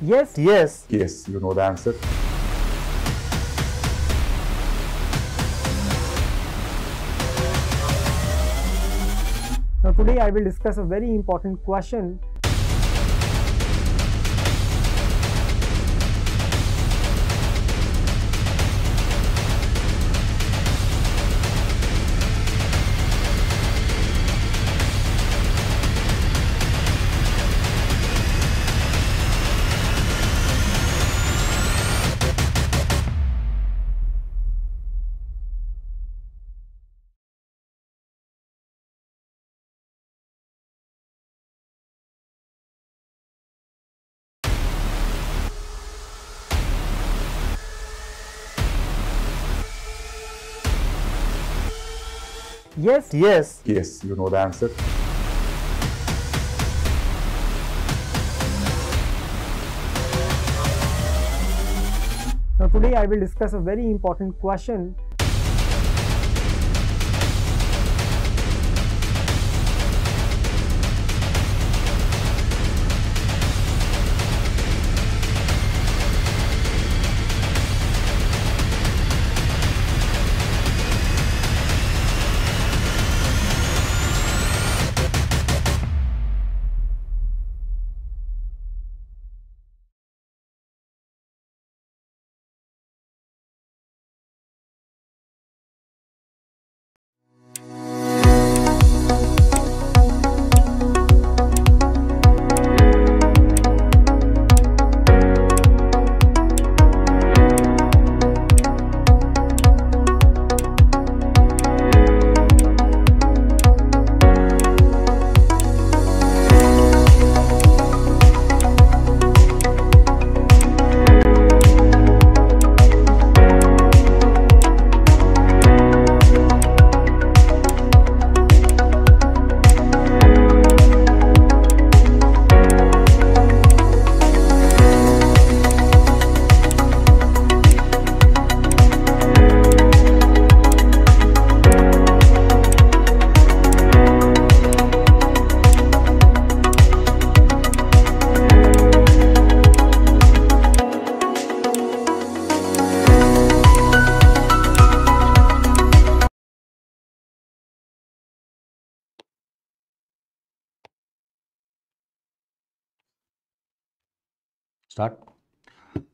Yes. Yes. Yes, you know the answer. Now today I will discuss a very important question Yes. Yes. Yes, you know the answer. Now today I will discuss a very important question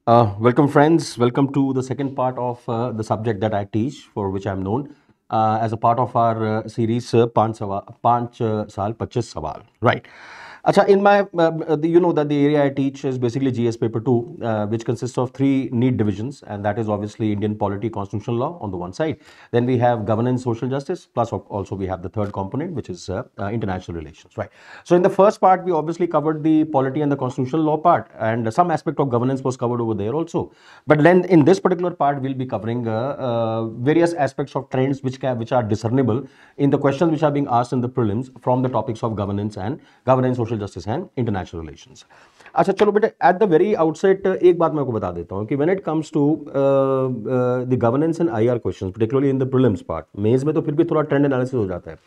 Uh, welcome friends, welcome to the second part of uh, the subject that I teach for which I am known uh, as a part of our uh, series uh, Panch, Sawa, Panch Saal Pachis Sawal, right. Acha, in my, uh, uh, the, you know that the area I teach is basically GS paper 2, uh, which consists of three neat divisions, and that is obviously Indian polity, constitutional law on the one side. Then we have governance, social justice, plus also we have the third component, which is uh, uh, international relations, right? So in the first part, we obviously covered the polity and the constitutional law part, and some aspect of governance was covered over there also. But then in this particular part, we'll be covering uh, various aspects of trends which, can, which are discernible in the questions which are being asked in the prelims from the topics of governance and governance, social social justice and international relation अच्छा चलो बेटे at the very outset एक बात मैं आपको बता देता हूँ कि when it comes to the governance and I R question particularly in the prelims part mains में तो फिर भी थोड़ा ट्रेंड एनालिसिस हो जाता है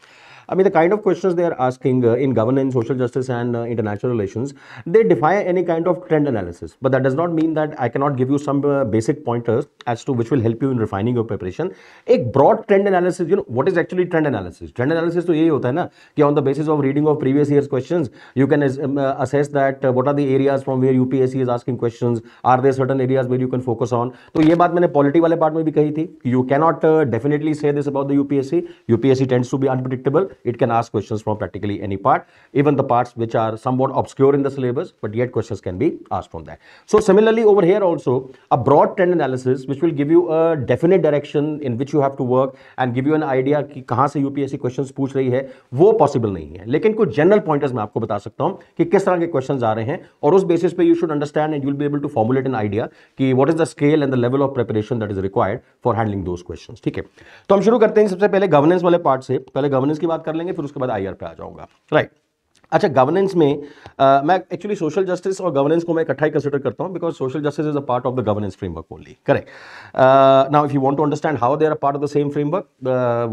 I mean, the kind of questions they are asking uh, in governance, social justice, and uh, international relations, they defy any kind of trend analysis. But that does not mean that I cannot give you some uh, basic pointers as to which will help you in refining your preparation. A broad trend analysis, you know, what is actually trend analysis? Trend analysis to यही होता है ना कि on the basis of reading of previous year's questions, you can um, uh, assess that uh, what are the areas from where UPSC is asking questions, are there certain areas where you can focus on. So, ये बात मैंने polity वाले part में भी कही थी. You cannot uh, definitely say this about the UPSC. UPSC tends to be unpredictable. It can ask questions from practically any part, even the parts which are somewhat obscure in the syllabus, but yet questions can be asked from that. So similarly, over here also, a broad trend analysis, which will give you a definite direction in which you have to work and give you an idea कि कहाँ से UPSC questions पूछ रही है वो possible नहीं है लेकिन कुछ जनरल पॉइंटर्स मैं आपको बता सकता हूँ कि किस तरह के क्वेश्चंस आ रहे हैं और उस बेसिस पे you should understand and you'll be able to formulate an idea ki what is the scale and the level of preparation that is required for handling those questions theek hai to hum shuru karte hain sabse pehle governance wale part se pehle governance ki baat कर लेंगे फिर उसके बाद आई पे आ जाऊंगा right अच्छा governance में आ, मैं एक्चुअली सोशल जस्टिस और गवर्नेंस को मैं इकट्ठा ही कंसिडर करता हूँ because social justice is a part of the governance framework only correct now if you want to understand how they are part of the same framework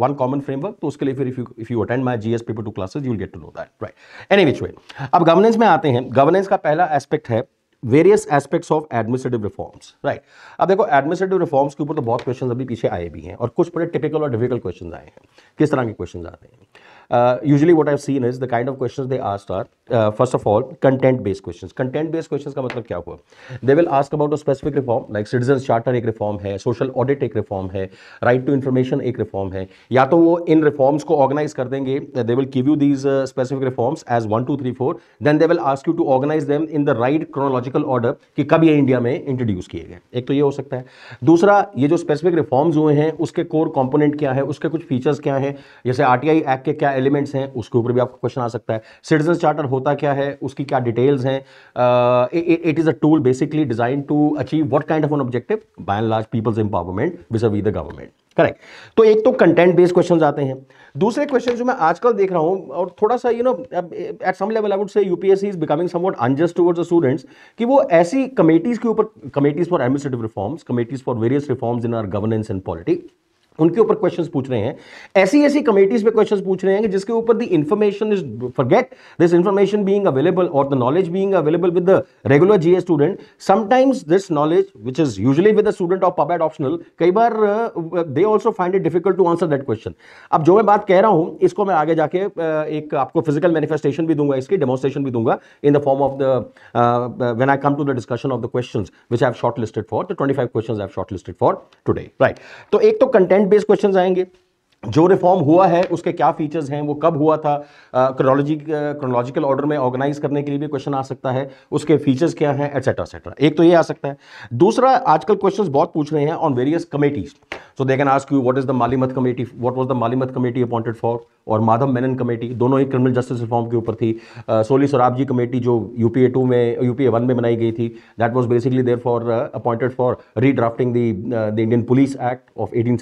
one common framework तो उसके लिए फिर if you if you attend my G S paper two classes you will get to know that right any which वे अब governance में आते हैं governance का पहला एस्पेक्ट है various aspects of administrative reforms right अब देखो एडमिनिस्ट्रेटिव रिफॉर्म्स के ऊपर तो बहुत क्वेश्चन अभी पीछे आए भी हैं और कुछ बड़े टिपिकल और डिफिकल्ट क्वेश्चन आए हैं किस तरह के क्वेश्चन आते हैं usually what I seen is the kind of question they asked are first of all content based question content based question का मतलब क्या हुआ they will ask about specific reform like citizen charter एक reform है social audit एक reform है right to information एक reform है या तो वो इन रिफॉर्म्स को ऑर्गनाइज कर देंगे they will give you these specific reforms as one two three four then they will ask you to organise them in the right chronological order कि कब ये इंडिया में इंट्रोड्यूस किए गए एक तो ये हो सकता है दूसरा ये जो स्पेसिफिक रिफॉर्म्स हुए हैं उसके कोर कॉम्पोनेंट क्या है उसके कुछ फीचर्स क्या है जैसे आर टी आई एक्ट के क्या एलिमेंट्स हैं उसके ऊपर भी आपको क्वेश्चन आ सकता है सिटीजन चार्टर होता क्या है उसकी क्या डिटेल्स हैं it is a tool basically design to achieve what kind of an objective by and large people's empowerment vis-a-vis the government correct तो एक तो कंटेंट बेस्ड क्वेश्चन आते हैं दूसरे क्वेश्चन जो मैं आजकल देख रहा हूं और थोड़ा सा you know at some level I would say UPSC is becoming somewhat unjust towards the students कि वो ऐसी कमेटीज के ऊपर committees for administrative reforms committees for various reforms in our governance and polity उनके ऊपर क्वेश्चंस पूछ रहे हैं ऐसी ऐसी कमेटीज में क्वेश्चंस पूछ रहे हैं कि जिसके ऊपर the information is forget this information being available और the knowledge being available with the regular GS student sometimes this knowledge which is usually with the student of pub ad optional कई बार they also find it difficult to answer that question अब जो मैं बात कह रहा हूं इसको मैं आगे जाके uh, एक आपको फिजिकल मैनिफेस्टेशन भी दूंगा इसकी डेमोस्ट्रेशन भी दूंगा in the form of the when I come to the discussion of the question which I have listed for the five question I have shortlisted for today right तो एक तो content current based question आएंगे जो reform हुआ है उसके क्या features हैं वो कब हुआ था क्रोनोलॉजी क्रोनोलॉजिकल ऑर्डर में ऑर्गेनाइज करने के लिए भी क्वेश्चन आ सकता है उसके फीचर्स क्या हैं एटसेट्रा एटसेट्रा एक तो ये आ सकता है दूसरा आजकल क्वेश्चंस बहुत पूछ रहे हैं on various committees so they can ask you what is the Malimath committee what was the Malimath committee appointed for और माधव मेनन कमेटी दोनों ही क्रिमिनल जस्टिस रिफॉर्म के ऊपर थी सोली सराब जी कमेटी जो यू पी ए टू में यू पी ए वन में बनाई गई थी that was basically there for appointed for redrafting the Indian police act of eighteen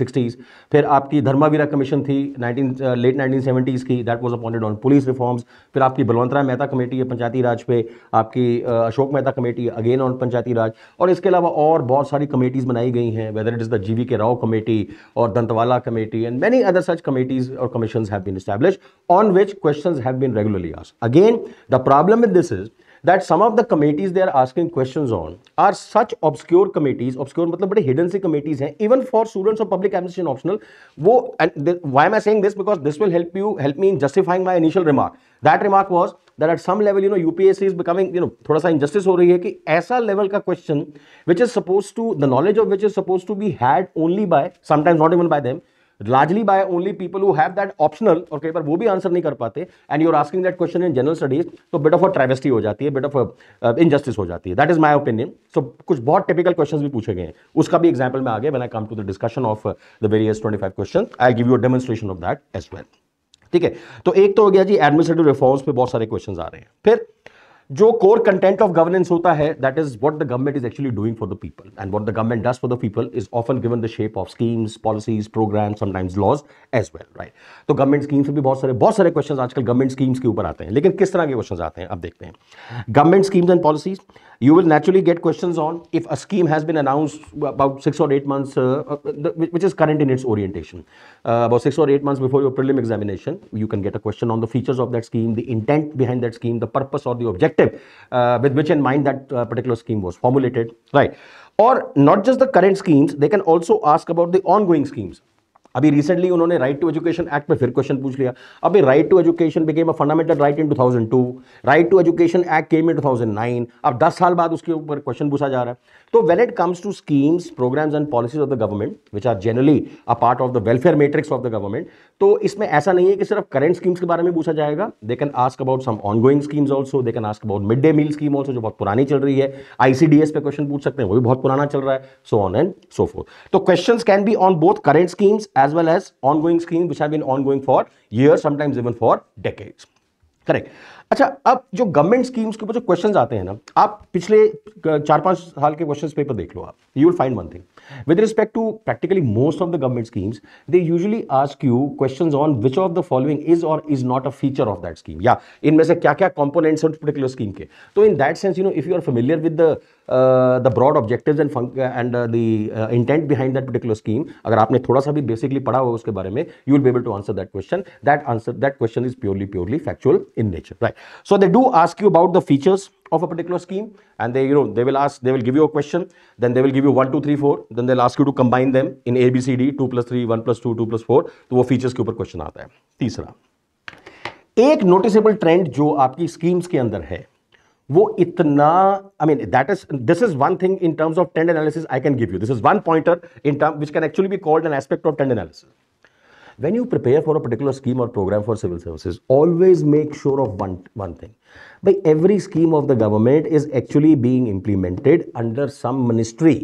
फिर आपकी धर्मावीरा कमीशन थी नाइनटीन लेट नाइनटीन सेवेंटीज़ की that was appointed on police reforms फिर आपकी बलवंतराय मेहता कमेटी है पंचायती राज पे आपकी uh, Ashok Mehta committee again on Panchayati Raj और इसके अलावा और बहुत सारी कमेटीज़ बनाई गई हैं whether it is the G V K Rao committee और Dantwala committee and many other such committees और commission have been established on which question have been regularly asked. Again the problem with this is that some of the committees they are asking question on are such obscure committees obscure मतलब बड़े hidden से committees हैं even for students of public administration optional वो why M I saying this because this will help you help me in justifying my initial remark that remark was that at some level you know UPSC is becoming you know थोड़ा सा injustice हो रही है कि ऐसा level का question which is suppose to the knowledge of which is suppose to be had only by sometimes not even by them largely by only people who have that optional और कई बार वो भी आंसर नहीं कर पाते and you are asking that question in general studies तो bet of a travesty हो जाती है बेट ऑफ इनजस्टिस हो जाती है that is my opinion so कुछ बहुत टिपिकल क्वेश्चन भी पूछे गए हैं उसका भी एग्जाम्पल में आगे when I come to the discussion of the various twenty five question I give you demonstration of that as well ठीक है तो एक तो हो गया जी एडमिनिस्ट्रेटिव रिफॉर्म्स पे बहुत सारे क्वेश्चन आ रहे हैं फिर जो कोर कंटेंट ऑफ गवर्नेंस होता है that is what the government is actually doing for the people and what the government does for the people is often given the shape of schemes policies program sometimes laws as well right तो government schemes भी बहुत सारे बहुत सारे question आजकल government schemes के ऊपर आते हैं लेकिन किस तरह के क्वेश्चन आते हैं अब देखते हैं government schemes and policies you will naturally get question on if a scheme has been announce about six और eight months which is current in its orientation about six और eight months before your prelim examination you can get a question on the features of that scheme the intent behind that scheme the purpose और the object perspective uh, with which in mind that uh, particular scheme was formulated, right? Or not just the current schemes, they can also ask about the ongoing schemes. अभी recently उन्होंने right to education act में फिर question पूछ लिया अभी right to education became a fundamental right in 2002 right to education act came in 2009 अब 10 साल बाद उसके ऊपर क्वेश्चन पूछा जा रहा है तो when it comes to schemes programs and policies of the government which are generally a part of the welfare metrics of the government तो इसमें ऐसा नहीं है कि सिर्फ करेंट स्कीम्स के बारे में पूछा जाएगा they can ask about some ongoing schemes also they can ask about mid day meal scheme also जो बहुत पुरानी चल रही है आईसीडीएस पे क्वेश्चन पूछ सकते हैं वो भी बहुत पुराना चल रहा है so on and so forth तो question can be on both current schemes as well as ongoing scheme which have been ongoing for year sometimes even for decades correct अच्छा अब जो गवर्नमेंट स्कीम्स के ऊपर जो questions आते हैं ना आप पिछले चार पांच साल के क्वेश्चंस पेपर देख लो आप you will find one thing with respect to practically most of the government schemes they usually ask you questions on which of the following is और is not a feature of that scheme या इनमें से क्या क्या components हैं particular scheme के तो in that sense you know if you are familiar with the the broad objective and and the intent behind that particular scheme अगर आपने थोड़ा सा भी बेसिकली पढ़ा होगा उसके बारे में you will able to answer that question that answer that question is purely purely factual in nature right so they do ask you about the features of a particular scheme and they you know they will ask they will give you a question then they will give you one two three four then they ask you to combine them in A B C D two plus three one plus two two plus four तो वो features के ऊपर question आता है तीसरा एक noticeable trend जो आपकी स्कीम्स के अंदर है वो इतना I mean that is this is one thing in terms of trend analysis I can give you this is one pointer in term which can actually be called an aspect when you prepare for a particular scheme or program for civil services always make sure of one one thing every scheme of the government is actually being implemented under some ministry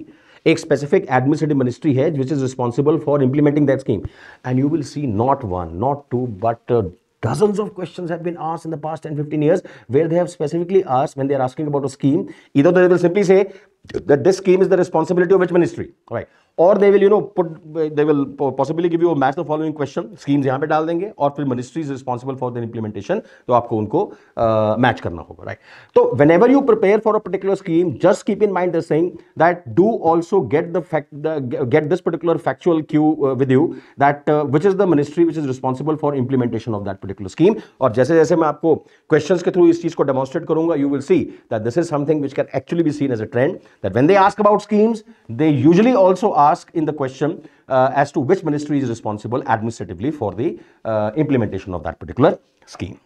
a specific administrative ministry head which is responsible for implementing that scheme and you will see not one not two but uh, dozens of questions have been asked in the past 10 15 years where they have specifically asked when they are asking about a scheme either they will simply say that this scheme is the responsibility of which ministry all right और they will you know put they will possibly give you match the following question schemes यहाँ पे डाल देंगे और फिर ministry is responsible for the implementation तो आपको उनको मैच uh, करना होगा राइट right? तो whenever you prepare for a particular scheme just keep in mind the saying that do also get the fact get this particular factual cue with you that which is the ministry which is responsible for implementation of that particular scheme और जैसे जैसे मैं आपको question के through इस चीज को demonstrate करूंगा you will see that this is something which can actually be seen as a trend that when they ask about schemes they usually also are ask in the question uh, as to which ministry is responsible administratively for the uh, implementation of that particular scheme.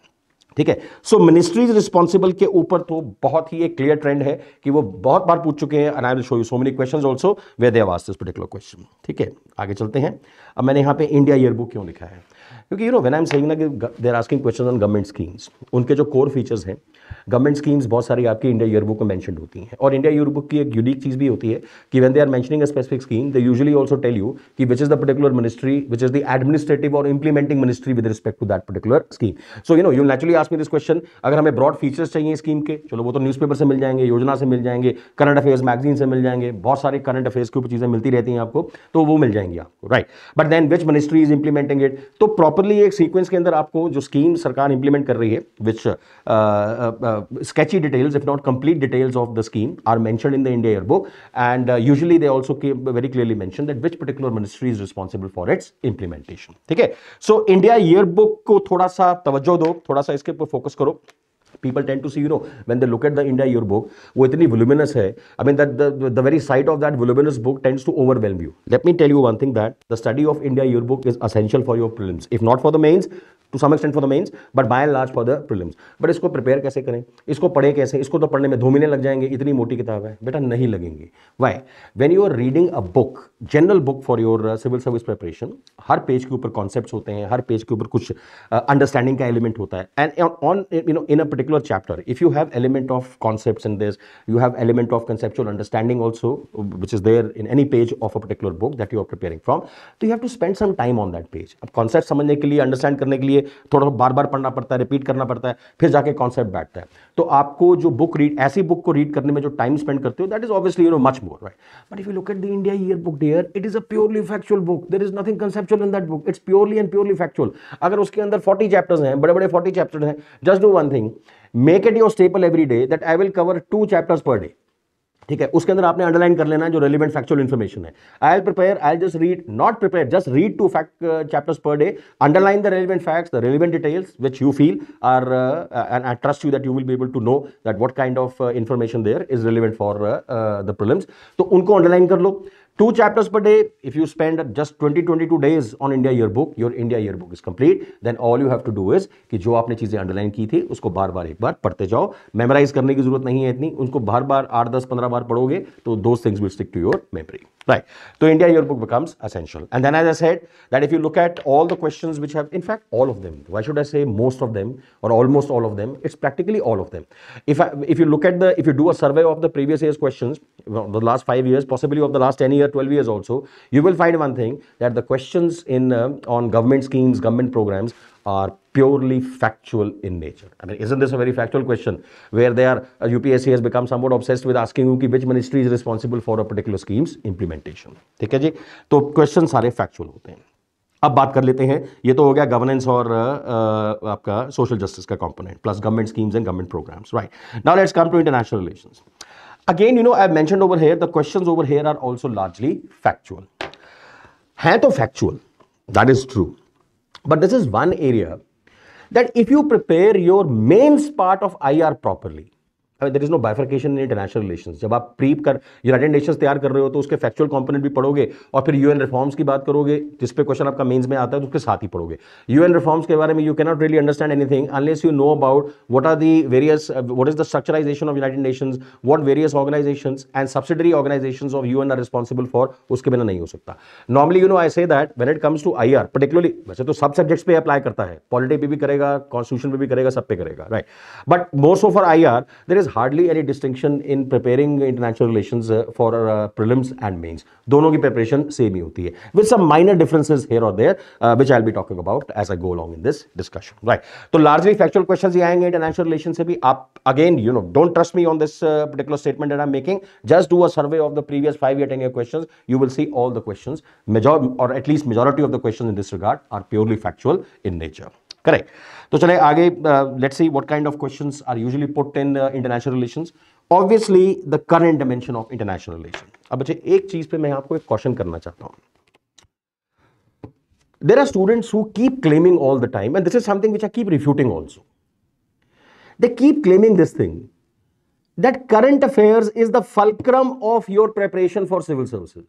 ठीक है सो ministries responsible के ऊपर तो बहुत ही एक clear trend है कि वो बहुत बार पूछ चुके हैं and I will show you so many questions also way they आवाज दिस पर्टिकुलर क्वेश्चन ठीक है आगे चलते हैं अब मैंने यहाँ पे इंडिया ईयरबुक क्यों लिखा है क्योंकि you know when I am saying ना कि they are asking question on government schemes उनके जो कोर फीचर्स हैं गवर्नमेंट स्कीम्स बहुत सारी आपकी इंडिया ईयरबुक में मैंशन होती हैं और इंडिया ईयरबुक की एक यूनिक चीज़ भी होती है कि when they are mentioning a specific scheme they usually also tell you कि which is the particular ministry which is the administrative और implementing ministry with respect to that particular scheme so you know you naturally ask me this question अगर हमें broad features चाहिए scheme के चलो वो तो newspaper से मिल जाएंगे योजना से मिल जाएंगे करंट अफेयर्स मैगजीन से मिल जाएंगे बहुत सारे करंट अफेयर्स के ऊपर चीज़ें मिलती रहती हैं आपको तो वो मिल जाएंगी आपको right but then which ministry is implementing it तो प्रॉपरली एक सीक्वेंस के अंदर आपको जो स्कीम सरकार इंप्लीमेंट कर रही है which sketchy details if not complete details of the scheme are mention in the India yearbook and usually they also very clearly mention that which particular ministry is responsible for its implementation ठीक है so India yearbook को थोड़ा सा तवज्जो दो थोड़ा सा इसके ऊपर फोकस करो people tend to see you know when they look at the India year book वो इतनी वुलुमिनस है I mean that the very sight of that voluminous book tends to over overwhelm you let me tell you one thing that the study of India year book is essential for your prelims if not for the mains to some extent for the mains but by large for the prelims but इसको prepare कैसे करें इसको पढ़े कैसे इसको तो पढ़ने में दो महीने लग जाएंगे इतनी मोटी किताब है बेटा नहीं लगेंगे why when you are reading a book general book for your civil service preparation हर पेज के ऊपर कॉन्सेप्ट होते हैं हर पेज के ऊपर कुछ अंडरस्टैंडिंग uh, का एलिमेंट होता है and on you in a particular particular chapter, if you have element of concepts in this, you have element of conceptual understanding also, which is there in any page of a particular book that you are preparing from, तो you have to spend some time on that page. अब concept समझने के लिए, understand करने के लिए थोड़ा बार बार पढ़ना पड़ता है रिपीट करना पड़ता है फिर जाके कॉन्सेप्ट बैठता है तो आपको जो बुक रीड ऐसी बुक को रीड करने में जो टाइम स्पेंड करते हो that is obviously you know much more right but if you look at the India year book dear it is a purely factual book there is nothing conceptual in that book it's purely and purely factual अगर उसके अंदर forty chapters हैं बड़े बड़े forty chapters हैं just do one thing make it your staple every day that I will cover two chapters per day ठीक है उसके अंदर आपने अंडरलाइन कर लेना है जो रेलिवेंट फैक्चुअल इन्फॉर्मेशन है I will prepare I just read not prepare just read two fact chapters per day underline the relevant facts the relevant details which you feel are and I trust you that you will be able to know that what kind of information there is relevant for the problems तो उनको underline कर लो two chapters per day if you spend just 20 22 days on india yearbook your india yearbook is complete then all you have to do is कि जो आपने चीजें underline की थी उसको बार बार एक बार पढ़ते जाओ मेमोराइज करने की जरूरत नहीं है इतनी उनको बार बार आठ दस पंद्रह बार पढ़ोगे तो दो things will stick to your memory right तो India yearbook becomes essential and then as i said that if you look at all the questions which have in fact all of them why should i say most of them or almost all of them it's practically all of them if I, if you look at the if you do a survey of the previous year's questions the last 5 years possibly of the last 10 years year, 12 years also, you will find one thing that the questions in uh, on government schemes, government programs are purely factual in nature. I mean, isn't this a very factual question where they are, uh, UPSC has become somewhat obsessed with asking you ki which ministry is responsible for a particular scheme's implementation. theek hai ji to questions sare factual hote hain अब बात कर लेते हैं ये तो हो गया governance और आ, आपका सोशल जस्टिस का component plus government schemes and government programs right now let's come to international relations Again, you know, I've mentioned over here, the questions over here are also largely factual. Hath of factual, that is true. But this is one area that if you prepare your mains part of IR properly, there is no bifurcation in international relation जब आप prep कर United Nations तैयार कर रहे हो तो उसके factual component भी पढ़ोगे और फिर यूएन रिफॉर्म्स की बात करोगे जिस पे क्वेश्चन आपका मेन्स में आता है तो उसके साथ ही पढ़ोगे यूएन रिफॉर्म्स के बारे में you cannot really understand anything unless you know about what are the various what is the structurization of United Nation what various organization and subsidiary organization of UN are responsible for उसके बिना नहीं हो सकता normally you know I say that when it comes to I R particularly वैसे तो सब subjects पे apply करता है पॉलिटिक्स भी करेगा कॉन्स्टिट्यूशन पर भी करेगा सब पे करेगा right but more so for I R there is hardly any distinction in preparing international relation for prelims and mains दोनों की प्रिपरेशन सेम ही होती है with some minor difference here और there which I be talking about as a go long in this discussion right तो largely factual question ही आएंगे international relation से भी आप again you know don't trust me on this particular statement that I am making just do a survey of the previous five year ten year question you will see all the question और at least majority of the question in this regard are purely factual in nature correct तो चले आगे let's see what kind of questions are usually put in international relations obviously the current dimension of international relation अब बच्चे एक चीज पे मैं आपको एक क्वेश्चन करना चाहता हूं there are students who keep claiming all the time and this is something which I keep refuting also they keep claiming this thing that current affairs is the fulcrum of your preparation for civil services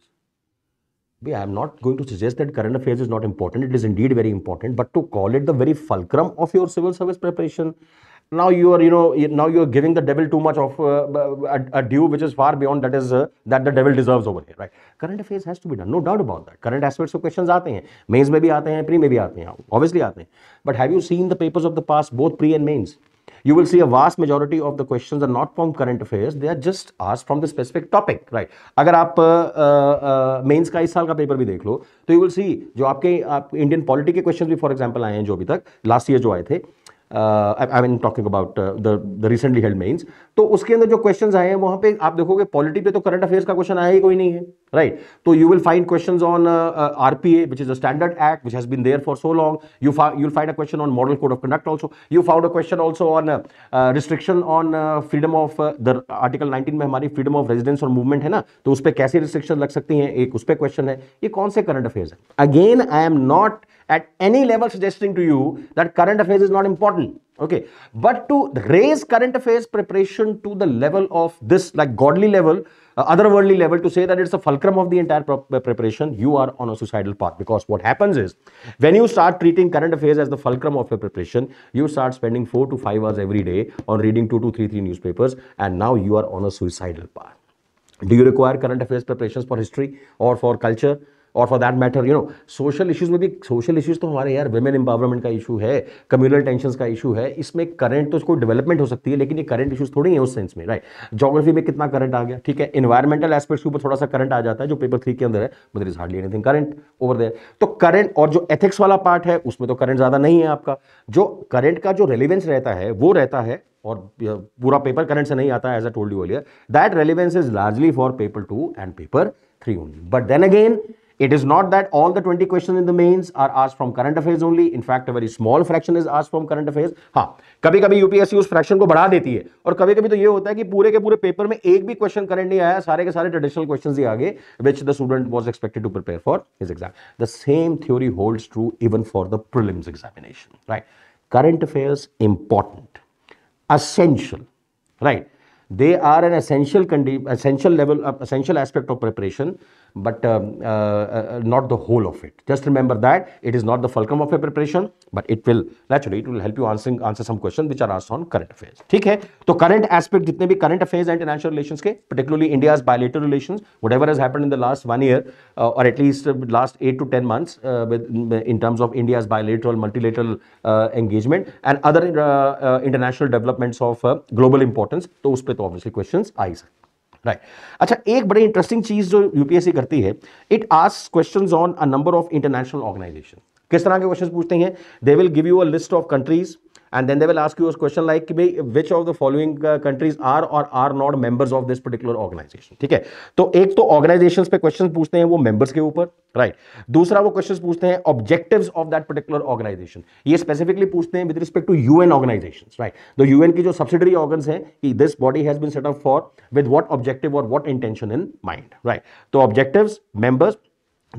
I am not going to suggest that current affairs is not important. It is indeed very important, but to call it the very fulcrum of your civil service preparation, now you are, you know, now you are giving the devil too much of uh, a, a, due which is far beyond that is uh, that the devil deserves over here, right? Current affairs has to be done, no doubt about that. Current aspects of questions आते हैं, mains में भी pre में भी आते obviously आते But have you seen the papers of the past, both pre and mains? you will see a vast majority of the questions are not from current affairs they are just asked from the specific topic right agar aap mains ka is saal ka paper bhi dekh lo to you will see jo aapke aap indian polity ke questions bhi for example aaye hain jo abhi tak last year jo aaye the I mean talking about the recently held mains तो उसके अंदर जो question आए हैं वहां पे आप देखोगे पॉलिटी पे तो करंट अफेयर्स का क्वेश्चन आया ही कोई नहीं है राइट तो you will find question on R P A which is a standard act which has been there for so long you you'll find a question on model code of conduct also you found a question also on restriction on freedom of the article nineteen में हमारी freedom of residence और movement है ना तो उस पर कैसे restriction लग सकती हैं एक उस पर क्वेश्चन है ये कौन से करंट अफेयर्स है again I am not at any level suggesting to you that current affairs is not important okay but to raise current affairs preparation to the level of this like godly level uh, otherworldly level to say that it's a fulcrum of the entire uh, preparation you are on a suicidal path because what happens is when you start treating current affairs as the fulcrum of your preparation you start spending four to five hours every day on reading two to three three newspapers and now you are on a suicidal path do you require current affairs preparations for history or for culture और for that matter you know social issues में भी social issues तो हमारे यार women empowerment का issue है communal tension का issue है इसमें करंट तो कोई डेवलपमेंट हो सकती है लेकिन ये करंट इशूज़ थोड़ी है उस सेंस में राइट जोग्राफी में कितना करंट आ गया ठीक है इन्वायरमेंटल एस्पेक्ट्स के ऊपर थोड़ा सा करंट आ जाता है जो पेपर थ्री के अंदर है but is hardly anything current over there तो करंट और जो एथिक्स वाला पार्ट है उसमें तो करंट ज़्यादा नहीं है आपका जो करंट का जो रेलिवेंस रहता है वो रहता है और पूरा पेपर करंट से नहीं आता है as I told you earlier that relevance is largely for paper two and paper three only but then again It is not that all the 20 questions in the mains are asked from current affairs only. In fact, a very small fraction is asked from current affairs. Ha! कभी कभी-कभी UPSC उस fraction को बढ़ा देती है, और कभी-कभी तो ये होता है कि पूरे के पूरे paper में ek भी question current नहीं आया, सारे के सारे traditional questions ही आगे, which the student was expected to prepare for his exam. The same theory holds true even for the prelims examination, right? Current affairs important, essential, right? They are an essential condition, essential level, uh, essential aspect of preparation but uh, uh, uh, not the whole of it. Just remember that it is not the fulcrum of a preparation, but it will naturally it will help you answering answer some questions which are asked on current affairs. ठीक है तो current aspect जितने भी current affairs and international relations के particularly India's bilateral relations whatever has happened in the last one year uh, or at least last eight to ten months uh, in terms of India's bilateral multilateral uh, engagement and other international developments of global importance तो उस तो obviously questions आ right अच्छा एक बड़े interesting चीज़ जो UPSC करती है it ask questions on a number of international organization किस तरह के क्वेश्चन पूछते हैं they will give you a list of countries then they will ask you you question like भाई which of the following countries are और are not members of this particular organization ठीक है तो एक तो ऑर्गेनाइजेशंस पे क्वेश्चन पूछते हैं वो मेंबर्स के ऊपर राइट right. दूसरा वो क्वेश्चन पूछते हैं objectives of that particular organization ये स्पेसिफिकली पूछते हैं with respect to UN organizations right the UN की जो सब्सिडरी ऑर्गन्स हैं कि this body has been set up for with what objective और what intention in mind right तो objectives members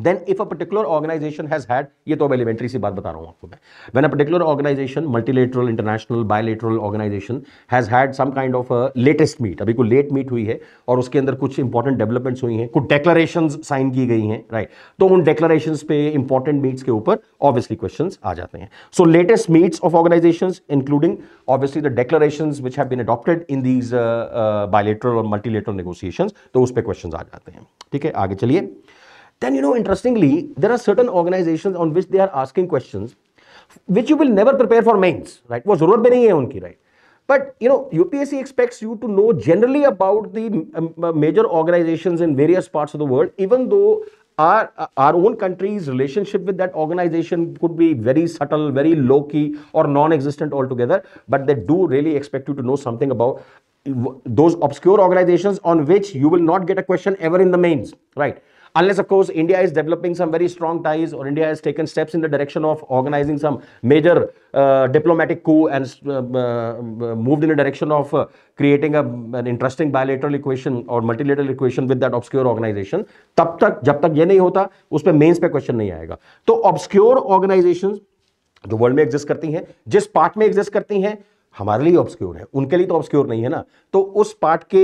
then if a particular organization has had ये तो अब elementary सी बात बता रहा हूँ आपको मैं when a particular organization multilateral international bilateral organization has had some kind of latest meet अभी कोई लेट मीट हुई है और उसके अंदर कुछ इंपॉर्टेंट डेवलपमेंट्स हुई हैं कुछ डेक्लरेशन साइन की गई हैं राइट right? तो उन डेक्लरेशन पे इंपॉर्टेंट मीट्स के ऊपर ऑब्वियसली क्वेश्चन आ जाते हैं so latest meets of organization including obviously the declaration which have been adopted in these bilateral और मल्टीलेटरल नेगोशिएशन तो उस पर क्वेश्चन आ जाते हैं ठीक है आगे चलिए then you know interestingly there are certain organizations on which they are asking questions which you will never prepare for mains right Was जरूरत भी नहीं है उनकी right but you know UPSC expects you to know generally about the um, uh, major organizations in various parts of the world even though our our own country's relationship with that organization could be very subtle very low key or non existent altogether but they do really expect you to know something about those obscure organizations on which you will not get a question ever in the mains right unless of course India is developing some very strong ties or India has taken steps in the direction of organizing some major uh, diplomatic coup and uh, uh, moved in the direction of uh, creating a, an interesting bilateral equation or multilateral equation with that obscure organization tab tak jab tak ye nahi hota us pe mains pe question nahi aayega to obscure organizations जो world में exist करती हैं जिस part में exist करती हैं हमारे लिए ऑब्सक्योर है उनके लिए तो ऑब्सक्योर नहीं है ना तो उस पार्ट के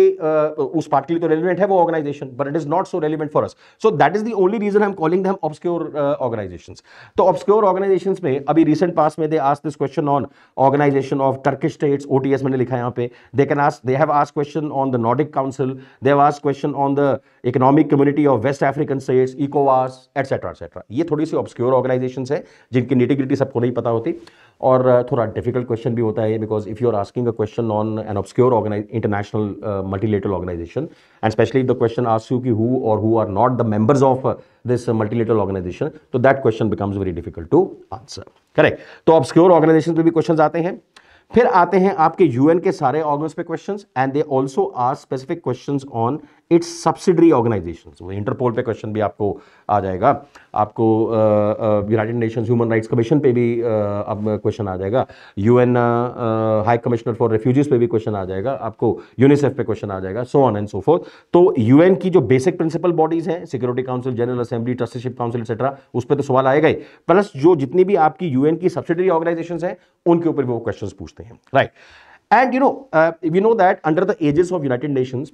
उस पार्ट के लिए तो रेलिवेंट है वो organisation but it is not so relevant for us so that is the only reason I am calling दम ऑब्सक्योर ऑर्गेनाइजेशन तो ऑब्सक्योर ऑर्गेनाइजेशन में अभी रिसेंट पास में दे आस this question on organisation of Turkish states O T S मैंने लिखा यहाँ पे they can ask they have us question on the नॉडिक council they have us question on the economic community of waste African states इकोवास etcetera etcetera ये थोड़ी सी obscure organisation है जिनकी nitty-gritty सबको नहीं पता होती और uh, थोड़ा डिफिकल्ट क्वेश्चन भी होता है because if you are asking a question on an obscure organize international multilateral organization and specially the question ask you की हु और who are not the members of this multilateral organization तो that question becomes very difficult to answer correct तो obscure organisation पे भी question आते हैं फिर आते हैं आपके यूएन के सारे ऑर्गन्स पे questions and they also are specific questions on its subsidiary organization वो इंटरपोल पे क्वेश्चन भी आपको आ जाएगा आपको United Nations human rights commission पे भी अब क्वेश्चन आ जाएगा UN high commissioner for refugees पे भी क्वेश्चन आ जाएगा आपको यूनिसेफ पे क्वेश्चन आ जाएगा so on and so forth तो यूएन की जो बेसिक प्रिंसिपल बॉडीज हैं security council general assembly trusteeship council etcetera उस पर तो सवाल आएगा ही प्लस जो जितनी भी आपकी यूएन की सब्सिडरी ऑर्गेनाइजेशन है उनके ऊपर भी वो क्वेश्चन पूछते हैं right and you know we know that under the aegis of United Nations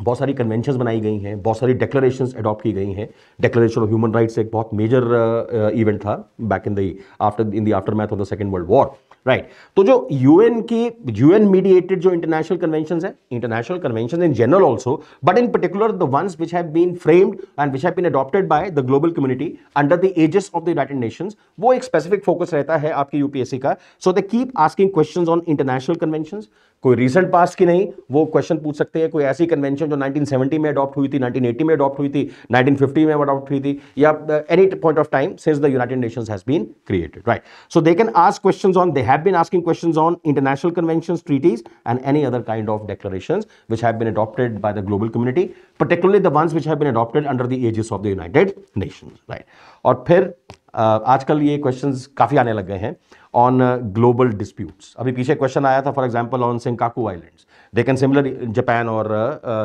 बहुत सारी कन्वेंशन बनाई गई हैं बहुत सारी डेक्लेशन अडॉप्ट की गई हैं डेक्लेशन ऑफ ह्यूमन राइट्स एक बहुत मेजर इवेंट uh, था back in the after in the aftermath of the second world war right तो जो यूएन की यूएन मीडिएटेड जो इंटरनेशनल कन्वेंशन है international convention in general also but in particular the ones which have been framed and which have been adopted by the global community under the aegis of the United Nations वो एक specific focus रहता है आपके UPSC का so they keep asking question on international convention कोई recent past की नहीं वो क्वेश्चन पूछ सकते हैं कोई ऐसी कन्वेंशन जो 1970 में अडॉप्ट हुई थी 1980 में अडॉप्ट हुई थी 1950 में अडॉप्ट हुई थी या any point of time since the United Nations has been created right so they can ask questions on they have been asking questions on international convention treaties and any other kind of declaration which have been adopted by the global community particularly the ones which have been adopted under the aegis of the united nations right और फिर uh, आजकल ये question काफ़ी आने लग गए हैं on global disputes अभी पीछे क्वेश्चन आया था for example on Senkaku islands they can similar Japan और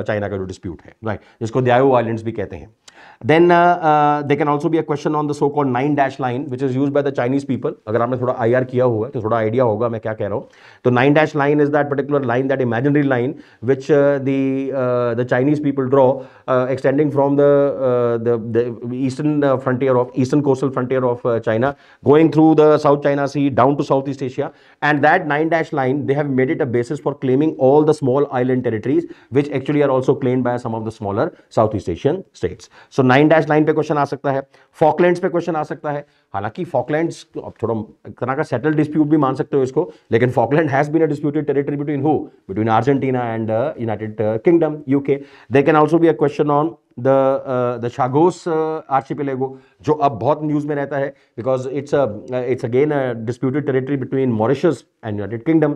चाइना का जो डिस्प्यूट है राइट right? जिसको दयाओ आइलैंड्स भी कहते हैं then they can also be a question on the so called nine dash line which is use by the Chinese people अगर आपने थोड़ा आई आर किया हुआ है तो थोड़ा आइडिया होगा मैं क्या कह रहा हूँ तो nine dash line is that particular line that imaginary line which the Chinese people draw Uh, extending from the, uh, the, the, eastern uh, frontier of eastern coastal frontier of China, going through the South China Sea down to Southeast Asia. And that nine dash line, they have made it a basis for claiming all the small island territories, which actually are also claimed by some of the smaller Southeast Asian states. So nine dash line पे question आ सकता है Falklands पे question आ सकता है हालांकि Falklands थोड़ा एक तरह का सेटल डिस्प्यूट भी मान सकते हो इसको लेकिन Falkland has been a disputed territory between who between Argentina and United Kingdom UK they can also be a question on the the Chagos archipelago जो अब बहुत न्यूज़ में रहता है because it's it's again a disputed territory between Mauritius and United Kingdom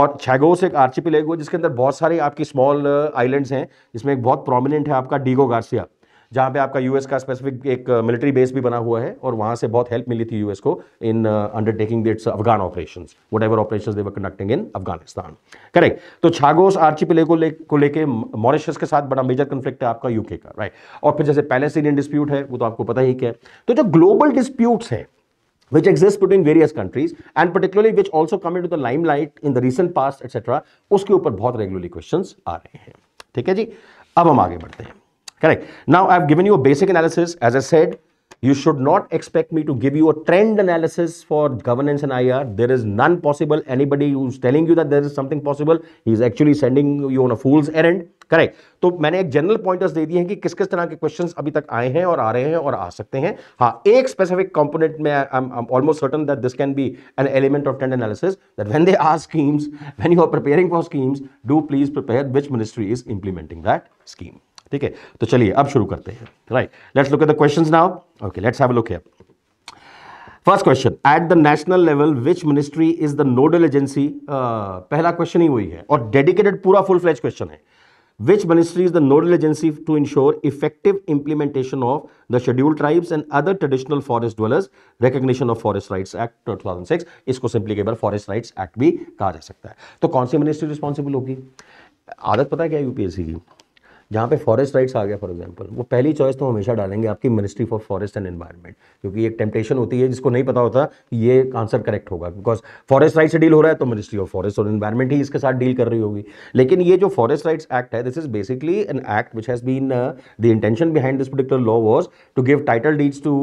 और Chagos एक आर्चिपेलेगो जिसके अंदर बहुत सारे आपकी स्मॉल आइलैंड्स हैं जिसमें एक बहुत प्रोमिनेंट है आपका डीगो गार्सिया जहाँ पे आपका यूएस का स्पेसिफिक एक मिलिट्री uh, बेस भी बना हुआ है और वहाँ से बहुत हेल्प मिली थी यूएस को in undertaking its Afghan operation whatever operation they were conducting in Afghanistan correct तो छागोस आर्ची पिले को ले को लेकर मॉरिशस के साथ बड़ा मेजर कन्फ्लिक्ट है आपका यूके का राइट और फिर जैसे पैलेस्टीनियन डिस्प्यूट है वो तो आपको पता ही क्या है तो जो ग्लोबल डिस्प्यूट्स हैं which exists between various countries and particularly which also come into the limelight in the recent past etc उसके ऊपर बहुत regularly questions आ रहे हैं ठीक है जी अब हम आगे बढ़ते हैं Correct. Now i have given you a basic analysis. As I said, you should not expect me to give you a trend analysis for governance and IR. There is none possible. Anybody who's telling you that there is something possible, he's actually sending you on a fool's errand. Correct तो मैंने एक general pointers दे दिए हैं कि किस किस तरह के क्वेश्चंस अभी तक आए हैं और आ रहे हैं और आ सकते हैं हाँ एक स्पेसिफिक कंपोनेंट में almost certain that this can be an element of trend analysis that when they are schemes when you are preparing for schemes do please prepare which ministry is implementing that scheme ठीक है तो चलिए अब शुरू करते हैं right let's look at the questions now okay let's have look first question at the national level which ministry is the nodal agency पहला question ही हुई है और डेडिकेटेड पूरा फुल फ्लैच क्वेश्चन है which ministry is the nodal agency to ensure effective implementation of the schedule tribes and other traditional forest dwellers recognition of forest rights act two thousand six इसको simply कई बार forest rights act भी कहा जा सकता है तो कौन सी मिनिस्ट्री रिस्पॉन्सिबल होगी आदत पता है क्या यूपीएससी की जहाँ पे फॉरेस्ट राइट्स आ गया फॉर एग्जांपल वो पहली चॉइस तो हमेशा डालेंगे आपकी ministry for forest and environment क्योंकि एक टेम्पटेशन होती है जिसको नहीं पता होता कि ये आंसर करेक्ट होगा बिकॉज फॉरेस्ट राइट से डील हो रहा है तो मिनिस्ट्री ऑफ फॉरेस्ट और एनवायरनमेंट ही इसके साथ डील कर रही होगी लेकिन ये जो फॉरेस्ट राइट्स एक्ट है this is basically an act which has been the intention behind this particular law was to give title deeds to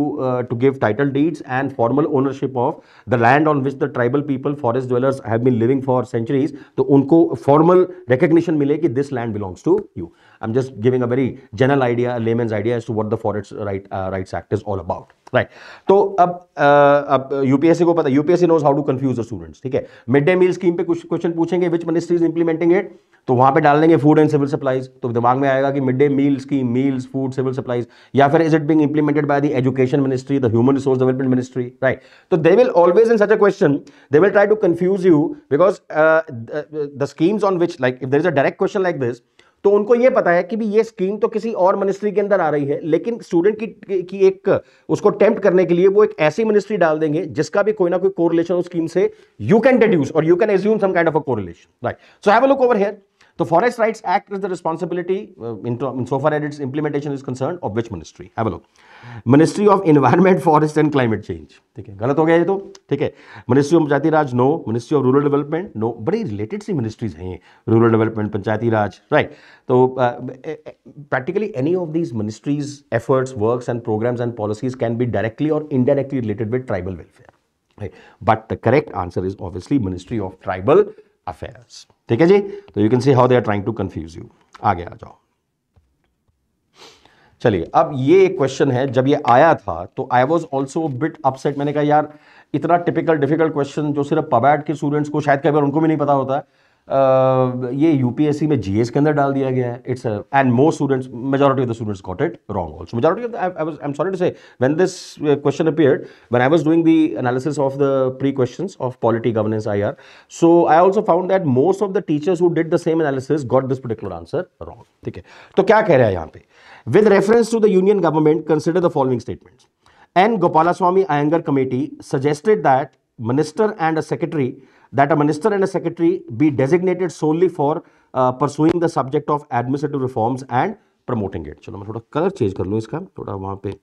to give title deeds and formal ownership of the land on which the tribal people forest dwellers have been living for centuries तो उनको formal recognition मिले कि this land belongs to you I'm just giving a very general idea, a layman's idea as to what the Forex right, uh, Rights Act is all about. Right तो अब uh, अब UPSC को पता UPSC knows how to confuse the students ठीक है mid day meal scheme पे कुछ question पूछेंगे which ministry is implementing it तो वहां पे डाल देंगे फूड एंड सिविल सप्लाईज तो दिमाग में आएगा कि mid day meal scheme meals food civil supplies या फिर is it being implemented by the education ministry the human resource development ministry right तो they will always in such a question they will try to confuse you because the schemes on which like if there is a direct question like this तो उनको ये पता है कि भी ये scheme तो किसी और मिनिस्ट्री के अंदर आ रही है लेकिन स्टूडेंट की की एक उसको अटेम्प्ट करने के लिए वो एक ऐसी मिनिस्ट्री डाल देंगे जिसका भी कोई ना कोई कोरिलेशन उस स्कीम से यू कैन डिड्यूस और you can assume some kind of a correlation right so have a look over here तो forest rights act is the responsibility in so far so it's implementation is concern of concerned ministry have a look ministry of environment forest and climate change ठीक है गलत हो गया ये तो ठीक है ministry of Panchayati Raj no ministry of rural development no बड़ी रिलेटेड सी मिनिस्ट्रीज हैं rural development Panchayati Raj right तो practically any of these ministries efforts works and programmes and policies can be directly और indirectly related with tribal welfare but the correct answer is obviously ministry of tribal affairs ठीक है जी तो you can see how they are trying to confuse you आगे आ जाओ चलिए अब ये एक क्वेश्चन है जब ये आया था तो I was also bit upset मैंने कहा यार इतना टिपिकल डिफिकल्ट क्वेश्चन जो सिर्फ पबैट के स्टूडेंट्स को शायद कई बार उनको भी नहीं पता होता है ये यूपीएससी में जीएस के अंदर डाल दिया गया है it's and more students majority of the students got it wrong also of I am sorry to say when this question appear when I was doing the analysis of the pre questions of polity governance IR so I also found that most of the teachers who did the same analysis got this particular answer wrong ठीक है तो क्या कह रहा है यहाँ पे With reference to the union government, consider the following statements. N. Gopalaswamy Iyengar committee suggested that minister and a secretary that a minister and a secretary be designated solely for uh, pursuing the subject of administrative reforms and promoting it. चलो मैं थोड़ा colour change कर लूँ इसका थोड़ा वहाँ पे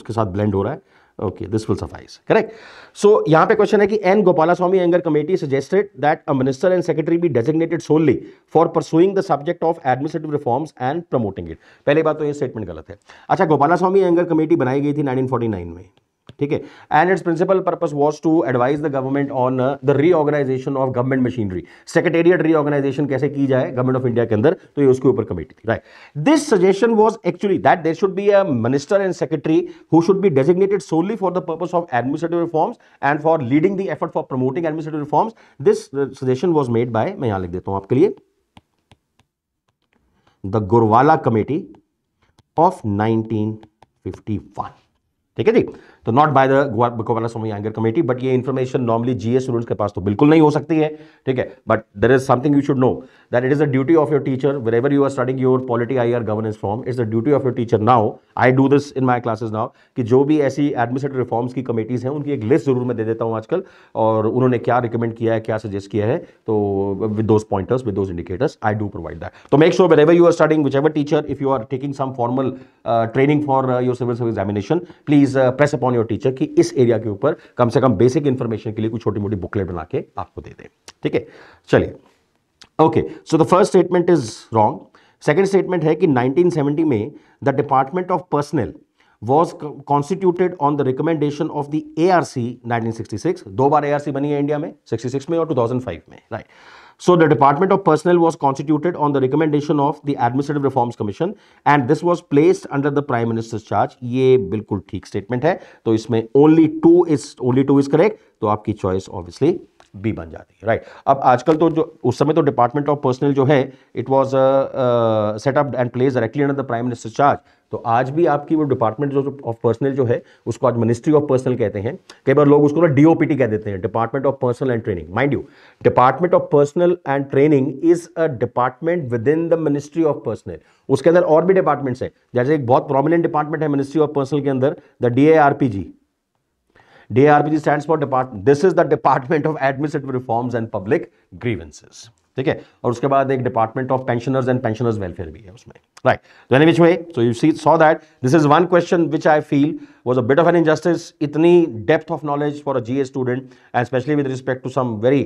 उसके साथ ब्लेंड हो रहा है okay this will suffice correct so यहां पे क्वेश्चन है कि N Gopalaswami Ayyangar committee suggested that a minister and secretary be designated solely for pursuing the subject of administrative reforms and promoting it पहली बात तो ये स्टेटमेंट गलत है अच्छा गोपाल स्वामी एंगर कमेटी बनाई गई थी 1949 में ठीक है and its principal purpose was to advise the government on the reorganisation of government machinery secretariat reorganisation कैसे की जाए गवर्नमेंट ऑफ इंडिया के अंदर तो ये उसके ऊपर कमेटी थी right this suggestion was actually that there should be a minister and secretary who should be designated solely for the purpose of administrative reforms and for leading the effort for promoting administrative reforms this suggestion was made by मैं यहां लिख देता हूं आपके लिए the गुरवाला committee of 1951 ठीक है जी तो not by the Gopalaswami Ayyangar committee but ये इन्फॉर्मेशन नॉर्मली जीएस स्टूडेंट्स के पास तो बिल्कुल नहीं हो सकती है ठीक है but there is something you should know that it is the duty of your teacher, wherever you are studying your polity IR e, governance form, it's the duty of your teacher now. I do this in my classes now कि जो भी ऐसी administrative reforms की committees हैं उनकी एक list ज़रूर मैं दे देता हूँ आजकल और उन्होंने क्या रिकमेंड किया है क्या सजेस्ट किया है तो with those pointers with those indicators I do provide that तो make sure wherever you are starting whichever teacher if you are taking some formal training for your civil service examination please press upon your teacher कि इस area के ऊपर कम से कम basic information के लिए कुछ छोटी मोटी बुकलेट बना के आपको दे दें ठीक है चलिए okay so the first statement is wrong second statement है कि 1970 में the department of personnel was constituted on the recommendation of the A R दो बार ए बनी है इंडिया में 66 में और 2005 में right so the department of personnel was constituted on the recommendation of the administrative reforms commission and this was placed under the prime minister's charge ये बिल्कुल ठीक स्टेटमेंट है तो इसमें only two is only two is correct तो आपकी choice obviously B बन जाती है राइट अब आजकल तो जो उस समय तो डिपार्टमेंट ऑफ पर्सनल जो है it was set up and place directly under the prime minister charge तो आज भी आपकी वो डिपार्टमेंट जो ऑफ पर्सनल जो है उसको आज मिनिस्ट्री ऑफ पर्सनल कहते हैं कई बार लोग उसको ना डीओपीटी कह देते हैं department of personnel and training mind you department of personnel and training is a department within the ministry of personnel उसके अंदर और भी डिपार्टमेंट्स हैं जैसे एक बहुत प्रोमिनेंट डिपार्टमेंट है मिनिस्ट्री ऑफ पर्सनल के अंदर the D A R P G DRBG stands for Department. This is the Department of Administrative Reforms and Public Grievances. ठीक है और उसके बाद एक department of pensioners and pensioners welfare भी है उसमें राइट तो any which way so you see saw that this is one question which I feel was a bit of an injustice इतनी depth of knowledge for a G A student and specially with respect to some very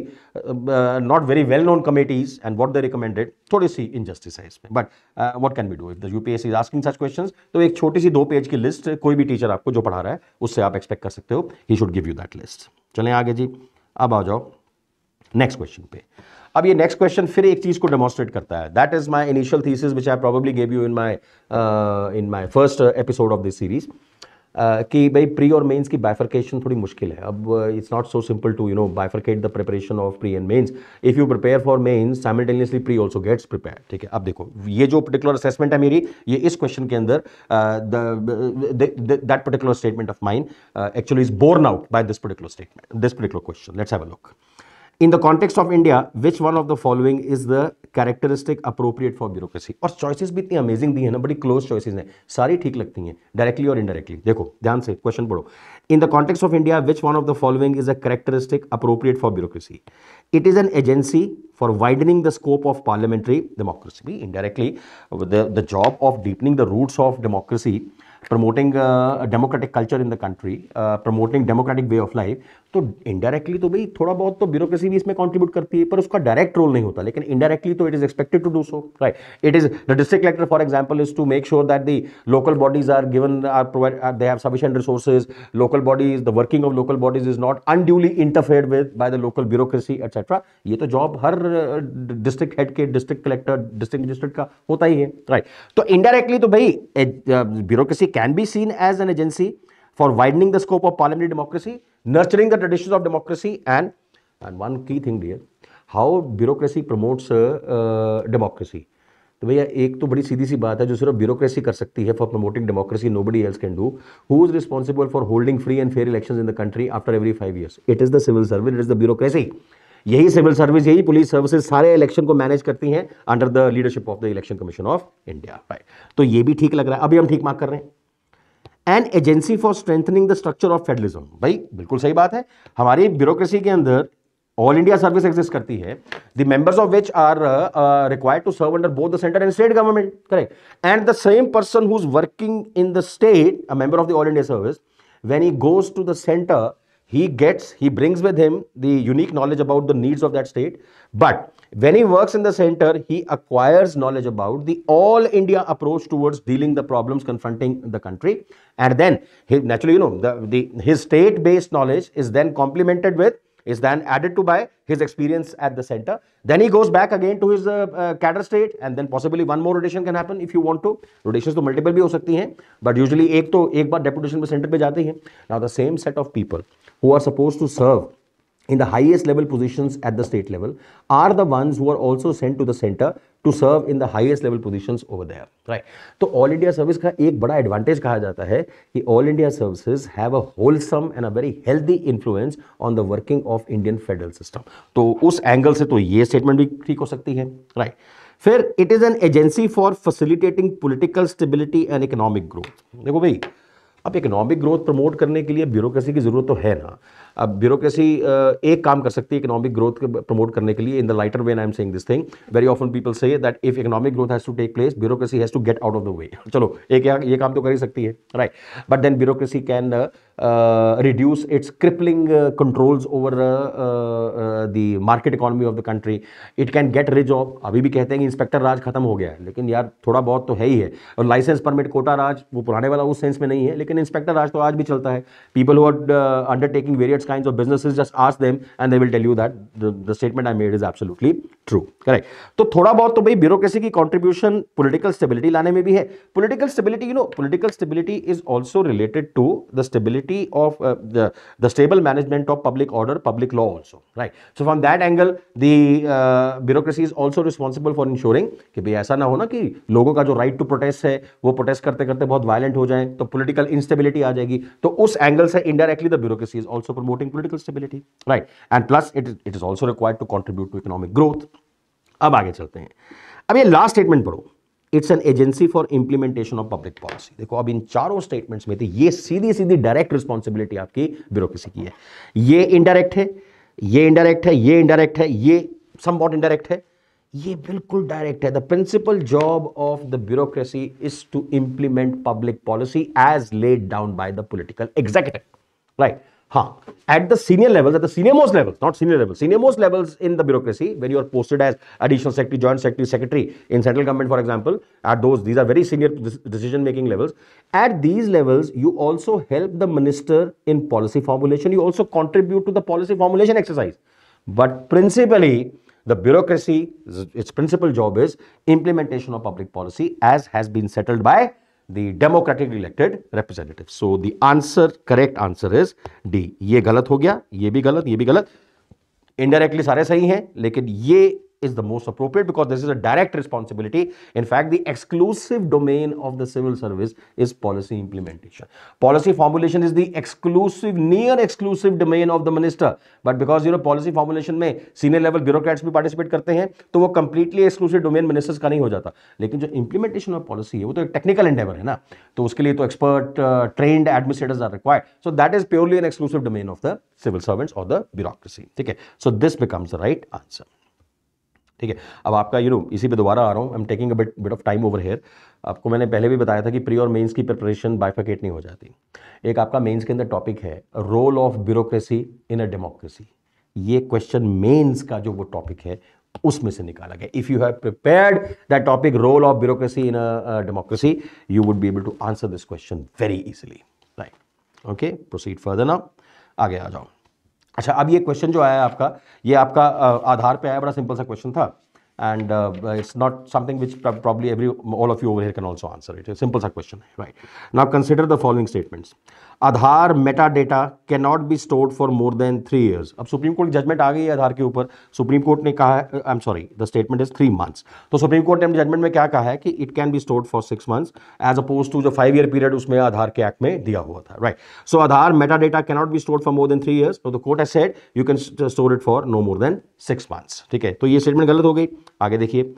not very well known committees and what they recommended थोड़ी सी injustice है इसमें but what can B do if the U P S is asking such question तो एक छोटी सी दो page की list कोई भी टीचर आपको जो पढ़ा रहा है उससे आप एक्सपेक्ट कर सकते हो he should give you that list चलें आगे जी अब आ जाओ नेक्स्ट क्वेश्चन पे अब ये नेक्स्ट क्वेश्चन फिर एक चीज़ को डेमोस्ट्रेट करता है that is my initial thesis which I probably gave you in my in my first episode of this series कि भाई प्री और मेंस की बाइफरकेशन थोड़ी मुश्किल है अब it's not so simple to you know bifurcate the preparation of pre and mains if you prepare for mains simultaneously pre also gets prepare ठीक है अब देखो ये जो पर्टिकुलर असेसमेंट है मेरी ये इस क्वेश्चन के अंदर that particular statement of mind actually is borne out by this particular statement this particular question let's have a look in the context of India, which one of the following is the characteristic appropriate for bureaucracy? और choices भी इतनी amazing दी है ना बड़ी close choices हैं सारी ठीक लगती हैं directly और indirectly देखो ध्यान से question पढ़ो in the context of India, which one of the following is a characteristic appropriate for bureaucracy? It is an agency for widening the scope of parliamentary democracy. Indirectly, the, the job of deepening the roots of democracy promoting uh, a democratic culture in the country, uh, promoting democratic way of life तो indirectly तो भाई थोड़ा बहुत तो bureaucracy भी इसमें contribute करती है पर उसका डायरेक्ट रोल नहीं होता लेकिन इनडायरेक्टली तो it is expected to do so right it is the district collector for example is to make sure that the local bodies are given are provide they have sufficient resources local bodies the working of local bodies is not unduly interfere with by the local bureaucracy etcetera ये तो job हर district uh, head के district collector district magistrate का होता ही है right right. तो indirectly तो भाई bureaucracy can be seen as an agency for widening the scope of parliamentary democracy, nurturing the traditions of democracy, and and one key thing, dear, how bureaucracy promotes uh, uh, democracy. तो भैया एक तो बड़ी सीधी सी बात है जो सिर्फ bureaucracy कर सकती है for promoting democracy nobody else can do who is responsible for holding free and fair election in the country after every five years it is the civil service it is the bureaucracy यही civil service यही police services सारे election को manage करती हैं under the leadership of the election commission of India right तो ये भी ठीक लग रहा है अभी हम ठीक मार्क कर रहे हैं an agency for strengthening the structure of federalism भाई बिल्कुल सही बात है हमारी ब्यूरोक्रेसी के अंदर ऑल इंडिया सर्विस एग्जिस्ट करती है the members of which are required to serve under both the centre and state government correct and the same person who is working in the state a member of the all India service when he goes to the centre he gets he brings with him the unique knowledge about the needs of that state but when he works in the center, he acquires knowledge about the all India approach towards dealing the problems confronting the country. And then he, naturally, you know, the, the, his state based knowledge is then complemented with is then added to by his experience at the center. Then he goes back again to his uh, uh, cadre state and then possibly one more rotation can happen if you want to. Rotations to multiple bhi ho sakti hain, but usually ek to ek bar deputation pe center pe jate hain. Now the same set of people who are supposed to serve in the highest level positions at the state level are the ones who are also sent to the center to serve in the highest level position over there right तो all India service का एक बड़ा advantage कहा जाता है कि all India services have a wholesome and a very healthy influence on the working of Indian federal system तो उस एंगल से तो ये स्टेटमेंट भी ठीक हो सकती है राइट right. फिर it is an agency for facilitating political stability and economic growth देखो भाई अब इकोनॉमिक ग्रोथ प्रमोट करने के लिए ब्यूरोक्रेसी की जरूरत तो है ना अब ब्यूरोक्रेसी uh, एक काम कर सकती है इकोनॉमिक ग्रोथ को प्रमोट करने के लिए in the lighter vein I am saying this thing very often people say that if economic growth has to take place bureaucracy has to get out of the way चलो एक ये काम तो कर ही सकती है right but then bureaucracy can reduce uh, its crippling uh, controls over uh, the market economy of the country. It can get rid of अभी भी कहते हैं कि इंस्पेक्टर राज खत्म हो गया है लेकिन यार थोड़ा बहुत तो है ही है और लाइसेंस परमिट कोटा राज वो पुराने वाला उस सेंस में नहीं है लेकिन इंस्पेक्टर राज तो आज भी चलता है people who are undertaking various kind of businesses just ask them and they will tell you that the statement I made is absolutely true correct तो थोड़ा बहुत तो भाई ब्यूरोक्रेसी की कॉन्ट्रीब्यूशन पॉलिटिकल स्टेबिलिटी लाने में भी है political stability you know political stability is also related to the stability stability of uh, the, the stable management of public order, public law also, right? So from that angle, the uh, bureaucracy is also responsible for ensuring ki भाई aisa na ho na ki logo ka jo right to protest hai wo protest karte karte bahut violent ho jaye to political instability aa jayegi to us angle se indirectly the bureaucracy is also promoting political stability, right? And plus it, is it is also required to contribute to economic growth. ab aage chalte hain ab ye last statement padho it's an agency for implementation of public policy देखो अब इन चारों statements में थे तो ये सीधी सीधी डायरेक्ट रिस्पॉन्सिबिलिटी आपकी ब्यूरोक्रेसी की है ये इनडायरेक्ट है ये इनडायरेक्ट है ये इनडायरेक्ट है ये सम बॉट इनडायरेक्ट है ये बिल्कुल डायरेक्ट है the principal job of the bureaucracy is to implement public policy as laid down by the political executive right Huh. At the senior levels, at the senior most levels, not senior levels, senior most levels in the bureaucracy, when you are posted as additional secretary, joint secretary, secretary in central government, for example, at those, these are very senior decision-making levels. At these levels, you also help the minister in policy formulation. You also contribute to the policy formulation exercise. But principally, the bureaucracy, its principal job is implementation of public policy as has been settled by the democratically elected representatives. So the answer, correct answer is D. ये गलत हो गया ये भी गलत ये भी गलत indirectly सारे सही हैं लेकिन ये is the most appropriate because this is a direct responsibility. In fact, the exclusive domain of the civil service is policy implementation. Policy formulation is the exclusive, near exclusive domain of the minister. But because, you know, policy formulation में senior level bureaucrats भी participate karte hain to wo completely exclusive domain ministers ka nahi ho jata lekin jo implementation of policy hai wo to एक technical endeavor hai na to uske liye to expert uh, trained administrators are required. So that is purely an exclusive domain of the civil servants or the bureaucracy. ठीक है So this becomes the right answer. ठीक है अब आपका you know इसी पे दोबारा आ रहा हूँ am taking a bit bit of time over here आपको मैंने पहले भी बताया था कि प्री और मेंस की प्रिपरेशन बाइफिकेट नहीं हो जाती एक आपका मेंस के अंदर टॉपिक है role of bureaucracy in a democracy ये क्वेश्चन मेंस का जो वो टॉपिक है उसमें से निकाला गया if you have prepared that topic role of bureaucracy in a democracy you would be able to answer this question very easily right okay proceed further now आगे आ जाओ अच्छा अब ये क्वेश्चन जो आया है आपका ये आपका आधार पे आया बड़ा सिंपल सा क्वेश्चन था and it's not something which probably every all of you over here can also answer it simple सा क्वेश्चन है right now consider the following statements Aadhaar meta data can not be stored for more than three years अब Supreme Court की judgement आ गई है आधार के ऊपर supreme Court ने कहा है I am sorry the statement is three months तो सुप्रीम कोर्ट ने अपने जजमेंट में क्या कहा है कि it can be stored for six months as oppose to जो फाइव ईयर पीरियड उसमें आधार के एक्ट में दिया हुआ था right so Aadhaar meta data cannot be stored for more than three years the court has said you can store it for no more then six months ठीक है तो ये स्टेटमेंट गलत हो गई आगे देखिए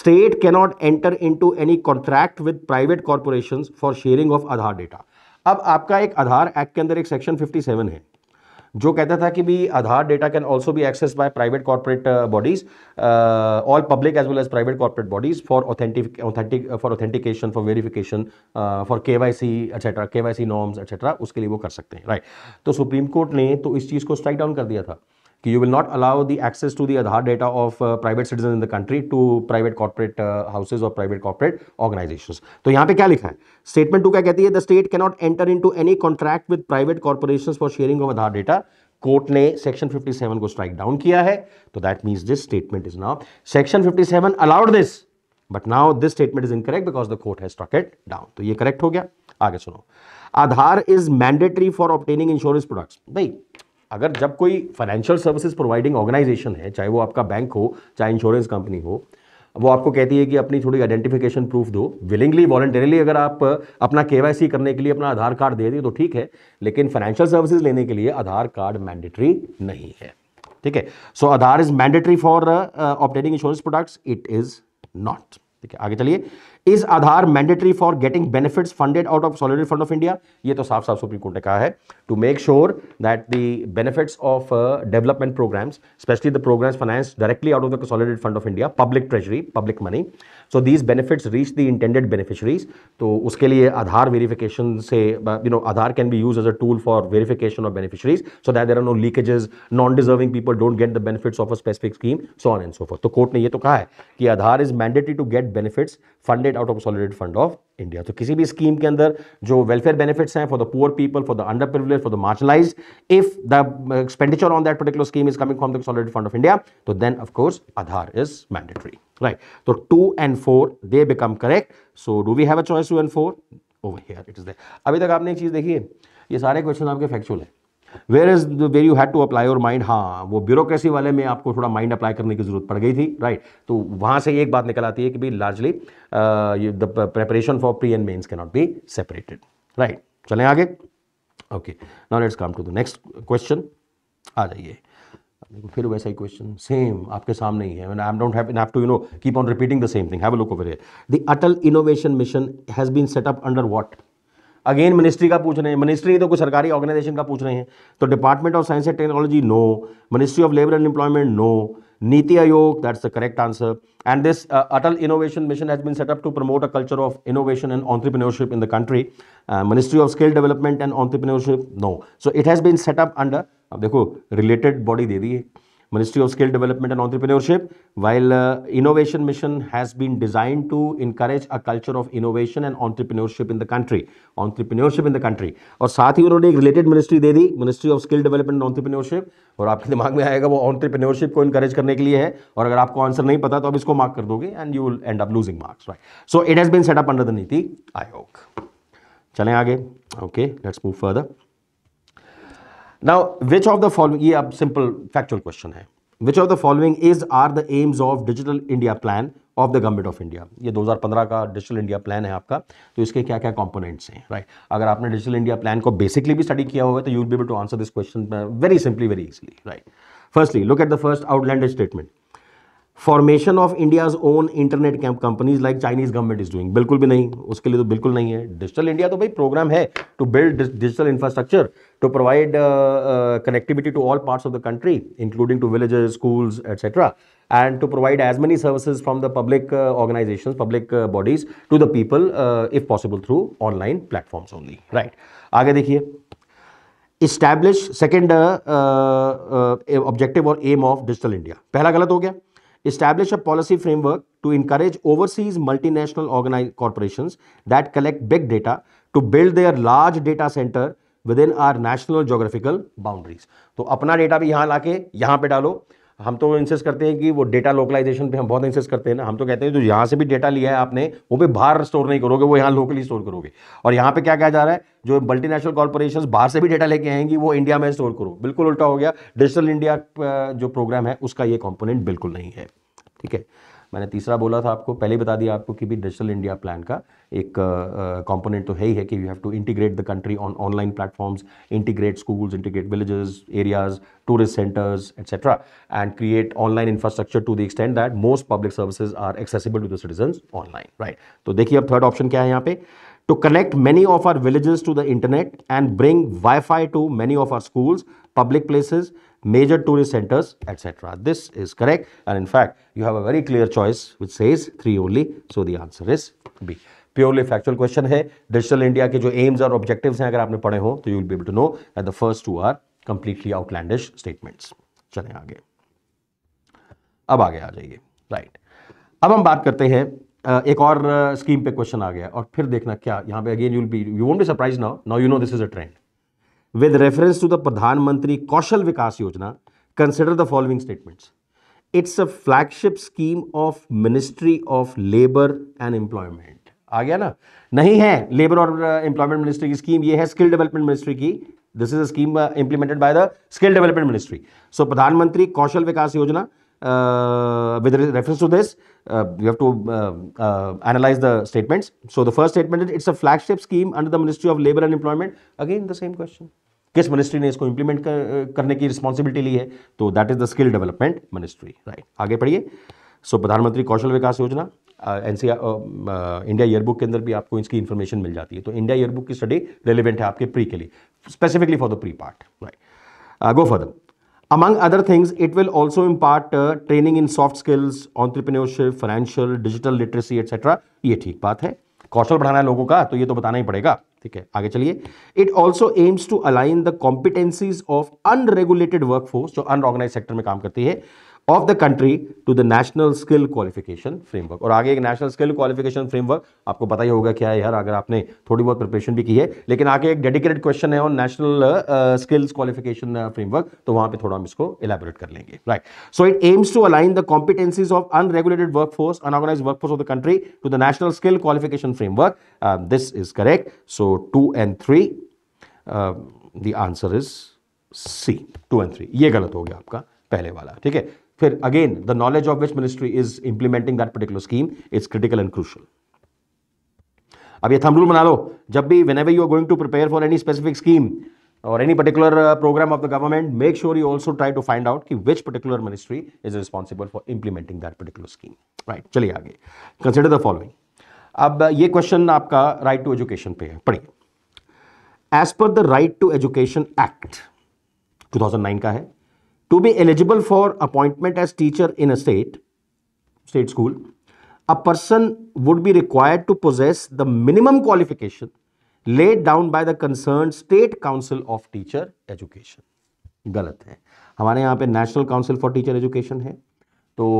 state cannot enter into any contract with private corporation for sharing of Aadhaar data अब आपका एक आधार एक्ट के अंदर एक सेक्शन 57 है जो कहता था कि भी Aadhaar data can also be access by private corporate bodies all public as well as private corporate bodies for authentic authentic for authentication for verification for K Y C etcetera K Y C norms etcetera उसके लिए वो कर सकते हैं right right. तो Supreme Court ने तो इस चीज़ को स्ट्राइक डाउन कर दिया था कि you will not allow the access to the Aadhaar data of private citizen in the country to private corporate houses और प्राइवेट कॉर्पोरेट ऑर्गेनाइजेशन तो यहाँ पे क्या लिखा है स्टेटमेंट टू क्या कहती है the state cannot enter into any contract with private corporation for sharing of Aadhaar data court ने सेक्शन 57 को स्ट्राइक डाउन किया है तो that means this statement is now section 57 allowed this but now this statement is incorrect because the court has struck it down तो ये correct हो गया आगे सुनो Aadhaar is mandatory for obtaining insurance products भाई अगर जब कोई फाइनेंशियल सर्विसेज प्रोवाइडिंग ऑर्गेनाइजेशन है चाहे वो आपका बैंक हो चाहे इंश्योरेंस कंपनी हो वो आपको कहती है कि अपनी थोड़ी आइडेंटिफिकेशन प्रूफ दो विलिंगली वॉलेंटरीली अगर आप अपना के करने के लिए अपना आधार कार्ड दे दें तो ठीक है लेकिन फाइनेंशियल सर्विसेज लेने के लिए आधार कार्ड मैंडेटरी नहीं है ठीक है so Aadhaar is mandatory for operating insurance products it is not ठीक है आगे चलिए is Aadhaar mandatory for getting benefit funded out of solidary fund of India ये तो साफ साफ सुप्रीम कोर्ट ने कहा है to make sure that the benefits of development programmes specially the programmes finance directly out of the solidary fund of India public treasury public money so these benefits reach the intended beneficiaries तो उसके लिए Aadhaar verification से you know Aadhaar can be use as a tool for verification of beneficiaries so that there are no leakages non deserving people don't get the benefits of a specific scheme so on and so forth तो court ने ये तो कहा है कि Aadhaar is mandatory to get benefits funded out of solidated fund of India तो किसी भी स्कीम के अंदर जो वेलफेयर बेनिफिट्स हैं for the poor people for the under privilege for the marginalise if the expenditure on that particular scheme is coming from the solidated fund of India तो then of course Aadhaar is mandatory right? So 2 and 4, they become correct. So do we have a choice 2 and 4? Over here, it is there. अभी तक आपने एक चीज़ देखी है ये सारे question आपके फैक्चुअल है where is where you had to apply your mind हाँ वो ब्यूरोक्रेसी वाले में आपको थोड़ा माइंड अप्लाई करने की जरूरत पड़ गई थी राइट तो वहां से एक बात निकल आती है कि भी largely the preparation for pre and mains के नॉट बी सेपरेटेड राइट चलें आगे okay now let's come to the next question आ जाइए देखो फिर वैसा ही क्वेश्चन सेम आपके सामने ही है I don't have have to you know keep on repeating the same thing have a look over here the Atal Innovation Mission has been set up under what again ministry का पूछ रहे हैं ministry तो कुछ सरकारी ऑर्गेनाइजेशन का पूछ रहे हैं तो Department of Science and Technology no ministry of Labour and Employment no Niti Aayog, that's the correct answer. And this uh, Atal Innovation Mission has been set up to promote a culture of innovation and entrepreneurship in the country. Uh, Ministry of Skill Development and Entrepreneurship, no. So it has been set up under, अब related body दे Ministry of Skill Development and Entrepreneurship, while uh, Innovation Mission has been designed to encourage a culture of innovation and entrepreneurship in the country. Entrepreneurship in the country. और साथ ही उन्होंने एक related ministry दे दी Ministry of Skill Development entrepreneurship और आपके दिमाग में आएगा वो ऑन्टरप्रीनियरशिप को इनकरेज करने के लिए है और अगर आपको आंसर नहीं पता तो आप इसको मार्क कर दोगे and you will end up losing marks right so it has been set up under the Niti Aayog चलें आगे okay let's move further now which of the following ये अब सिंपल फैक्चुअल क्वेश्चन है which of the following is are the aims of Digital India plan of the Government of India ये 2015 का digital India plan है आपका तो इसके क्या क्या कॉम्पोनेंट्स हैं राइट अगर आपने डिजिटल इंडिया प्लान को बेसिकली भी स्टडी किया होगा तो you will be able to answer this question very simply very easily right firstly look at the first outland statement formation of India's own internet camp companies like Chinese government is doing बिल्कुल भी नहीं उसके लिए तो बिल्कुल नहीं है Digital India तो भाई प्रोग्राम है to build digital infrastructure to provide connectivity to all parts of the country including to villages school etcetera and to provide as many services from the public organisation public bodies to the people if possible through online platforms only right आगे देखिए establish second objective और aim of Digital India पहला गलत हो गया establish a policy framework to encourage overseas multinational organized corporations that collect big data to build their large data center within our national geographical boundaries to apna data bhi yahan laake yahan pe dalo हम तो insists करते हैं कि वो data localisation पे हम बहुत insists करते हैं ना हम तो कहते हैं जो यहाँ से भी डेटा लिया है आपने वो भी बाहर स्टोर नहीं करोगे वो यहाँ लोकली स्टोर करोगे और यहाँ पे क्या कहा जा रहा है जो मल्टीनेशनल कॉरपोरेशन बाहर से भी डेटा लेके आएंगी वो इंडिया में स्टोर करो बिल्कुल उल्टा हो गया डिजिटल इंडिया जो प्रोग्राम है उसका ये कॉम्पोनेंट बिल्कुल नहीं है ठीक है मैंने तीसरा बोला था आपको पहले बता दिया आपको कि भी डिजिटल इंडिया प्लान का एक कंपोनेंट तो है ही है कि you have to integrate the country on online platforms integrate schools integrate villages areas tourist centres etc., and create online infrastructure to the extend that most public services are accessible to the citizen online right तो देखिए अब third option क्या है यहाँ पे to connect many of our villages to the internet and bring wifi to many of our schools public places major tourist centers, etc. This is correct. And in fact, you have a very clear choice which says 3 only. So the answer is B. Purely factual question है Digital India के जो AIIMS और objectives हैं अगर आपने पढ़े हो तो you will be able to know at the first two are completely outlandish statements चलें आगे अब आगे आ जाइए राइट अब हम बात करते हैं एक और स्कीम पे क्वेश्चन आ गया और फिर देखना क्या यहाँ पे again you will be you won't be surprise now now you know this is a trend with reference to the Pradhan Mantri Kaushal Vikas Yojana consider the following statement it's a flagship scheme of Ministry of Labour and Employment आ गया ना नहीं है labour और employment uh, ministry की scheme ये है skill development ministry की this is a scheme implemented by the skill development ministry so Pradhan Mantri Kaushal Vikas योजना uh, with reference to this, uh, you have to uh, uh, analyze the statements. So the first statement is it's a flagship scheme under the Ministry of Labour and Employment. Again, the same question. किस ministry ने इसको implement कर, uh, करने की responsibility ली है तो that is the skill development ministry right आगे पढ़िए सो so, प्रधानमंत्री कौशल विकास योजना एनसीआर सी इंडिया ईयरबुक के अंदर भी आपको इसकी इंफॉर्मेशन मिल जाती है तो इंडिया ईयरबुक की स्टडी रेलिवेंट है आपके प्री के लिए specifically for the pre part right go for the Among other things, it will also impart uh, training in soft skills, entrepreneurship, financial, digital literacy, etc. ये ठीक बात है कौशल बढ़ाना है लोगों का तो ये तो बताना ही पड़ेगा ठीक है आगे चलिए it also aims to align the competencies of unregulated workforce जो अनऑर्गेनाइज सेक्टर में काम करती है of the country to the national skill qualification framework और आगे एक नेशनल स्किल क्वालिफिकेशन फ्रेमवर्क आपको पता ही होगा क्या है यार अगर आपने थोड़ी बहुत प्रिपरेशन भी की है लेकिन आगे एक डेडिकेटेड क्वेश्चन है on national skills qualification framework तो वहां पे थोड़ा हम इसको इलेबोरेट कर लेंगे right so it aims to align the competencies of unregulated work force unorganise work force of the country to the national skill qualification framework this is correct so two and three the answer is C two and three ये गलत हो गया आपका पहले वाला ठीक है फिर again the knowledge of which ministry is implementing that particular scheme is critical and crucial अब ये थम रूल बना लो जब भी whenever you are going to prepare for any specific scheme और any particular programme of the government make sure you also try to find out कि which particular ministry is responsible for implementing that particular scheme right चलिए आगे consider the following अब uh, ये question आपका right to education पे है पढ़िए as per the right to education act 2009 का है to be eligible for appointment as teacher in a state state school a person would be required to possess the minimum qualification laid down by the concerned state council of teacher education galat hai hamare yahan pe national council for teacher education hai to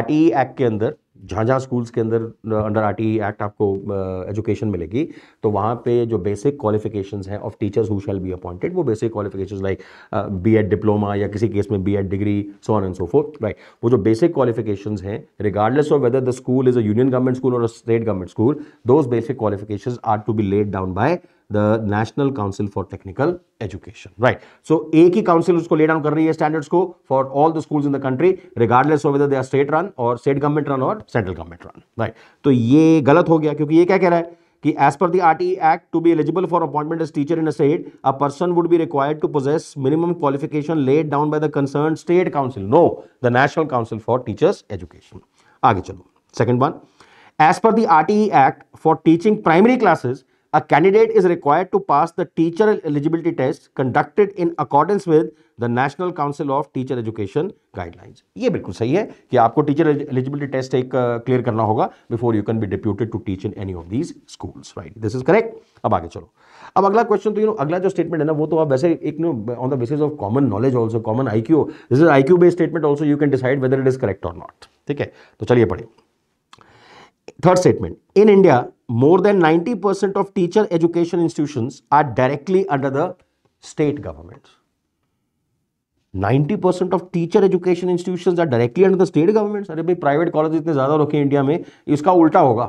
rte act ke andar जहाँ जहाँ schools के अंदर under R act आपको education uh, मिलेगी तो वहाँ पे जो बेसिक क्वालिफिकेशंस हैं of teachers who shall be appointed वो basic qualifications like B Ed diploma या किसी केस में B Ed degree so on and so forth right वो जो बेसिक क्वालिफिकेशंस हैं regardless of whether the school is a union government school और state government school those basic qualification are to be lead down by the national council for technical education right so एक ही council उसको lay down कर रही है standards को for all the schools in the country regardless of they state run और state government run और central government run right तो ये गलत हो गया क्योंकि ये क्या कह रहा है कि as per the T act to be eligible for appointment as teacher in state a person would be required to possess minimum qualification laid down by the concern state council no the national council for teachers education आगे चलो second one as per the T act for teaching primary classes A candidate is required to pass the teacher eligibility test conducted in accordance with the National Council of Teacher Education Guidelines. ये बिल्कुल सही है कि आपको teacher eligibility test एक clear uh, करना होगा before you can be deputed to teach in any of these school right this is correct अब आगे चलो अब अगला क्वेश्चन तो यू नो अगला जो स्टेटमेंट है ना वो तो आप वैसे एक know on the basis of common knowledge also common IQ Q this is IQ based statement also you can decide whether it is correct और नॉट ठीक है तो चलिए पढ़े third statement in india more than 90% of teacher education institutions are directly under the state government. 90% of teacher education institutions are directly under the state governments are private colleges itne zyada rakhe india mein iska ulta hoga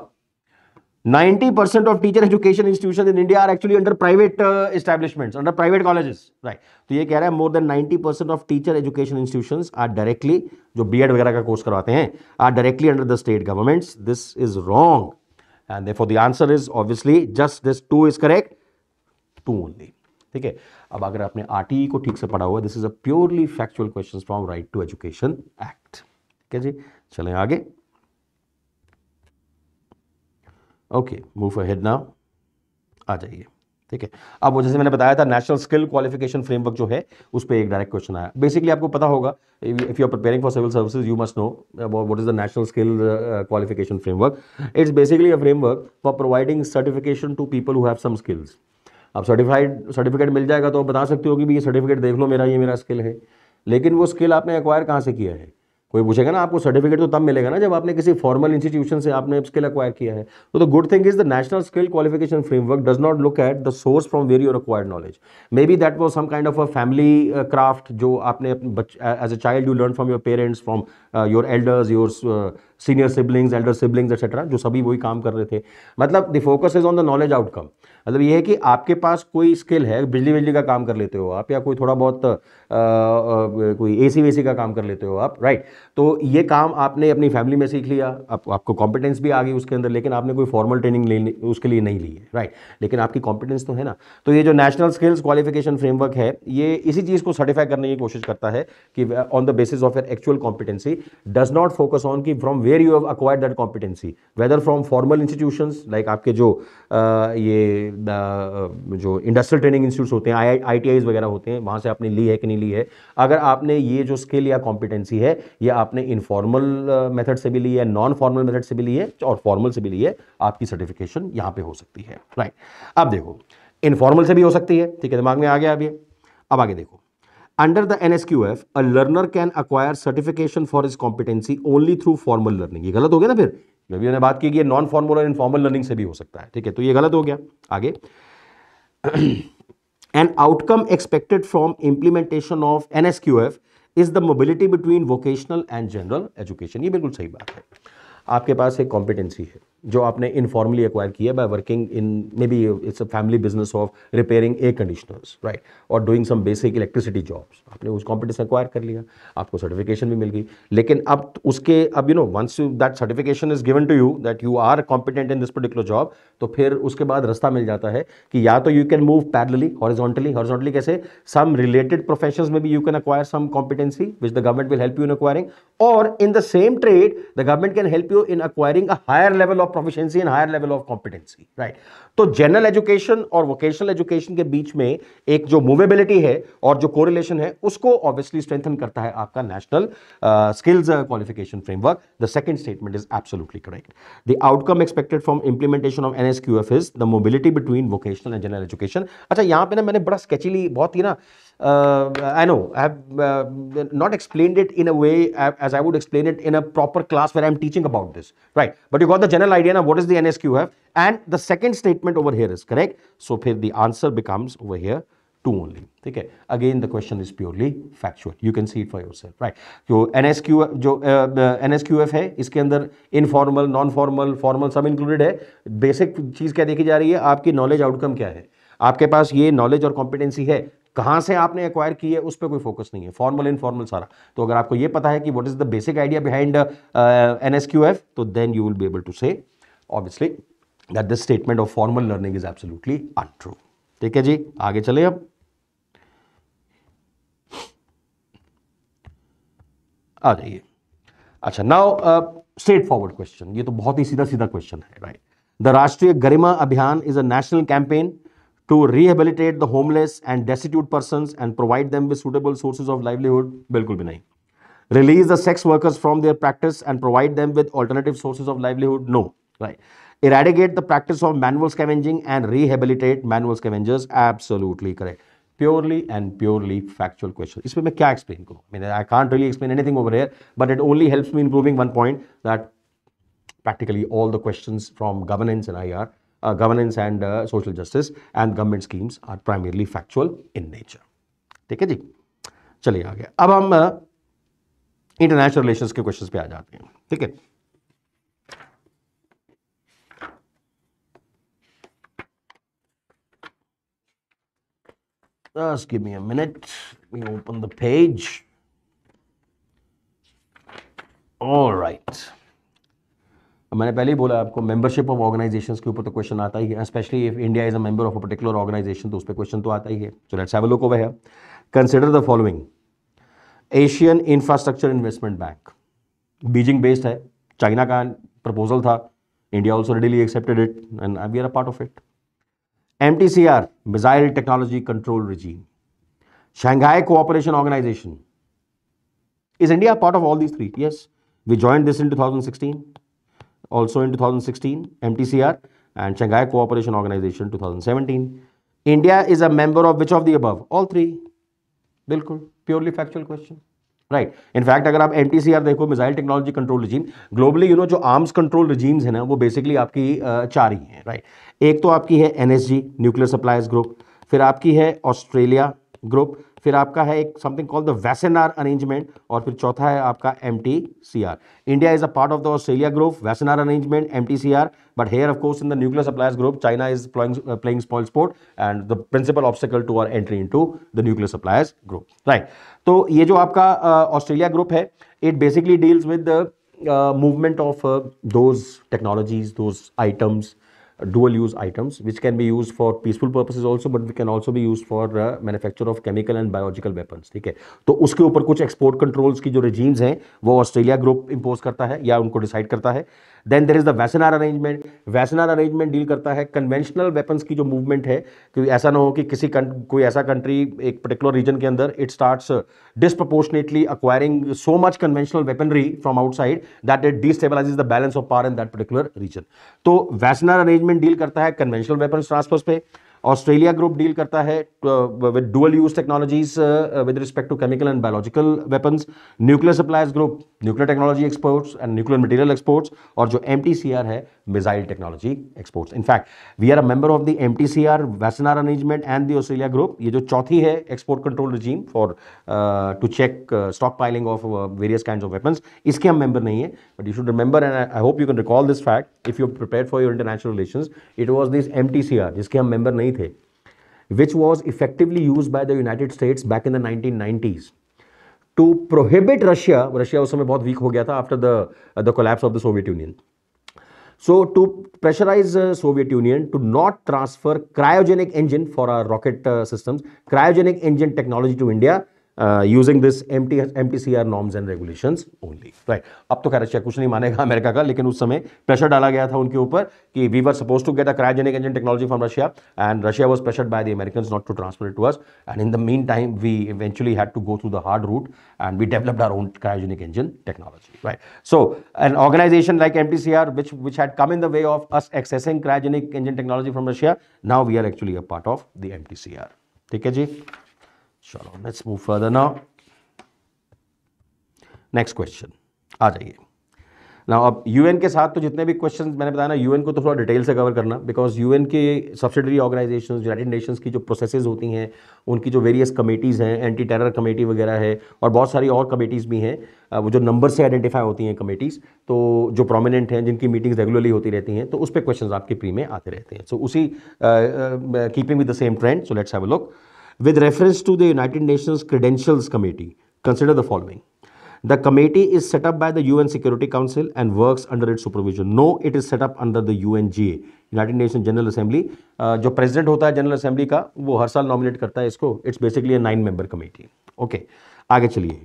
90% of teacher education institutions in India are actually under private uh, establishments, under private colleges, right? तो ये कह रहा है more than 90% of teacher education institutions are directly जो B Ed वगैरह का course करवाते हैं are directly under the state governments. This is wrong, and therefore the answer is obviously just this two is correct, two only. ठीक है अब अगर आपने आर को ठीक से पढ़ा हुआ this is a purely factual question from right to education act ठीक है जी चलें आगे ओके मूव अहेड नाउ आ जाइए ठीक है अब जैसे मैंने बताया था नेशनल स्किल क्वालिफिकेशन फ्रेमवर्क जो है उस पर एक डायरेक्ट क्वेश्चन आया बेसिकली आपको पता होगा if you are preparing for civil services you must know what is the national skill qualification framework it's basically a framework for providing certification to people who have some skills अब certified certificate मिल जाएगा तो आप बता सकते हो कि भी ये सर्टिफिकेट देख लो मेरा ये मेरा स्किल है लेकिन वो स्किल आपने एक्वायर कहाँ से किया है कोई पूछेगा ना आपको सर्टिफिकेट तो तब मिलेगा ना जब आपने किसी फॉर्मल इंस्टीट्यूशन से आपने स्किल अक्वायर किया है तो the good thing is the national skill qualification framework does not look at the source from where your acquired knowledge may be that was some kind of a family craft जो आपने as a child you learn from your parents from your elders your senior siblings elder siblings etcetera जो सभी वही काम कर रहे थे मतलब the focus is on the knowledge outcome मतलब ये है कि आपके पास कोई स्किल है बिजली बिजली का काम कर लेते हो आप या कोई थोड़ा बहुत आ, कोई ए सी का काम कर लेते हो आप राइट तो ये काम आपने अपनी फैमिली में सीख लिया आप, आपको कॉम्पिटेंस भी आ गई उसके अंदर लेकिन आपने कोई फॉर्मल ट्रेनिंग ले, उसके लिए नहीं ली है राइट लेकिन आपकी कॉम्पिटेंस तो है ना तो ये जो नेशनल स्किल्स क्वालिफिकेशन फ्रेमवर्क है ये इसी चीज़ को सर्टिफाई करने की कोशिश करता है कि on the basis of er actual competency does not focus on कि from where you have acquired that competency whether from formal institutions like आपके जो आ, ये द uh, जो इंडस्ट्रियल ट्रेनिंग इंस्टीट्यूट्स होते हैं आई आई वगैरह होते हैं वहाँ से आपने ली है कि नहीं ली है अगर आपने ये जो स्किल या कॉम्पिटेंसी है ये आपने इनफॉर्मल मेथड uh, से भी ली है नॉन फॉर्मल मेथड से भी ली है और फॉर्मल से भी ली है आपकी सर्टिफिकेशन यहाँ पर हो सकती है राइट अब देखो इनफॉर्मल से भी हो सकती है ठीक है दिमाग में आ गया अब ये अब आगे देखो under the N S Q F a learner can acquire certification for competency competency only through formal ये गलत हो गया ना फिर जो अभी बात की कि नॉन फॉर्मल और इनफॉर्मल लर्निंग से भी हो सकता है ठीक है तो ये गलत हो गया आगे an outcome expected from implementation of N S Q F is the mobility between vocational and general education ये बिल्कुल सही बात है आपके पास एक कॉम्पिटेंसी है जो आपने इनफॉर्मली एक्वायर किया by working in maybe it's a family business of repairing air conditioners right और doing some basic electricity jobs आपने उस कॉम्पिटिशन एक्वायर कर लिया आपको सर्टिफिकेशन भी मिल गई लेकिन अब उसके अब you know once you that certification is given to you that you are competent in this particular job तो फिर उसके बाद रास्ता मिल जाता है कि या तो you can move parallelly horizontally horizontally कैसे सम रिलेटेड प्रोफेशन में भी you can acquire some competency which the government will help you in acquiring और in the same trade the government can help you in acquiring a higher level of proficiency and higher level of competency, right? तो general education और vocational education के बीच में एक जो movability है और जो कोरिलेशन है उसको ऑब्वियसली स्ट्रेंथन करता है आपका national skills qualification framework the second statement is absolutely correct the outcome expected from implementation of NSQF is the mobility between vocational and general education अच्छा यहाँ पे ना मैंने बड़ा स्केचिली बहुत ही ना I know I have not explain it in a way as I would explain it in a proper class where I am teaching about this right but you got the general idea ना what is the NSQF and the second statement over here is correct so फिर the answer becomes over here 2 only. ठीक है again the question is purely factual you can see it for yourself right जो N S Q जो N S Q F है इसके अंदर informal non formal formal सब included है basic चीज़ क्या देखी जा रही है आपकी नॉलेज आउटकम क्या है आपके पास ये नॉलेज और कॉम्पिटेंसी है कहाँ से आपने एक्वायर की है उस पर कोई फोकस नहीं है फॉर्मल इनफॉर्मल सारा तो अगर आपको ये पता है कि what is the basic idea behind N S Q F तो then you will be able to say obviously that this statement of formal learning is absolutely untrue ठीक है जी आगे चले अब आ जाइए अच्छा नाउ स्ट्रेट फॉरवर्ड क्वेश्चन ये तो बहुत ही सीधा सीधा क्वेश्चन है right the Rashtriya Garima Abhiyan is a national campaign to rehabilitate the homeless and destitute person and provide them with suitable sources of livelihood बिल्कुल भी नहीं release the sex workers from their practice and provide them with alternative sources of livelihood no right eradicate the practice of manual scavenging and rehabilitate manual scavengers absolutely correct purely and purely factual question isme main kya explain karu i mean i can't really explain anything over here but it only helps me in proving one point that practically all the questions from governance and ir uh, governance and uh, social justice and government schemes are primarily factual in nature ठीक है जी चलिए आगे अब हम international relations के questions पे आ जाते हैं ठीक है Just give me a minute. Let me open the page. All right. मैंने पहले ही बोला आपको मेंबरशिप ऑफ ऑर्गेनाइजेशंस के ऊपर तो क्वेश्चन आता ही है specially if India is a member of a particular organisation तो उस पर क्वेश्चन तो आता ही है so let's have a look over here consider the following Asian infrastructure investment bank Beijing based है चाइना का प्रपोजल था India also readily accepted it and we are a part of it MTCR, Missile Technology Control Regime, Shanghai Cooperation Organization. Is India part of all these three? Yes. We joined this in 2016, also in 2016, MTCR and Shanghai Cooperation Organization 2017. India is a member of which of the above? All three. Bilkul, purely factual question. Right right. In fact अगर आप um देखो missile technology control regime globally you know जो arms control regimes हैं ना वो basically आपकी चार ही हैं राइट right. एक तो आपकी है एन न्यूक्लियर सप्लायर्स ग्रुप फिर आपकी है ऑस्ट्रेलिया ग्रुप फिर आपका है एक something called the Wassenaar arrangement और फिर चौथा है आपका um India is a part of the Australia group Wassenaar arrangement um but here of course in the nuclear suppliers group China is playing spoil sport and the principal obstacle to our entry in the nuclear suppliers group right तो ये जो आपका Australia group है it basically deals with movement of those technologies those items dual use items which can be used for peaceful purposes also but can also be used for uh, manufacture of chemical and biological weapons ठीक है तो उसके ऊपर कुछ export controls की जो regimes हैं वो ऑस्ट्रेलिया ग्रुप इंपोज करता है या उनको डिसाइड करता है then there is the Wassenaar arrangement Wassenaar arrangement deal करता है कन्वेंशनल वेपन्स की जो मूवमेंट है क्योंकि ऐसा ना हो कि किसी कोई ऐसा कंट्री एक पर्टिकुलर रीजन के अंदर it starts disproportionately acquiring so much conventional weaponry from outside that it destabilise the balance of power in that particular region तो वैसनार अरेंज मैनेजमेंट डील करता है कन्वेंशनल वेपन ट्रांसफर्स पे Australia group deal करता है with dual use technologies with respect to chemical and biological weapons nuclear suppliers group nuclear technology exports and nuclear material exports और जो M है missile technology exports. In fact, we are a member of the MTCR, Wassenaar Arrangement and the Australia Group. ये जो चौथी है export control regime for uh, to check uh, stockpiling of uh, various kinds of weapons. इसके हम member नहीं है but you should remember and I, I hope you can recall this fact if you are prepared for your international relations. It was this MTCR जिसके हम member नहीं थे which was effectively used by the United States back in the 1990s. To prohibit Russia Russia उस समय बहुत weak हो गया था after the the collapse of the Soviet Union So to pressurize uh, Soviet Union to not transfer cryogenic engine for our rocket uh, systems, cryogenic engine technology to India, uh, using this MT, MTCR norms and regulations only. Right. Up to Karachi, Kushni Manega, America, ka, lekin us samay pressure dalagaya tha unke upar ki we were supposed to get the cryogenic engine technology from Russia and Russia was pressured by the Americans not to transfer it to us. And in the meantime, we eventually had to go through the hard route and we developed our own cryogenic engine technology. Right. So, an organization like MTCR, which, which had come in the way of us accessing cryogenic engine technology from Russia, now we are actually a part of the MTCR. Take care, चलो let's move further now next question आ जाइए ना अब UN के साथ तो जितने भी क्वेश्चन मैंने बताया ना यूएन को तो थोड़ा डिटेल से कवर करना बिकॉज यूएन के सब्सिडरी ऑर्गेनाइजेशन यूनाइटेड नेशंस की जो प्रोसेसेस होती हैं उनकी जो वेरियस कमेटीज़ हैं एंटी टेरर कमेटी वगैरह है और बहुत सारी और कमेटीज़ भी हैं वो जो नंबर से आइडेंटिफाई होती हैं कमेटीज़ तो जो प्रोमिनेंट हैं जिनकी मीटिंग्स रेगुलरली होती रहती हैं तो उस पर क्वेश्चन आपके प्री में आते रहते हैं सो so, उसी keeping with the same trend so let's have a look With reference to the United Nations Credentials Committee, consider the following. The committee is set up by the UN Security Council and works under its supervision. No, it is set up under the UNGA, United Nations General Assembly. Uh, जो president होता है general assembly का वो हर साल nominate करता है इसको it's basically a nine member committee okay आगे चलिए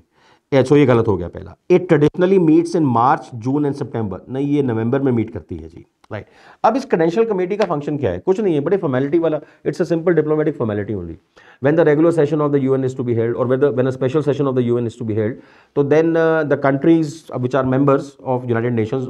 सो ये गलत हो गया पहला it traditionally meets in March June and September नहीं ये नवंबर में मीट करती है जी राइट right. अब इस क्रेडेंशियल कमेटी का फंक्शन क्या है कुछ नहीं है बड़े फॉर्मेलिटी वाला it's a simple diplomatic formality only when the regular session of the UN is to be held और when a special session of the UN is to be held तो then the countries which are members of United Nations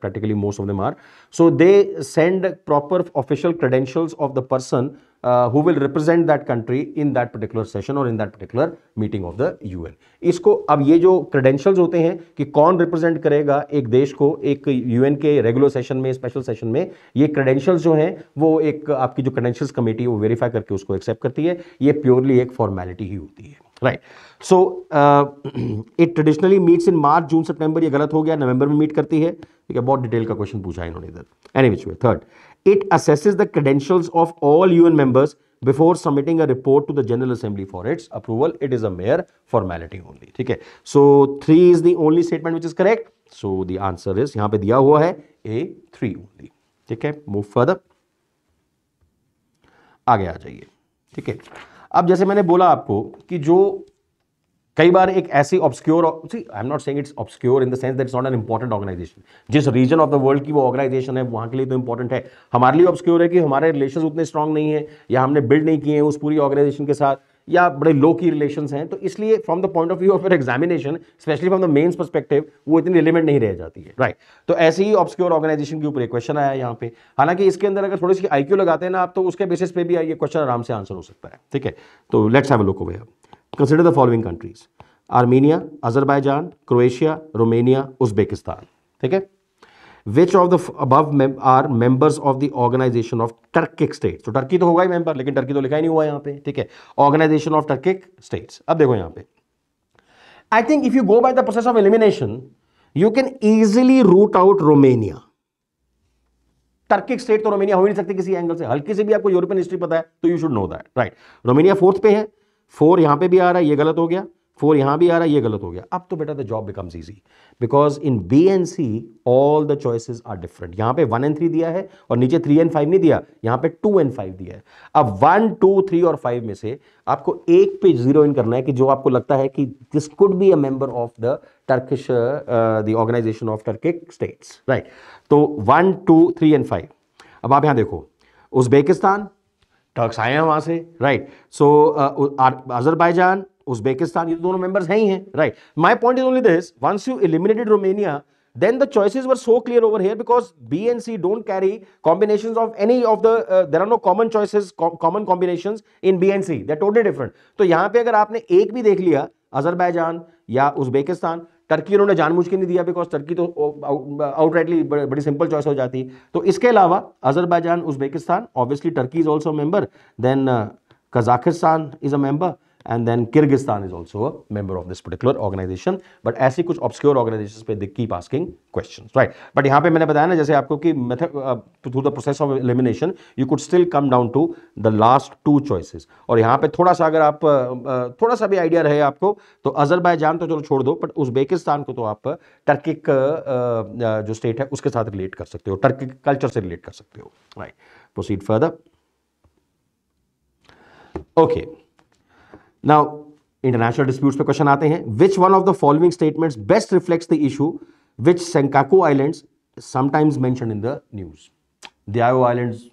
practically most of them are so they send proper official credentials of the person uh, who will represent that country in that particular session or in that particular meeting of the UN इसको अब ये जो credential होते हैं कि कौन represent करेगा एक देश को एक एन के रेगुलर सेशन में स्पेशल सेशन में ये क्रेडेंशियल जो हैं वो एक आपकी जो क्रेडेंशियल्स कमेटी है वो वेरीफाई करके उसको एक्सेप्ट करती है ये प्योरली एक फॉर्मेलिटी ही होती है right so it traditionally meets in March June September ये गलत हो गया नवंबर में मीट करती है ठीक है बहुत डिटेल का क्वेश्चन पूछा है इन्होंने इधर any which way third It assesses the credentials of all UN members before submitting a report to the General Assembly for its approval. It is a mere formality only. ठीक है. So three is the only statement which is correct. So the answer is यहाँ पे दिया हुआ है A three only. ठीक है. Move further. आगे आ जाइए. ठीक है. अब जैसे मैंने बोला आपको कि जो कई बार एक ऐसी ऑब्सक्योर सी I am not saying it's obscure in the sense that it's not an important organisation जिस रीजन ऑफ द वर्ल्ड की वो ऑर्गेनाइजेशन है वहाँ के लिए तो इंपॉर्टेंट है हमारे लिए ऑब्सक्योर है कि हमारे रिलेशन उतने स्ट्रांग नहीं है या हमने बिल्ड नहीं किए हैं उस पूरी ऑर्गेनाइजेशन के साथ या बड़े लो की रिलेशन हैं तो इसलिए from the point of view of examination specially from the mains perspective वो इतनी रिलेवेंट नहीं रह जाती है राइट right. तो ऐसे ही ऑब्सक्योर ऑर्गेनाइजेशन के ऊपर एक क्वेश्चन आया यहाँ पे हालांकि इसके अंदर अगर थोड़ी सी आईक्यू लगाते हैं ना आप तो उसके बेसिस पे भी ये क्वेश्चन आराम से आंसर हो सकता है ठीक है तो लेट्स हैव लोग look over consider the following countries Armenia Azerbaijan Croatia Romania Uzbekistan ठीक है which of the above are members of the organisation of Turkic states तो टर्की तो होगा ही मेंबर लेकिन टर्की तो लिखा ही नहीं हुआ यहां पे ठीक है ऑर्गेनाइजेशन ऑफ टर्किक स्टेट्स अब देखो यहां पे I think if you go by the process of elimination you can easily rule out Romania Turkic state तो रोमेनिया हो ही नहीं सकती किसी एंगल से हल्की से भी आपको यूरोपियन हिस्ट्री पता है तो you should know that right Romania fourth पे है फोर यहां पे भी आ रहा है ये गलत हो गया फोर यहां भी आ रहा है ये गलत हो गया अब तो बेटा the job becomes easy because in B and C all the choices are different यहां पे वन एंड थ्री दिया है और नीचे थ्री एंड फाइव नहीं दिया यहां पे टू एंड फाइव दिया है अब वन टू थ्री और फाइव में से आपको एक पे जीरो इन करना है कि जो आपको लगता है कि this could be a member of the Turkish the organisation of Turkic states right तो one two three and five अब आप यहां देखो उज्बेकिस्तान टर्क्स आए हैं वहां से uh, right so Azerbaijan Uzbekistan ये दोनों मेंबर्स हैं ही हैं right my point is only this once you eliminated Romania then the choices were so clear over here because B and C don't carry combinations of any of the there are no common choices common combinations in B and C they are totally different तो यहां पे अगर आपने एक भी देख लिया Azerbaijan या उजबेकिस्तान टर्की उन्होंने जानबूझ के नहीं दिया बिकॉज टर्की तो आउटराइटली बड़ी सिंपल चॉइस हो जाती तो इसके अलावा Azerbaijan Uzbekistan obviously Turkey is also member then Kazakhstan is a member and then Kyrgyzstan is also member of this particular organisation but ऐसी कुछ ऑब्सक्योर ऑर्गेनाइजेशन पे keep asking question right but यहाँ पे मैंने बताया ना जैसे आपको कि method through the process of elimination you could still come down to the last two choices और यहाँ पे थोड़ा सा अगर आप uh, uh, थोड़ा सा भी आइडिया रहे आपको तो जान तो चलो छोड़ दो बट उजबेकिस्तान को तो आप टर्किक uh, जो स्टेट है उसके साथ रिलेट कर सकते हो टर्किक कल्चर से रिलेट कर सकते हो right proceed further okay okay. Now international disputes पे क्वेश्चन आते हैं which one of the following statements best reflects the issue which Senkaku islands sometimes mention in the news Diaoyu islands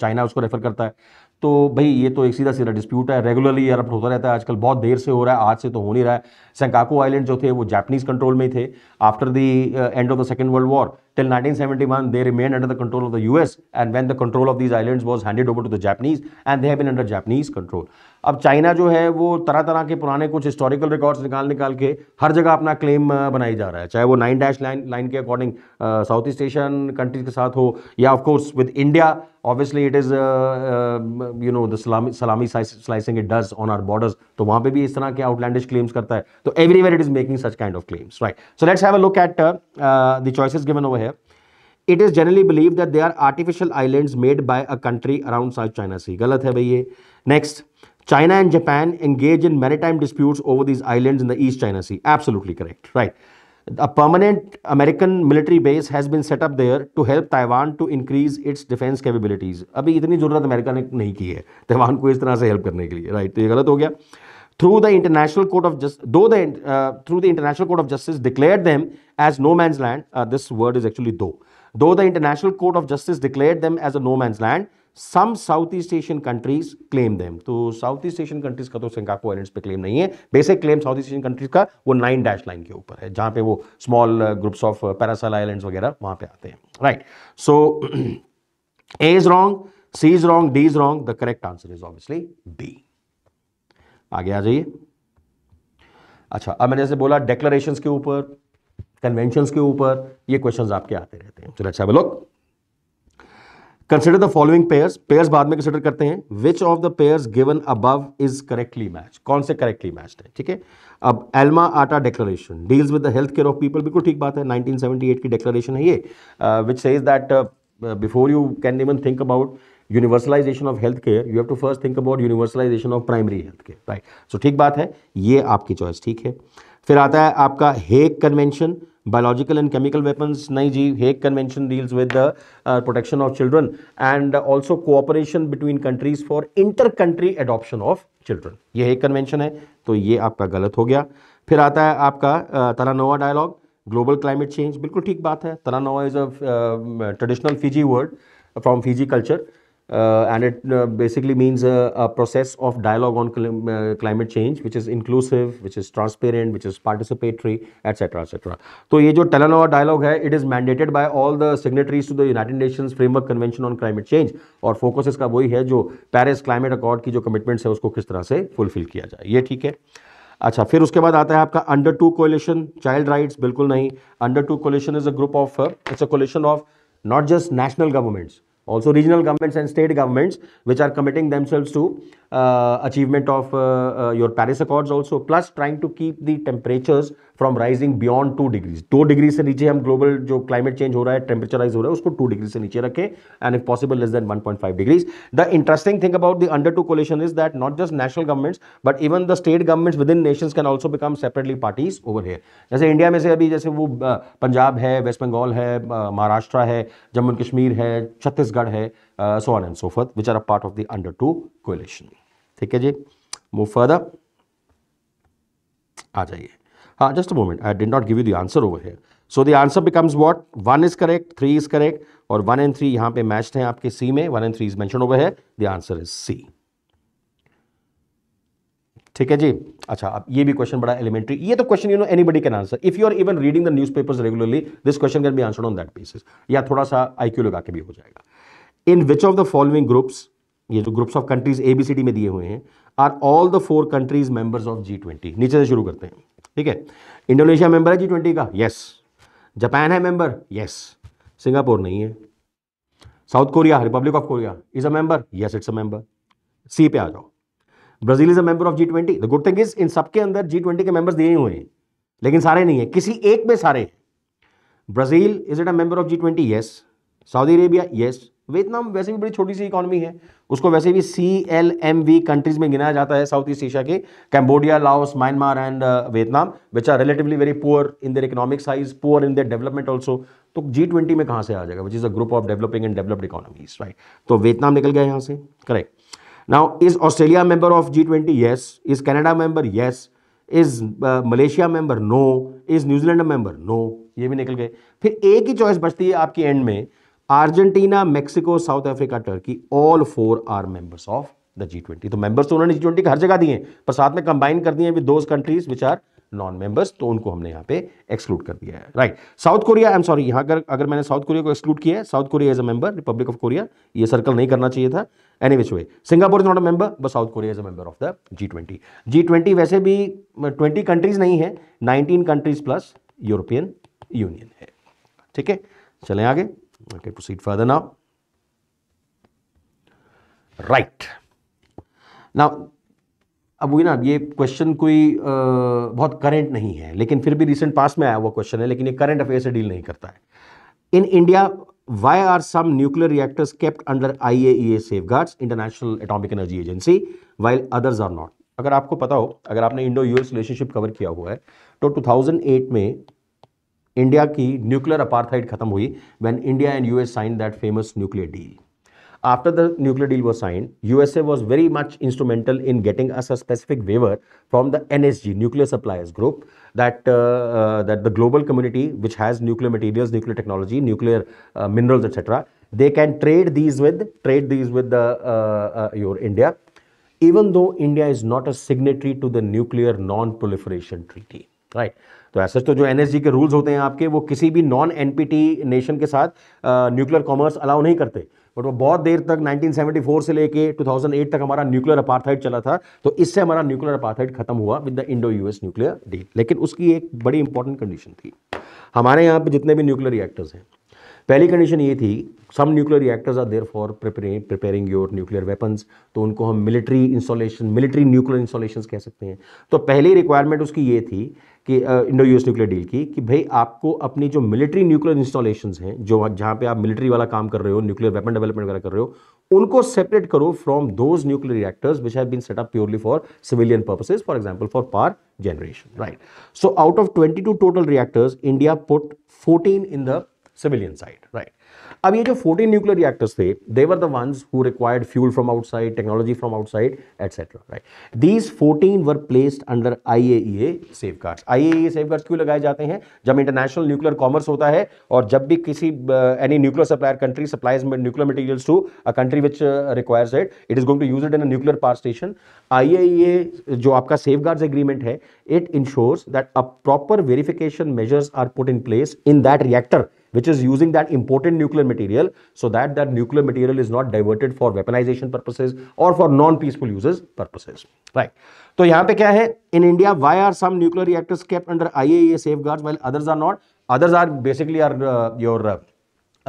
China उसको refer करता है तो भाई ये तो एक सीधा सीधा डिस्प्यूट है रेगुलरली एरप्ट होता रहता है आजकल बहुत देर से हो रहा है आज से तो हो नहीं रहा है सेंकाको आइलैंड जो थे वो जापानीज कंट्रोल में थे after the end of the second world war Till 1971, they remained under the control of the US, and when the control of these islands was handed over to the Japanese, and they have been under Japanese control. अब China जो है वो तरह तरह के पुराने कुछ historical records निकाल निकाल के हर जगह अपना क्लेम बनाई जा रहा है चाहे वो नाइन डैश लाइन लाइन के according South East Asian countries के साथ हो या of course with India obviously it is you know the salami salami slicing it does on our borders तो वहाँ पे भी इस तरह के आउटलैंडिश क्लेम्स करता है तो everywhere it is making such kind of claims right so let's have a look at the choices given over here It is generally believed that they are artificial islands made by a country around South China Sea. C गलत है भाई ये नेक्स्ट China and Japan engage in maritime disputes over these islands in the East China Sea. Absolutely correct. Right. A permanent American military base has been set up there to help Taiwan to increase its defense capabilities. अभी इतनी ज़रूरत America ने नहीं की है Taiwan को इस तरह से हेल्प करने के लिए राइट तो ये गलत हो गया through the international court of just though the uh, through the international court of justice declared them as no man's land uh, this word is actually though Though the International Court of Justice declared them as a no man's land, some South East Asian countries claim them तो South East Asian countries का तो Senkaku islands पे claim नहीं है basic claim South East Asian countries का वो nine dash line के ऊपर है जहाँ पे वो small groups of Paracel islands वगैरह वहाँ पे आते हैं right so A is wrong C is wrong D is wrong the correct answer is obviously B आगे आ जाइए अच्छा अब मैंने जैसे बोला डेक्लरेशन के ऊपर कन्वेंशंस के ऊपर ये क्वेश्चन आपके आते रहते हैं चलो अच्छा लोग consider the following pairs pairs बाद में कंसिडर करते हैं which of the pairs given above is correctly match कौन से करेक्टली मैच है ठीक है अब Alma Ata declaration deals with the health care of people बिल्कुल ठीक बात है 1978 की डिक्लेरेशन है ये which says that before you can even think about universalisation of health care you have to first think about universalisation of primary health care right so ठीक बात है ये आपकी चॉइस ठीक है फिर आता है आपका Hague convention biological and chemical weapons nahi ji hague convention deals with the uh, protection of children and also cooperation between countries for inter country adoption of children ye hague convention hai to ye aapka galat ho gaya फिर आता है आपका Talanoa dialogue global climate change बिल्कुल ठीक बात है Talanoa is a traditional Fiji word from Fiji culture uh, and it uh, basically means a, a, process of dialogue on clim- uh, climate change, which is inclusive, which is transparent, which is participatory, etc., etc. so ye jo Talanoa dialogue hai it is mandated by all the signatories to the United Nations Framework Convention on Climate Change aur focus iska wahi hai jo paris climate accord ki jo commitments hai usko kis tarah se fulfill kiya jaye ye theek hai अच्छा फिर उसके बाद आता है आपका under two coalition child rights बिल्कुल नहीं under two coalition is a group of it's a coalition of not just national governments also regional governments and state governments which are committing themselves to uh, achievement of uh, uh, your Paris Accords also, plus trying to keep the temperatures from rising beyond two degrees दो डिग्री से नीचे हम global जो climate change हो रहा है टेम्परेचराइज हो रहा है उसको टू डिग्री से नीचे रखें and if possible less than 1.5 degrees the interesting thing about the under two coalition is that not just national governments but even the state governments with in nations can also become separately parties over here जैसे India में से अभी जैसे वो Punjab uh, है वेस्ट बंगाल है Maharashtra uh, है जम्मू कश्मीर है छत्तीसगढ़ है so on and so forth which are a part of the under two coalition ठीक है जी मूव फर्दर आ जाइए हाँ just a moment I did not give you the answer over here so the answer becomes what one is correct three is correct और one and three यहां पे matched हैं आपके सी में one and three is mentioned over है the answer is C ठीक है जी अच्छा अब ये भी क्वेश्चन बड़ा एलिमेंट्री ये तो question you know anybody can answer if you are even reading the newspapers regularly this question can be answered on that basis या थोड़ा सा आईक्यू लगा के भी हो जाएगा in which of the following groups ये जो groups of countries A B C D में दिए हुए हैं are all the four countries members of G twenty नीचे से शुरू करते हैं ठीक है इंडोनेशिया मेंबर है जी ट्वेंटी का यस जापान है मेंबर यस सिंगापुर नहीं है south Korea republic of Korea is a member yes it's a member C पे आ जाओ Brazil is a member of G twenty the good thing is इन सबके अंदर जी ट्वेंटी के मेंबर्स दिए हुए हैं लेकिन सारे नहीं है किसी एक में सारे हैं Brazil is it a member of G twenty yes Saudi Arabia yes Vietnam वैसे भी बड़ी छोटी सी इकोनॉमी है उसको वैसे भी C L M V countries में गिनाया जाता है साउथ ईस्ट एशिया के Cambodia Laos Myanmar and Vietnam which are relatively very poor in their economic size poor in their development also तो जी ट्वेंटी में कहाँ से आ जाएगा which is a group of developing and developed economies right तो Vietnam निकल गया यहाँ से correct now is Australia member of G twenty yes is Canada member yes is Malaysia member no is New Zealand member no ये भी निकल गए फिर एक ही चॉइस बचती है आपकी एंड में Argentina Mexico south Africa Turkey all four are members of the G twenty तो मेंबर्स तो उन्होंने जी ट्वेंटी हर जगह दिए हैं पर साथ में कंबाइन कर दिए with countries which are non members तो उनको हमने यहां पे एक्सक्लूड कर दिया है right south Korea I am sorry यहां अगर अगर मैंने साउथ कोरिया को एक्सक्लूड किया है south Korea as a member republic of Korea ये सर्कल नहीं करना चाहिए था any which way Singapore is not a member but south Korea is a member of the G twenty G twenty वैसे भी ट्वेंटी कंट्रीज नहीं है nineteen countries plus European Union है ठीक है चलें आगे Okay, proceed further now. Right ना अब ना ये क्वेश्चन कोई आ, बहुत करंट नहीं है लेकिन फिर भी रिसेंट पास में आया हुआ क्वेश्चन है लेकिन ये करंट अफेयर से डील नहीं करता है in India why are some nuclear reactors kept under I A E A safeguards International Atomic Energy Agency while others are not अगर आपको पता हो अगर आपने इंडो यूएस रिलेशनशिप कवर किया हुआ है तो 2008 में इंडिया की न्यूक्लियर अपार्थाइड खत्म when India and and US sign that famous nuclear deal after the nuclear deal was signed, USA was very much instrumental in getting us a specific waiver from the NSG, Nuclear Suppliers Group, uh, uh, that, the global community, which has nuclear materials, nuclear technology, nuclear uh, minerals, etc., they can trade these with, trade these with your India, even though India is not a signatory to the Nuclear Non-Proliferation Treaty, right? तो ऐसा तो जो N के rules होते हैं आपके वो किसी भी नॉन एन नेशन के साथ न्यूक्लियर कॉमर्स अलाउ नहीं करते बट वो बहुत देर तक 1974 से लेके 2008 तक हमारा न्यूक्लियर अपार्थाइड चला था तो इससे हमारा न्यूक्लियर अपार्थाइड खत्म हुआ with the Indo US nuclear deal लेकिन उसकी एक बड़ी इंपॉर्टेंट कंडीशन थी हमारे यहाँ पे जितने भी न्यूक्लियर रिएक्टर्स हैं पहली कंडीशन ये थी some nuclear reactors are there for preparing your nuclear weapons तो उनको हम military installation military nuclear installation कह सकते हैं तो पहली रिक्वायरमेंट उसकी ये थी कि इंडो यूएस न्यूक्लियर डील की कि भाई आपको अपनी जो मिलिट्री न्यूक्लियर इंस्टॉलेशन हैं जो जहाँ पे आप मिलिट्री वाला काम कर रहे हो न्यूक्लियर वेपन डेवलपमेंट वगैरह कर रहे हो उनको सेपरेट करो from those nuclear reactors which have been set up purely for civilian purposes for example for power generation right so out of twenty two total reactors India put fourteen in the civilian side right अब ये जो 14 nuclear reactors थे they were the ones who required fuel from outside technology from outside etcetera right these 14 were placed under IAEA safeguards IAEA safeguards क्यों लगाए जाते हैं जब international nuclear commerce होता है और जब भी किसी any nuclear supplier country supplies nuclear materials to a country which requires it it is going to use it in nuclear power station IAEA जो आपका सेफगार्ड्स एग्रीमेंट है it ensures that a proper verification measures are put in place in that reactor which is using that imported nuclear material so that that nuclear material is not diverted for weaponization purposes or for non-peaceful uses purposes. Right. So here, what is क्या है in India why are some nuclear reactors kept under I A safeguard well others are are others are basically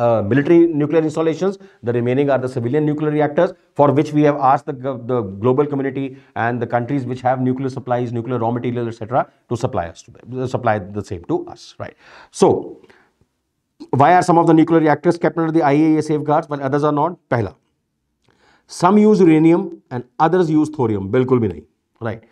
Uh, military nuclear installations. The remaining are the civilian nuclear reactors for which we have asked the, the global community and the countries which have nuclear supplies, nuclear raw material, etc. to supply us to, uh, supply the same to us, right? So, Why are some of the nuclear reactors kept under the IAEA safeguards while others are not? पहला some use uranium and others use thorium. बिल्कुल भी नहीं right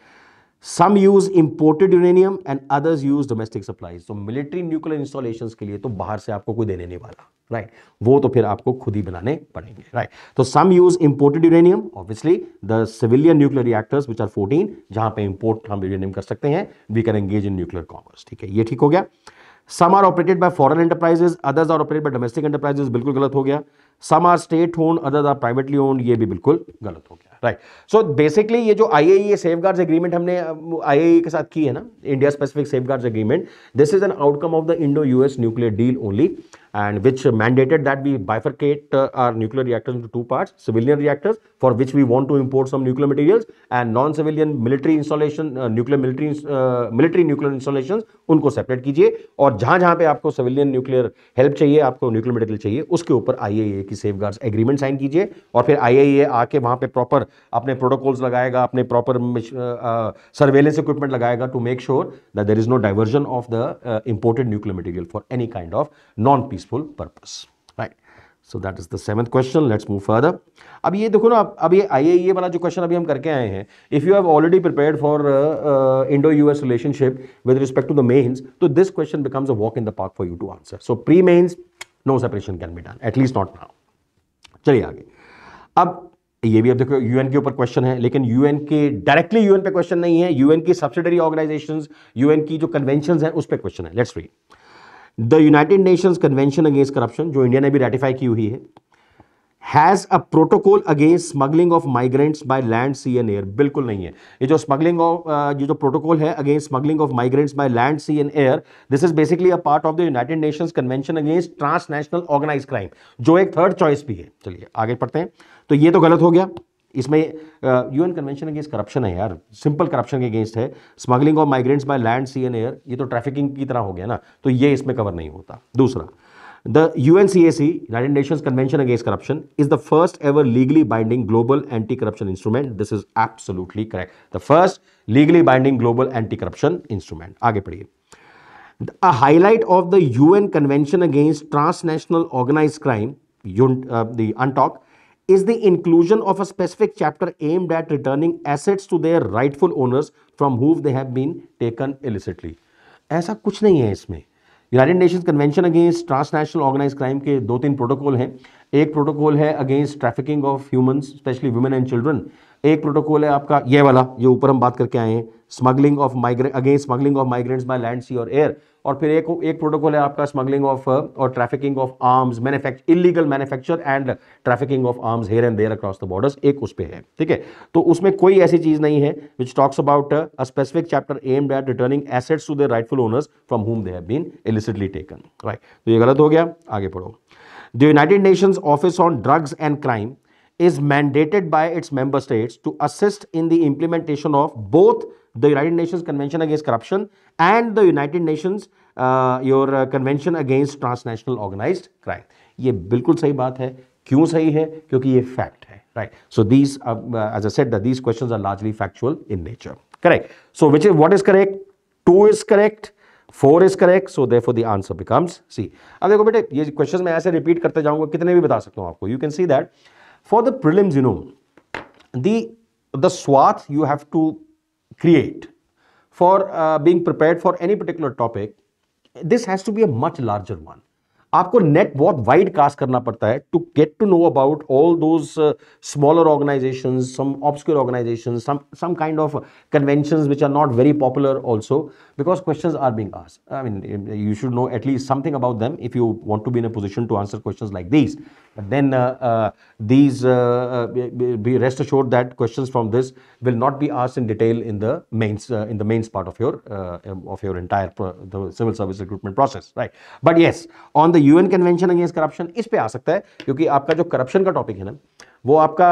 some use imported uranium and others use domestic supplies तो military nuclear installations के लिए तो बाहर से आपको कोई देने नहीं वाला राइट right? वो तो फिर आपको खुद ही बनाने पड़ेंगे राइट तो some use imported uranium obviously the civilian nuclear reactors which are 14 जहां पे इंपोर्ट हम यूरेनियम कर सकते हैं we can engage in nuclear commerce ठीक है ये ठीक हो गया some are operated by foreign enterprises others are operated by domestic enterprises बिल्कुल गलत हो गया some are state owned others are privately own ये भी बिल्कुल गलत हो गया राइट सो बेसिकली ये जो I A safeguards agreement हमने आई ए e के साथ की है ना India specific safeguards agreement this is an outcome of the Indo US nuclear deal only and which mandated that we bifurcate uh, our nuclear reactors into two parts civilian reactors for which we want to import some nuclear materials and non civilian military installation uh, nuclear military uh, military nuclear installations unko separate उनको separate jahan और जहां जहां पे आपको civilian nuclear help चाहिए आपको nuclear material चाहिए उसके ऊपर आईआईए की सेफ एग्रीमेंट साइन कीजिए और फिर आईआईए आके वहां पे प्रॉपर अपने प्रोटोकॉल्स लगाएगा uh, surveillance equipment lagayega to make sure that there is no diversion of the uh, imported nuclear material for any kind of non peace useful purpose right so that is the seventh question let's move further अब ये देखो ना अब ये IIA वाला जो question अभी हम करके आए हैं if you have already prepared for Indo US relationship with respect to the mains तो this question becomes a walk in the park for you to answer so pre mains no separation can be done at least not now चलिए आगे अब ये भी अब देखो UN के ऊपर क्वेश्चन है लेकिन यूएन के डायरेक्टली यूएन पे क्वेश्चन नहीं है यूएन की सब्सिडरी ऑर्गेनाइजेशंस यूएन की जो कन्वेंशन है उस पर क्वेश्चन है let's read the United Nations convention against corruption जो इंडिया ने भी रेटिफाई की हुई है has a protocol against smuggling of migrants by land sea and air बिल्कुल नहीं है ये जो स्मगलिंग ऑफ uh, ये जो प्रोटोकॉल है against smuggling of migrants by land sea and air this is basically a part of the United Nations convention against transnational organize crime जो एक थर्ड चॉइस भी है चलिए आगे पढ़ते हैं तो ये तो गलत हो गया इसमें यूएन कन्वेंशन अगेंस्ट करप्शन है यार सिंपल करप्शन के अगेंस्ट है smuggling of migrants by land sea and air ये तो ट्रैफिकिंग की तरह हो गया ना तो ये इसमें कवर नहीं होता दूसरा the U N C A C United Nation convention against corruption is the first ever legally binding global anti corruption instrument this is absolutely correct the first legally binding global anti corruption instrument आगे पढ़िए a highlight of the U N convention against transnational organize crime the UNTOC is the inclusion of a specific chapter aimed at returning assets to their rightful owners from whom they have been taken illicitly ऐसा कुछ नहीं है इसमें United Nations convention against transnational organize crime के दो तीन protocol हैं एक प्रोटोकॉल है against trafficking of humans specially women and children एक प्रोटोकॉल है आपका ये वाला जो ऊपर हम बात करके आए हैं smuggling of migrant against smuggling of migrants by land sea और एयर और फिर एक एक प्रोटोकॉल है आपका स्मगलिंग ऑफ uh, और trafficking of arms manufacture illegal manufacture and trafficking of arms here and there across the borders एक उस पर है ठीक है तो उसमें कोई ऐसी चीज नहीं है which talks about a specific chapter aimed at returning assets to the rightful owners from whom they have been illicitly taken right तो ये गलत हो गया आगे पढ़ो the United Nations office on drugs and crime is mandated by its member states to assist in the implementation of both the United Nations Convention Against Corruption and the United Nations Uh, your uh, convention against transnational organised crime. ये बिल्कुल सही बात है क्यों सही है क्योंकि ये फैक्ट है right so these uh, as i said that these questions are largely factual in nature correct so which is what is correct 2 is correct 4 is correct so therefore the answer becomes c ab dekho bete ye questions main aise repeat karta jaunga kitne bhi bata sakta hu aapko you can see that for the prelims you know the the swath you have to create for being prepared for any particular topic this has to be a much larger one आपको net बहुत wide cast करना पड़ता है to get to know about all those smaller organization some obscure organization some kind of convention which are not very popular also because question are being आस I mean you should know at least something about them if you want to be in a position to answer question like these then uh, uh, these uh, uh, be rest assured that questions from this will not be asked in detail in the mains uh, in the mains part of your of your entire the civil service recruitment process right but yes on the the UN convention against corruption इस पे आ सकता है क्योंकि आपका जो corruption का topic है ना वो आपका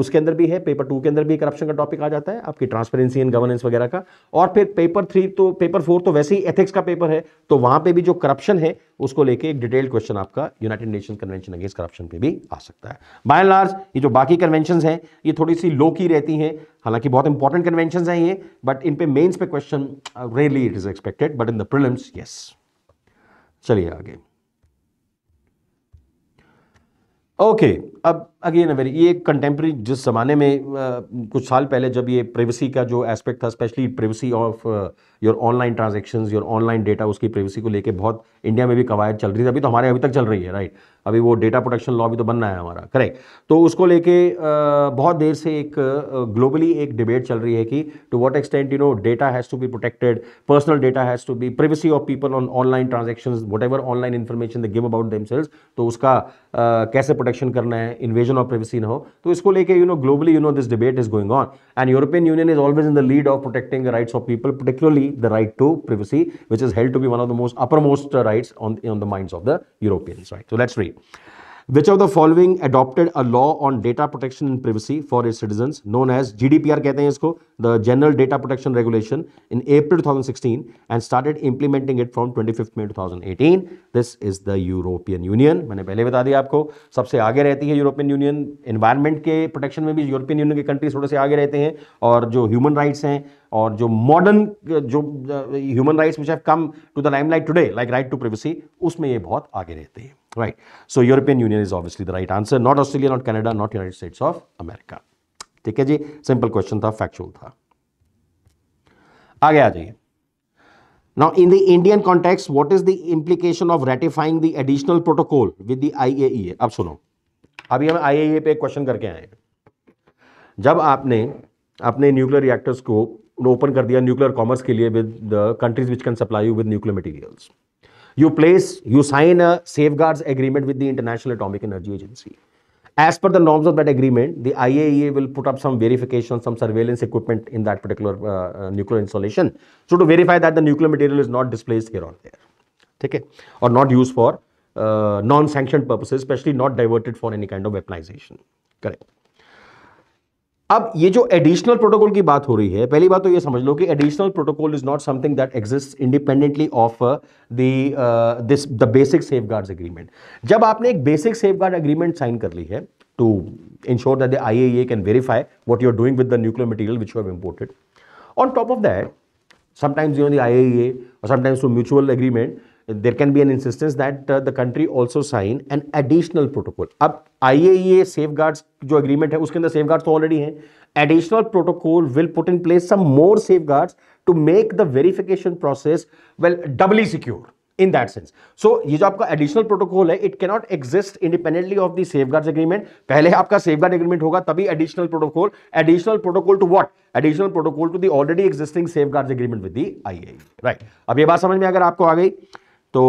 उसके अंदर भी है पेपर टू के अंदर भी करप्शन का टॉपिक आ जाता है आपकी ट्रांसपेरेंसी एंड गवर्नेंस वगैरह का और फिर पेपर थ्री तो पेपर फोर तो वैसे ही एथिक्स का पेपर है तो वहां पे भी जो करप्शन है उसको लेके एक डिटेल्ड क्वेश्चन आपका United Nation convention against corruption पे भी आ सकता है बाय एंड लार्ज ये जो बाकी कन्वेंशन हैं ये थोड़ी सी लो की रहती हैं हालांकि बहुत इंपॉर्टेंट कन्वेंशन हैं ये बट इन पे मेन्स पे question rarely it is expected but in the prelims yes चलिए आगे ओके अब अगेन वेरी ये कंटेम्प्रेरी जिस ज़माने में आ, कुछ साल पहले जब ये प्राइवेसी का जो एस्पेक्ट था specially privacy of your online transaction your online data उसकी प्राइवेसी को लेके बहुत इंडिया में भी कवायद चल रही थी अभी तो हमारे अभी तक चल रही है राइट अभी वो डेटा प्रोटेक्शन लॉ भी तो बनना है हमारा करेक्ट तो उसको लेके बहुत देर से एक ग्लोबली एक डिबेट चल रही है कि to what extent you know data has to be protected personal data has to be privacy of people on online transaction whatever online information they give about them तो उसका कैसे protection करना है invasion of privacy ना हो तो इसको लेके you know globally you know this debate is going on and European Union is always in the lead of protecting the rights of people particularly the right to privacy which is held to be one of the most upper most rights on the mind of the the Europeans, right? So let's which of the following adopted a law on data protection in privacy for it citizens known as G D P R कहते हैं इसको the general data protection regulation in April two thousand 2016 and started implementing it from twenty fifth May two thousand eighteen this is the European Union मैंने पहले बता दिया आपको सबसे आगे रहती है यूरोपियन यूनियन इन्वायरमेंट के प्रोटेक्शन में भी यूरोपियन यूनियन के कंट्रीज थोड़े से आगे रहते हैं और जो ह्यूमन राइट्स हैं और जो मॉडर्न जो human rights which have come to the limelight today like right to privacy उसमें ये बहुत आगे रहते हैं Right. So European Union is obviously the right answer. Not Australia, not Canada, not United States of America. theek hai ji simple question tha factual tha aage आ जाइए Now, in the Indian context, what is the implication of ratifying the additional protocol with the IAEA? ab suno abhi hum IAEA पे question करके आए हैं जब आपने अपने nuclear reactors को open कर दिया न्यूक्लियर कॉमर्स के लिए with countries which can supply you with nuclear materials you place, you sign a safeguards agreement with the International Atomic Energy Agency. As per the norms of that agreement, the IAEA will put up some verification, some surveillance equipment in that particular uh, uh, nuclear installation. So to verify that the nuclear material is not displaced here or there, okay, or not used for uh, non-sanctioned purposes, especially not diverted for any kind of weaponization. Correct. अब ये जो additional protocol की बात हो रही है पहली बात तो ये समझ लो कि additional protocol is not something that exist independently of this the basic safeguard agreement जब आपने एक basic safeguard agreement sign कर ली है to ensure that the I A can verify what you are doing with the nuclear material which you imported on top of that sometimes you know the IAEA or sometimes through there can be an insistence that the country also sign an additional protocol अब आइए ये safe guard जो agreement है उसके अंदर safeguards तो already है additional protocol will put in place some more safeguards to make the verification process well doubly secure in that sense so ये जो आपका एडिशनल प्रोटोकॉल है it cannot exist independently of the safeguard agreement पहले आपका safeguard agreement होगा तभी additional protocol additional protocol to what additional protocol to the already existing safeguard agreement with the I I right अब ये बात समझ में अगर आपको आ गई तो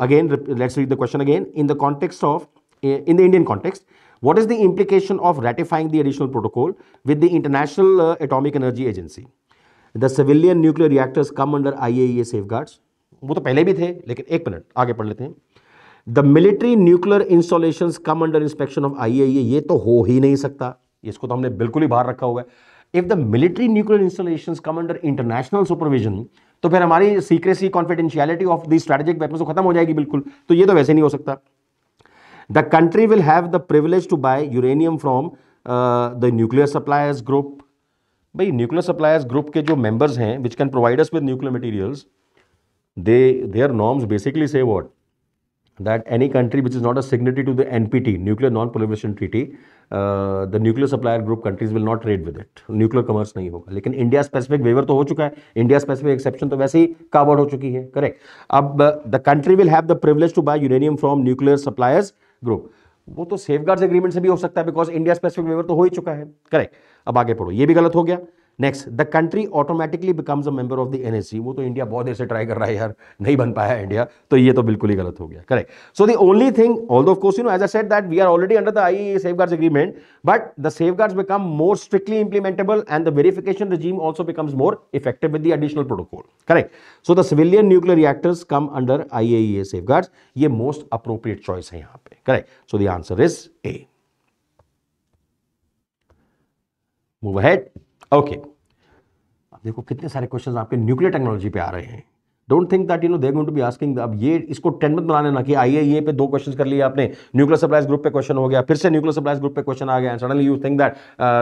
again let's read the question again in the context of in the Indian context what is the implication of ratifying the additional protocol with the International Atomic Energy Agency the civilian nuclear reactors come under IAEA safeguards वो तो पहले भी थे लेकिन एक minute आगे पढ़ लेते हैं the military nuclear installation come under inspection of I I A ये तो हो ही नहीं सकता इसको तो हमने बिल्कुल ही बाहर रखा हुआ है if the military nuclear installation come under international supervision तो फिर हमारी secrecy confidentiality of the strategic weapon खत्म हो जाएगी बिल्कुल तो ये तो वैसे नहीं हो सकता the country will have the privilege to buy uranium from the nuclear suppliers group भाई न्यूक्लियर सप्लायर्स ग्रुप के जो मेंबर्स हैं which can provide us with nuclear materials they their norms basically से what that any country which is not a signatory to the NPT, Nuclear Non-Proliferation Treaty, uh, the nuclear supplier group countries will not trade with it. Nuclear commerce नहीं होगा लेकिन India specific waiver तो हो चुका है India specific exception तो वैसे ही coward हो चुकी है करेक्ट अब the country will have the privilege to buy uranium from nuclear suppliers group वो तो सेफ एग्रीमेंट से भी हो सकता है बिकॉज इंडिया स्पेसिफिक वेवर तो हो ही चुका है करेक्ट अब आगे पढ़ो ये भी गलत हो गया next the country automatically becomes a member of the N वो तो इंडिया बहुत देर से ट्राई कर रहा है यार नहीं बन पाया इंडिया तो ये तो बिल्कुल ही गलत हो गया correct so the only thing although course you know as a set that we are already under the I safeguards agreement but the safeguards become more strictly implementable and the verification regime also becomes more effective with the additional protocol correct so the civilian nuclear reactors come under I I A safeguards ये most appropriate choice है यहाँ पे correct so the answer is a move had okay देखो कितने सारे question आपके nuclear technology पे आ रहे हैं don't think that you know they going to be asking अब ये इसको टेन मत बनाने ना कि ये e पे दो क्वेश्चन कर लिए आपने न्यूक्लियर सप्लाइज ग्रुप पे क्वेश्चन हो गया फिर से न्यूक्लियर सप्लाइज ग्रुप पे क्वेश्चन आ गया suddenly you think that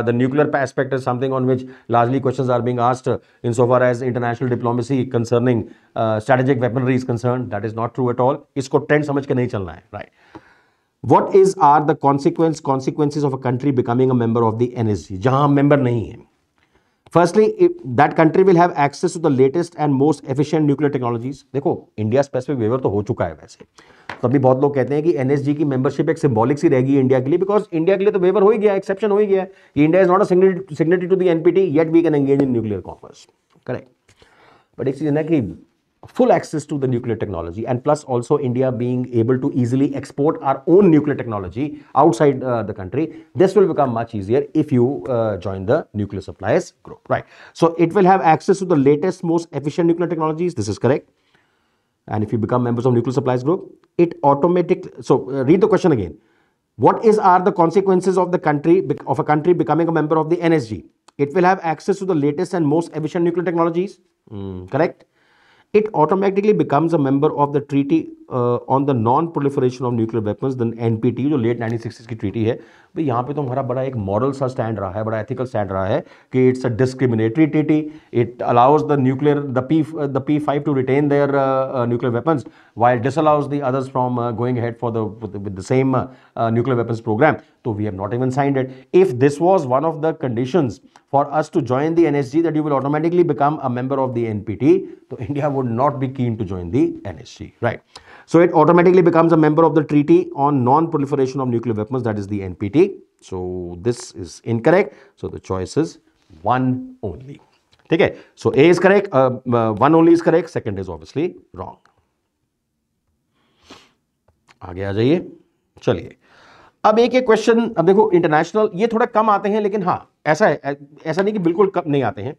the nuclear aspect is something on which largely question are being asked in so far as international diplomacy concerning strategic weaponry is concern that is not true at all इसको trend समझ के नहीं चलना है right right. Is are are consequences of a country becoming a member of the N S जहां jahan member नहीं है firstly that country will have access to the latest and most efficient nuclear technologies देखो India specific waiver तो हो चुका है वैसे तो अभी बहुत लोग कहते हैं कि एनएसजी की मेंबरशिप एक सिंबॉलिक सी रहेगी इंडिया के लिए बिकॉज इंडिया के लिए तो वेवर हो ही गया एक्सेप्शन हो ही गया कि India is not signatory to the NPT yet we can engage in nuclear commerce correct but एक चीज है ना कि full access to the nuclear technology and plus also India being able to easily export our own nuclear technology outside uh, the country, this will become much easier if you uh, join the nuclear suppliers group, right? So it will have access to the latest, most efficient nuclear technologies. This is correct. And if you become members of nuclear suppliers group, it automatically, so uh, read the question again. What is are the consequences of the country, of a country becoming a member of the NSG? It will have access to the latest and most efficient nuclear technologies, mm, correct? it automatically becomes a member of the treaty uh, on the non-proliferation of nuclear weapons, the NPT, जो late 1960s की treaty the भाई यहाँ पे तो हमारा बड़ा एक moral सा stand ethical standard, रहा it's a discriminatory treaty, it allows the nuclear, the P 5 to retain their uh, uh, nuclear weapons, while disallows the others from going ahead with the, same nuclear weapons program. So, we have not even signed it. If this was one of the conditions for us to join the NSG that you will automatically become a member of the NPT. So India would not be keen to join the NSG, right? So it automatically becomes a member of the Treaty on Non-Proliferation of Nuclear Weapons, that is the NPT. So this is incorrect. So the choice is one only. ठीक है so A is correct one only is correct second is obviously wrong आगे आ जाइए चलिए अब एक एक question अब देखो इंटरनेशनल ये थोड़ा कम आते हैं लेकिन हाँ ऐसा है ऐसा नहीं कि बिल्कुल कब नहीं आते हैं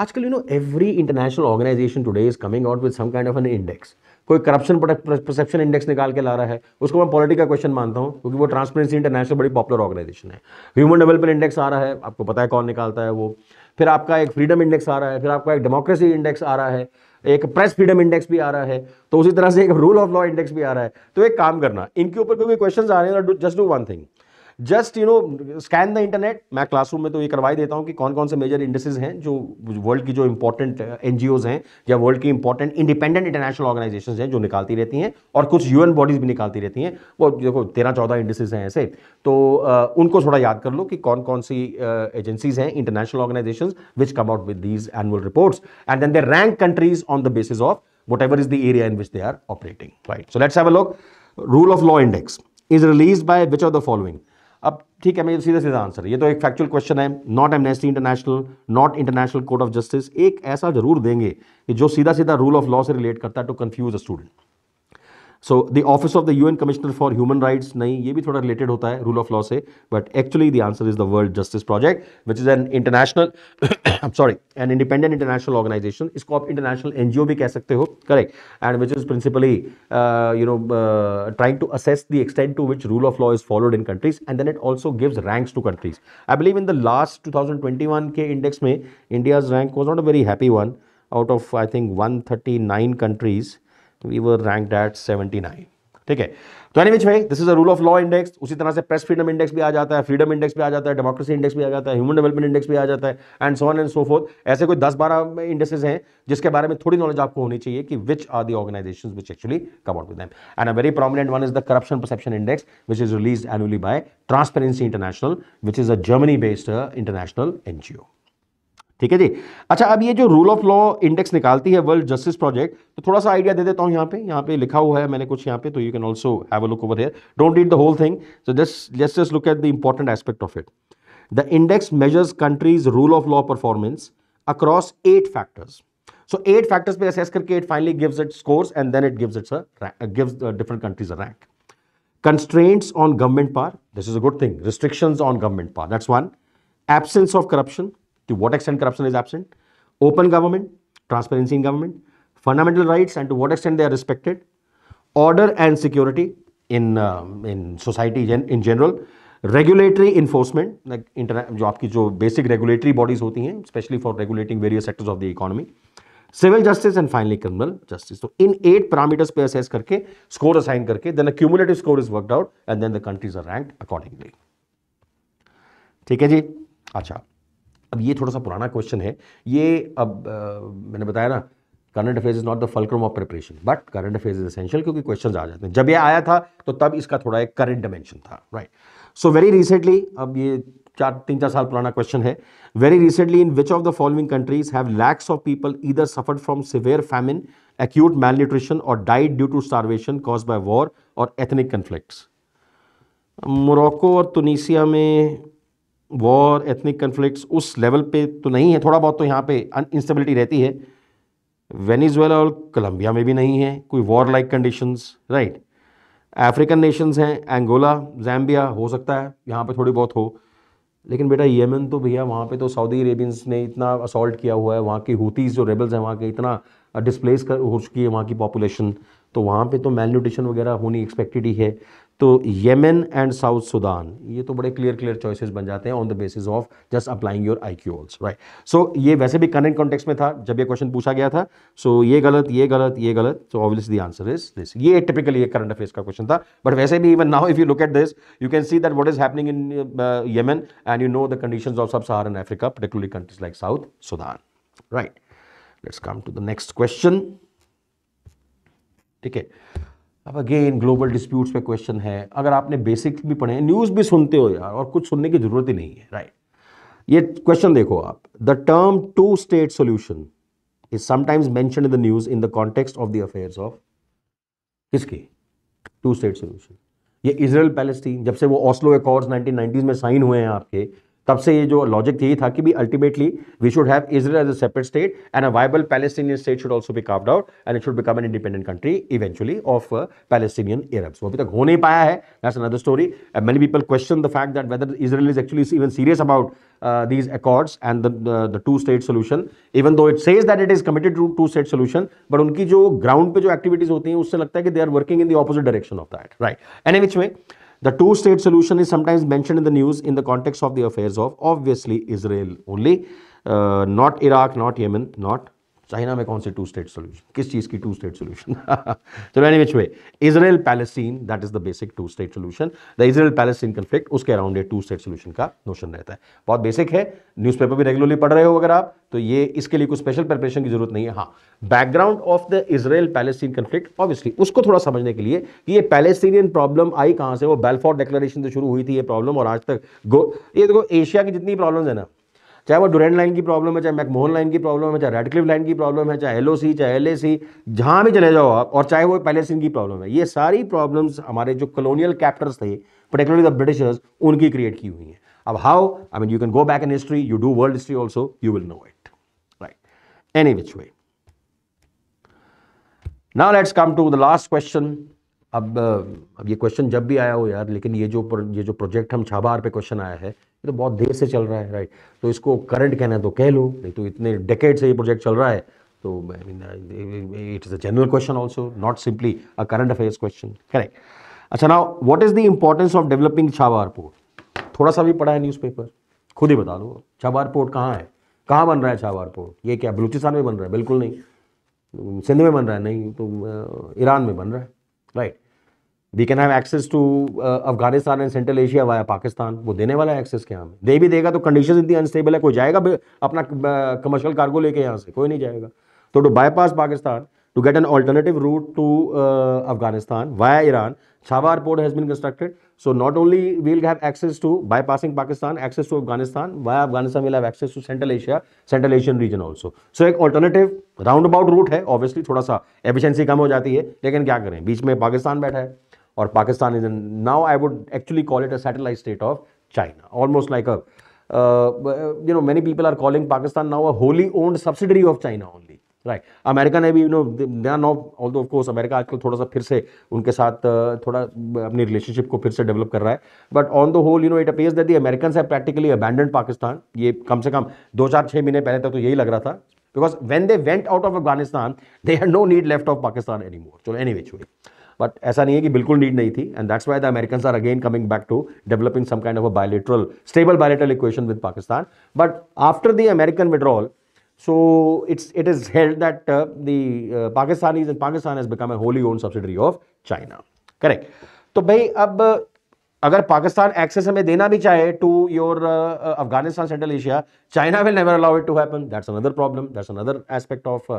आजकल you know every international organization today is coming out with some kind of an index कोई करप्शन परसेप्शन इंडेक्स निकाल के ला रहा है उसको मैं पॉलिटी का क्वेश्चन मानता हूँ क्योंकि वो ट्रांसपेरेंसी इंटरनेशनल बड़ी पॉपुलर ऑर्गेनाइजेशन है ह्यूमन डेवलपमेंट इंडेक्स आ रहा है आपको पता है कौन निकालता है वो फिर आपका एक फ्रीडम इंडेक्स आ रहा है फिर आपका एक डेमोक्रेसी इंडेक्स आ रहा है एक प्रेस फ्रीडम इंडेक्स भी आ रहा है तो उसी तरह से एक रूल ऑफ लॉ इंडेक्स भी आ रहा है तो एक काम करना इनके ऊपर क्योंकि क्वेश्चन आ रहे हैं just do one thing just you know scan the internet मैं क्लासरूम में तो ये करवा देता हूँ कि कौन कौन से मेजर इंडस्ट्रीज हैं जो वर्ल्ड की जो इंपॉर्टेंट एन uh, हैं या वर्ल्ड की इंपॉर्टेंट इंडिपेंडेंट इंटरनेशनल ऑर्गेनाइजेशन हैं जो निकालती रहती हैं और कुछ यूएन बॉडीज भी निकालती रहती हैं वो देखो तेरह चौदह इंडस्ट्रीज हैं ऐसे तो uh, उनको थोड़ा याद कर लो कि कौन कौन सी एजेंसीज uh, हैं international organization which come out with these annual reports and then they rank countries on the basis of whatever is the area in which they are operating right so let's have a look rule of law index is release by which of the following अब ठीक है मैं सीधा सीधा answer ये तो एक factual question है not Amnesty International not International Court of Justice एक ऐसा जरूर देंगे कि जो सीधा सीधा रूल ऑफ लॉ से रिलेट करता है to confuse a student so the office of the N commissioner for human rights नहीं ये भी थोड़ा रिलेटेड होता है रूल ऑफ लॉ से but actually the answer is the World Justice Project which is an international sorry an independent international organization इसको आप international NGO भी कह सकते हो correct and which is principally you know trying to assess the extent to which rule of law is followed in countries and then it also gives ranks to countries I believe in the last two thousand twenty one के index में India's rank was not a very happy one out of I think one thirty nine countries we were rank at seventy nine ठीक है तो any which भाई this is a rule of law index उसी तरह से press freedom index भी आ जाता है फ्रीडम इंडेक्स भी आ जाता है डेमोक्रेसी इंडेक्स भी आ जाता है ह्यूमन डेवलपमेंट इंडेक्स भी आ जाता है and so on and so forth ऐसे कोई दस बारह इंडेक्सेज हैं जिसके बारे में थोड़ी नॉलेज आपको होनी चाहिए कि which are the organization which actually come out with and a very prominent one is the corruption perception index which is release annually by Transparency International which is a Germany based international NGO ठीक है जी अच्छा अब ये जो rule of law index निकालती है world Justice project तो थोड़ा सा आइडिया दे देता हूँ यहाँ पे यहाँ पे लिखा हुआ है मैंने कुछ यहाँ पे तो you can also have a look over here don't read the whole thing so just just just look at the important aspect of it the index measures countries rule of law performance across eight factors so eight factors पे assess करके it finally gives it scores and then it gives its gives different countries a rank constraints on government power this is a good thing restrictions on government power that's one absence of corruption to what extent corruption is absent, open government, transparency in government, fundamental rights and to what extent they are respected, order and security in, uh, in society gen in general, regulatory enforcement, like जो आपकी जो basic regulatory bodies होती हैं, especially for regulating various sectors of the economy, civil justice and finally criminal justice तो इन eight parameters पे assess करके score assign करके then accumulative score is worked out and then the countries are ranked accordingly ठीक है जी अच्छा अब ये थोड़ा सा पुराना क्वेश्चन है ये अब आ, मैंने बताया ना current affair is not the fulcrum of preparation but current affair is essential क्योंकि क्वेश्चन आ जाते हैं जब ये आया था तो तब इसका थोड़ा एक करंट डायमेंशन था राइट सो वेरी रिसेंटली अब ये चार तीन चार साल पुराना क्वेश्चन है very recently in which of the following countries have lakhs of people either suffered from severe famine acute malnutrition और died due to starvation caused by war और एथनिक कन्फ्लिक्ट मोरक्को और तुनिसिया में वॉर एथनिक कन्फ्लिक्ट उस level पे तो नहीं है थोड़ा बहुत तो यहाँ पे इंस्टेबिलिटी रहती है वेनिजुएला और कोलंबिया में भी नहीं है कोई war like conditions right African nations हैं एंगोला जैम्बिया हो सकता है यहाँ पे थोड़ी बहुत हो लेकिन बेटा येमन तो भैया वहाँ पे तो सऊदी अरेबियंस ने इतना असॉल्ट किया हुआ है वहाँ की हूतीज़ जो रेबल्स हैं वहाँ के इतना डिस्प्लेस uh, कर हो चुकी है वहाँ की पॉपुलेशन तो वहाँ पे तो मेल न्यूट्रिशन वगैरह होनी एक्सपेक्टेड ही है तो येमेन एंड साउथ सुडान ये तो बड़े क्लियर क्लियर चॉइसेस बन जाते हैं on the basis of just applying your I Q also right so ये वैसे भी करंट कॉन्टेक्स में था जब ये क्वेश्चन पूछा गया था सो so, ये गलत ये गलत ये गलत so obvious the answer is this ये टिपिकली ये करंट अफेयर्स का क्वेश्चन था बट वैसे भी even now if you look at this you can see that what is happening in Yemen and you know the condition of sub Saharan Africa particularly countries like South Sudan right let's come to the next question ठीक है अब again global disputes पे question है अगर आपने basic भी पढ़े news भी सुनते हो यार और कुछ सुनने की ज़रूरत ही नहीं है राइट ये क्वेश्चन देखो आप the term two state solution is sometimes mention in the news in the context of the affairs of किसके टू स्टेट सोल्यूशन ये इसराइल पैलेस्टीन जब से वो ऑस्लो एकॉर्ड्स 1990s में साइन हुए हैं आपके तब से ये जो लॉजिक यही था कि भी ultimately we should have Israel as a separate state and a viable Palestinian state should also be carved out and it should become an independent country eventually of Palestinian Arabs वो अभी तक हो नहीं पाया है that's another story many people question the fact that whether Israel is actually even serious about these accords and the two state solution even though it says that it is committed to two state solution but उनकी जो ground पे जो activities होती हैं उससे लगता है कि they are working in the opposite direction of that right any which में The two state solution is sometimes mentioned in the news in the context of the affairs of obviously Israel only, uh, not Iraq, not Yemen, not China में कौन से two state solution किस चीज़ की two state solution चलो any which way Israel Palestine that is the basic two state solution the Israel Palestine conflict उसके around ये two state solution का नोशन रहता है बहुत बेसिक है न्यूज़पेपर भी रेगुलरली पढ़ रहे हो अगर आप तो ये इसके लिए कोई स्पेशल प्रिपरेशन की जरूरत नहीं है हाँ background of the Israel Palestine conflict obviously उसको थोड़ा समझने के लिए कि ये पैलेस्टीनियन प्रॉब्लम आई कहाँ से वो बेलफॉर्ड डिक्लेरेशन से शुरू हुई थी ये प्रॉब्लम और आज तक गो ये देखो एशिया की जितनी प्रॉब्लम्स है ना चाहे वो डोरेन लाइन की प्रॉब्लम है चाहे मैकमोहन लाइन की प्रॉब्लम है चाहे रेडक्लिव लाइन की प्रॉब्लम है चाहे एलओसी चाहे एल जहाँ भी चले जाओ आप और चाहे वो पैलेसिन की प्रॉब्लम है ये सारी प्रॉब्लम्स हमारे जो कलोनियल कैप्टर्स थे पर्टिकुलरली द ब्रिटिशर्स उनकी क्रिएट की हुई है अब how I mean you can go back in history you do world history also you will know it right any which way now let's come to the last question अब अब ये question जब भी आया हो यार लेकिन ये जो ये जो प्रोजेक्ट हम छाबार पे क्वेश्चन आया है ये तो बहुत देर से चल रहा है राइट तो इसको करंट कहना है तो कह लो नहीं तो इतने डेकेड से ये प्रोजेक्ट चल रहा है तो I mean it is a general question also not simply a current affairs question correct अच्छा ना what is the importance of developing Chabahar port थोड़ा सा भी पढ़ा है न्यूज़पेपर खुद ही बता दो छाबार पोर्ट कहाँ है कहाँ बन रहा है छाबार पोर्ट ये क्या बलूचिस्तान में बन रहा है बिल्कुल नहीं सिंध में बन रहा है नहीं तो ईरान में बन रहा है right we can have access to Afghanistan and central Asia via Pakistan वो देने वाला है एक्सेस के यहाँ दे भी देगा तो कंडीशन इतनी अनस्टेबल है कोई जाएगा अपना कमर्शियल uh, कार्गो लेके यहाँ से कोई नहीं जाएगा तो to bypass Pakistan to get an alternative route to Afghanistan via Iran छावा airport has been constructed So not only we'll have access to, bypassing Pakistan, access to Afghanistan, via Afghanistan we'll have access to Central Asia, Central Asian region also. So एक alternative roundabout route है, obviously थोड़ा सा efficiency कम हो जाती है, लेकिन क्या करें, बीच में पाकिस्तान बैठा है, और Pakistan is in, now I would actually call it a satellite state of China, almost like a, uh, you know, many people are calling Pakistan now a wholly owned subsidiary of China only. Right America ने भी you know ध्यान of all of course America आजकल थोड़ा सा फिर से उनके साथ थोड़ा अपनी रिलेशनशिप को फिर से डेवलप कर रहा है but on the whole you know it appears that the American है प्रैक्टिकली अबैंडन पाकिस्तान ये कम से कम दो चार छः महीने पहले तक तो यही लग रहा था because when they went out of Afghanistan they had no need left of Pakistan any more चलो एनी वे छोड़े बट ऐसा नहीं है कि बिल्कुल नीड नहीं थी and that's why the American are again coming back to developing some kind of a bilateral stable bilateral equation with Pakistan but after the American withdrawal So it's it is held that uh, the uh, Pakistanis and Pakistan has become a wholly owned subsidiary of China. Correct. तो भाई अब uh, अगर Pakistan access हमें देना भी चाहे to your Afghanistan central Asia China will never allow it to happen that's another problem that's another aspect of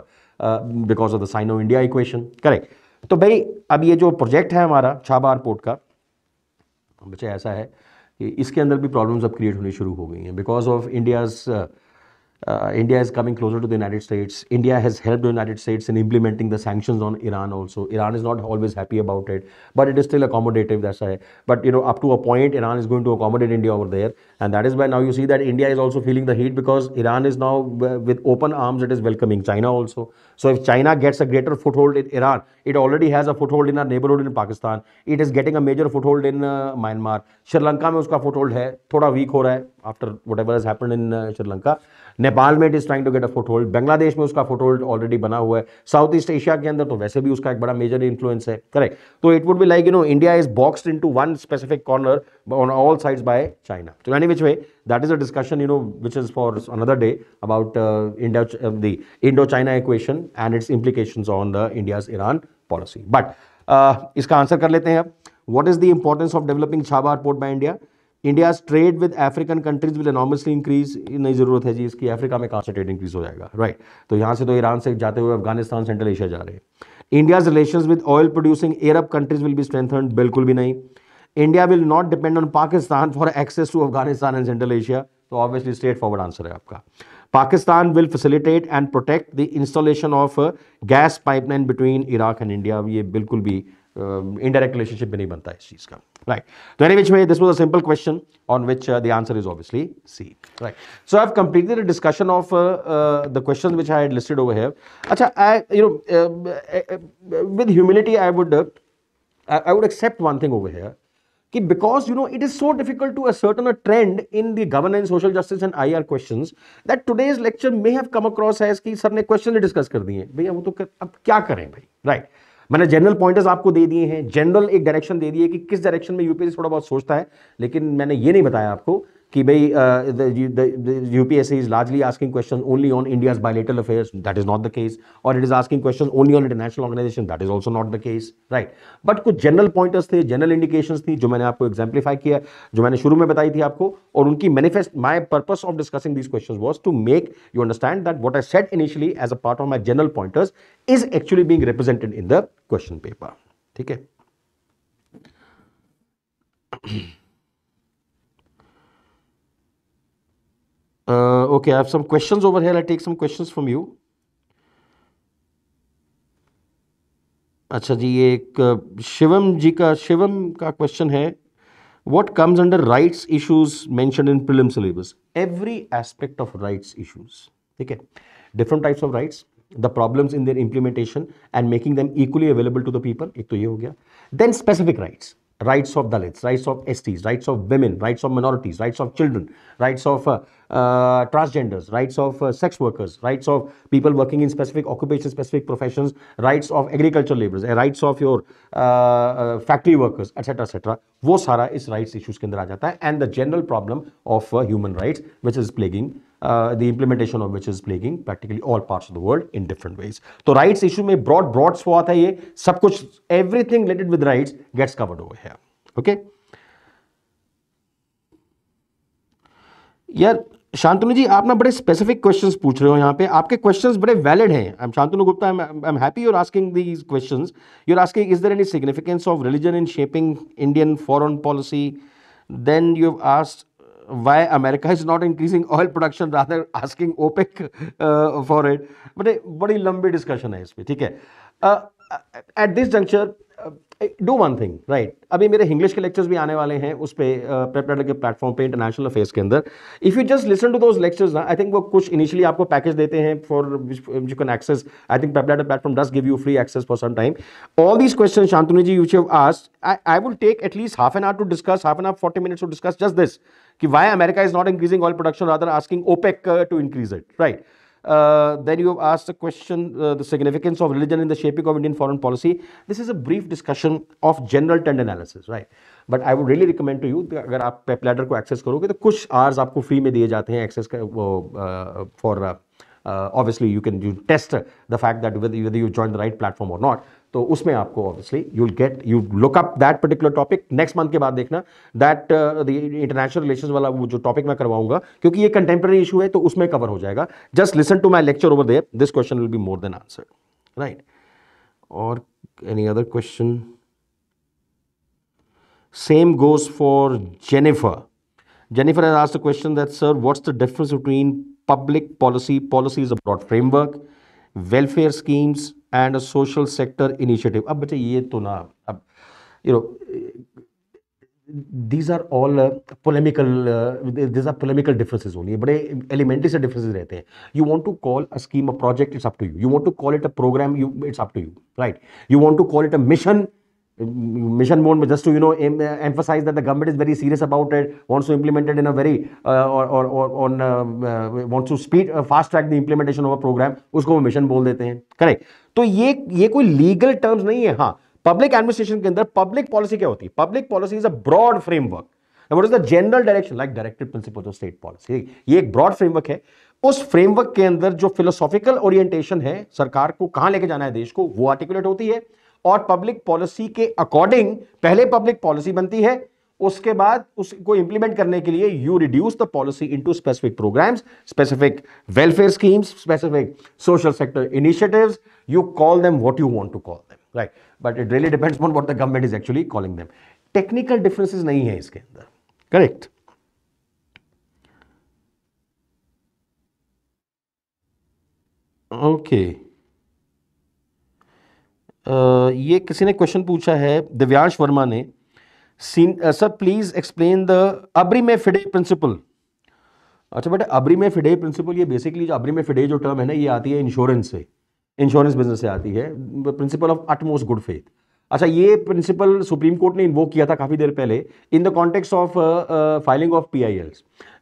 because of the Sino India equation correct तो भाई अब ये जो प्रोजेक्ट है हमारा छाबार पोर्ट का बच्चे ऐसा है कि इसके अंदर भी प्रॉब्लम्स अब क्रिएट होनी शुरू हो गई हैं because of India's uh, India is coming closer to the United States. India has helped the United States in implementing the sanctions on Iran also. Iran is not always happy about it, but it is still accommodative. That's why. But you know, up to a point, Iran is going to accommodate India over there, and that is why now you see that India is also feeling the heat because Iran is now uh, with open arms. It is welcoming China also. So if China gets a greater foothold in Iran, it already has a foothold in our neighborhood in Pakistan. It is getting a major foothold in uh, Myanmar. Sri Lanka. उसका foothold है थोड़ा week हो रहा After whatever has happened in happened uh, in Nepal में it is trying to get a foothold Bangladesh में उसका foot hold already बना हुआ है साउथ ईस्ट एशिया के अंदर तो वैसे भी उसका एक बड़ा मेजर इन्फ्लुएंस है करेक्ट तो it would be like you know India is box into one specific corner on all sides by China तो any which way that is a discussion you know which is for another day about India the Indo China equation and its implication on the India's Iran policy but इसका answer कर लेते हैं अब what is the importance of developing छाबा port by India India trade with African countries will enormously increase नहीं ज़रूरत है जी इसकी Africa में कहाँ से ट्रेड इंक्रीज हो जाएगा राइट right. तो यहाँ से तो ईरान से जाते हुए अफगानिस्तान सेंट्रल एशिया जा रहे हैं India's relation with oil producing Arab countries will be strengthen बिल्कुल भी नहीं India will not depend on Pakistan for access to Afghanistan and central Asia तो ऑब्वियसली स्ट्रेट फॉरवर्ड आंसर है आपका Pakistan will facilitate and protect the installation of gas pipeline between Iraq and India ये बिल्कुल भी indirect relationship भी नहीं बनता इस चीज़ का राइट तो एनी विच में this was a simple question on which the answer is obviously C right so I have completed a discussion of the question which I had listed over here अच्छा I you know with humility I would I would accept one thing over here कि because you know it is so difficult to ascertain a trend in the governance social justice and I R question that today's lecture may have come across है कि sir ने question discuss कर दिए भैया वो तो कर, अब क्या करें भाई राइट right. मैंने जनरल पॉइंटर्स आपको दे दिए हैं जनरल एक डायरेक्शन दे दिए कि किस डायरेक्शन में यूपीएससी थोड़ा बहुत सोचता है लेकिन मैंने ये नहीं बताया आपको कि भाई U P S is largely asking question only on India's bilateral affairs that is not the case और it is asking question only on international organisation that is also not the case right but कुछ general pointers थे general indication थी जो मैंने आपको एक्जाम्प्लीफाई किया जो मैंने शुरू में बताई थी आपको और उनकी manifest my purpose of discussing this question was to make you understand that what I set initially as a part of my general pointers is actually being represented in the question paper ठीक है uh, okay i have some questions over here i take some questions from you अच्छा जी एक uh, Shivam जी का शिवम का question है what comes under rights issues mention in prelim syllabus every aspect of rights issues ठीक है different types of rights the problems in their implementation and making them equally available to the people एक तो ये हो गया then specific rights rights of Dalits, rights of STs, rights of women, rights of minorities, rights of children, rights of uh, uh, transgenders, rights of uh, sex workers, rights of people working in specific occupations, specific professions, rights of agricultural laborers, eh, rights of your uh, uh, factory workers, etc. etc. वो सारा इस rights issues के अंदर आ जाता है and the general problem of uh, human rights which is plaguing uh, the implementation of which is plaguing practically all parts of the world in different ways. So rights issue may broad broad swath hai ye. Sab kuch, everything related with rights gets covered over here. Okay? यार शांतनु जी आप ना बड़े specific questions पूछ रहे हो यहाँ पे आपके क्वेश्चंस बड़े वैलिड हैं I am Shantanu Gupta I am happy you are asking these questions you are asking is there any significance of religion in shaping Indian foreign policy then you asked why America is not increasing oil production rather asking OPEC uh, for it बड़े बड़ी लंबी discussion है इस पर ठीक है at this juncture do one thing right अभी मेरे इंग्लिश के लेक्चर्स भी आने वाले हैं उस पर प्रेपरेटर uh, के प्लेटफॉर्म पे इंटरनेशनल अफेयर्स के अंदर if you just listen to those lectures ना आई थिंक वो कुछ इनिशियली आपको पैकेज देते हैं for you can access I think Preparator platform does give you free access for some time all these question Shantanu ji you shave as I will take at least half an hour to discuss half an hour forty minutes to discuss just this कि why America is not increasing oil production other asking OPEC to increase it right Uh, then you have asked the question, uh, the significance of religion in the shaping of Indian foreign policy. This is a brief discussion of general trend analysis, right? But I would really recommend to you: आप पेपलैडर को access करोगे तो कुछ hours आपको free में दिए जाते हैं एक्सेस वो for uh, uh, uh, obviously you can you test the fact that whether, whether you join the right platform or not तो उसमें आपको obviously you get you look up that particular topic next month के बाद देखना that international relation वाला वो जो topic मैं करवाऊंगा क्योंकि ये कंटेम्प्रेरी इशू है तो उसमें कवर हो जाएगा just listen to my lecture over there this question will be more than answer right और any other question same goes for Jennifer asked the question that sir that, the difference between public policy policy is a broad framework welfare schemes and social sector initiative अब बच्चे ये तो ना अब you know these are all polemical these are polemical differences होनी है बड़े elementary से डिफरेंसेज रहते हैं you want to call a scheme a project it's up to you you want to call it a program you it's up to you right you want to call it a mission mission mode में just you know emphasize that the government is very serious about it wants to implemented in a very on wants to speed fast track the implementation of a program उसको वो mission बोल देते हैं correct तो ये ये कोई legal terms नहीं है हाँ पब्लिक एडमिनिस्ट्रेशन के अंदर पब्लिक पॉलिसी क्या होती है public policy is a broad framework what is the general direction like directed principle of state policy ये एक ब्रॉड फ्रेमवर्क है उस फ्रेमवर्क के अंदर जो फिलोसॉफिकल ओरिएंटेशन है सरकार को कहां लेके जाना है देश को वो आर्टिकुलेट होती है और पब्लिक पॉलिसी के अकॉर्डिंग पहले पब्लिक पॉलिसी बनती है उसके बाद उसको इंप्लीमेंट करने के लिए you reduce the policy into specific programs specific welfare schemes specific social sector initiatives You call them what you want to call them, right? But it really depends on what the government is actually calling them. technical differences nahi hai iske andar correct okay okay. uh, ये किसी ने question पूछा है दिव्यांश वर्मा ने सीन sir please explain the अबरी में FIDE principal अच्छा बेटा अबरी में फिडे प्रिंसिपल ये बेसिकली जो अबरी में फिडे जो टर्म है ना ये आती है इंश्योरेंस से इंश्योरेंस बिजनेस से आती है principle of utmost good faith अच्छा ये प्रिंसिपल सुप्रीम कोर्ट ने इन्वोक किया था काफ़ी देर पहले in the context of filing of P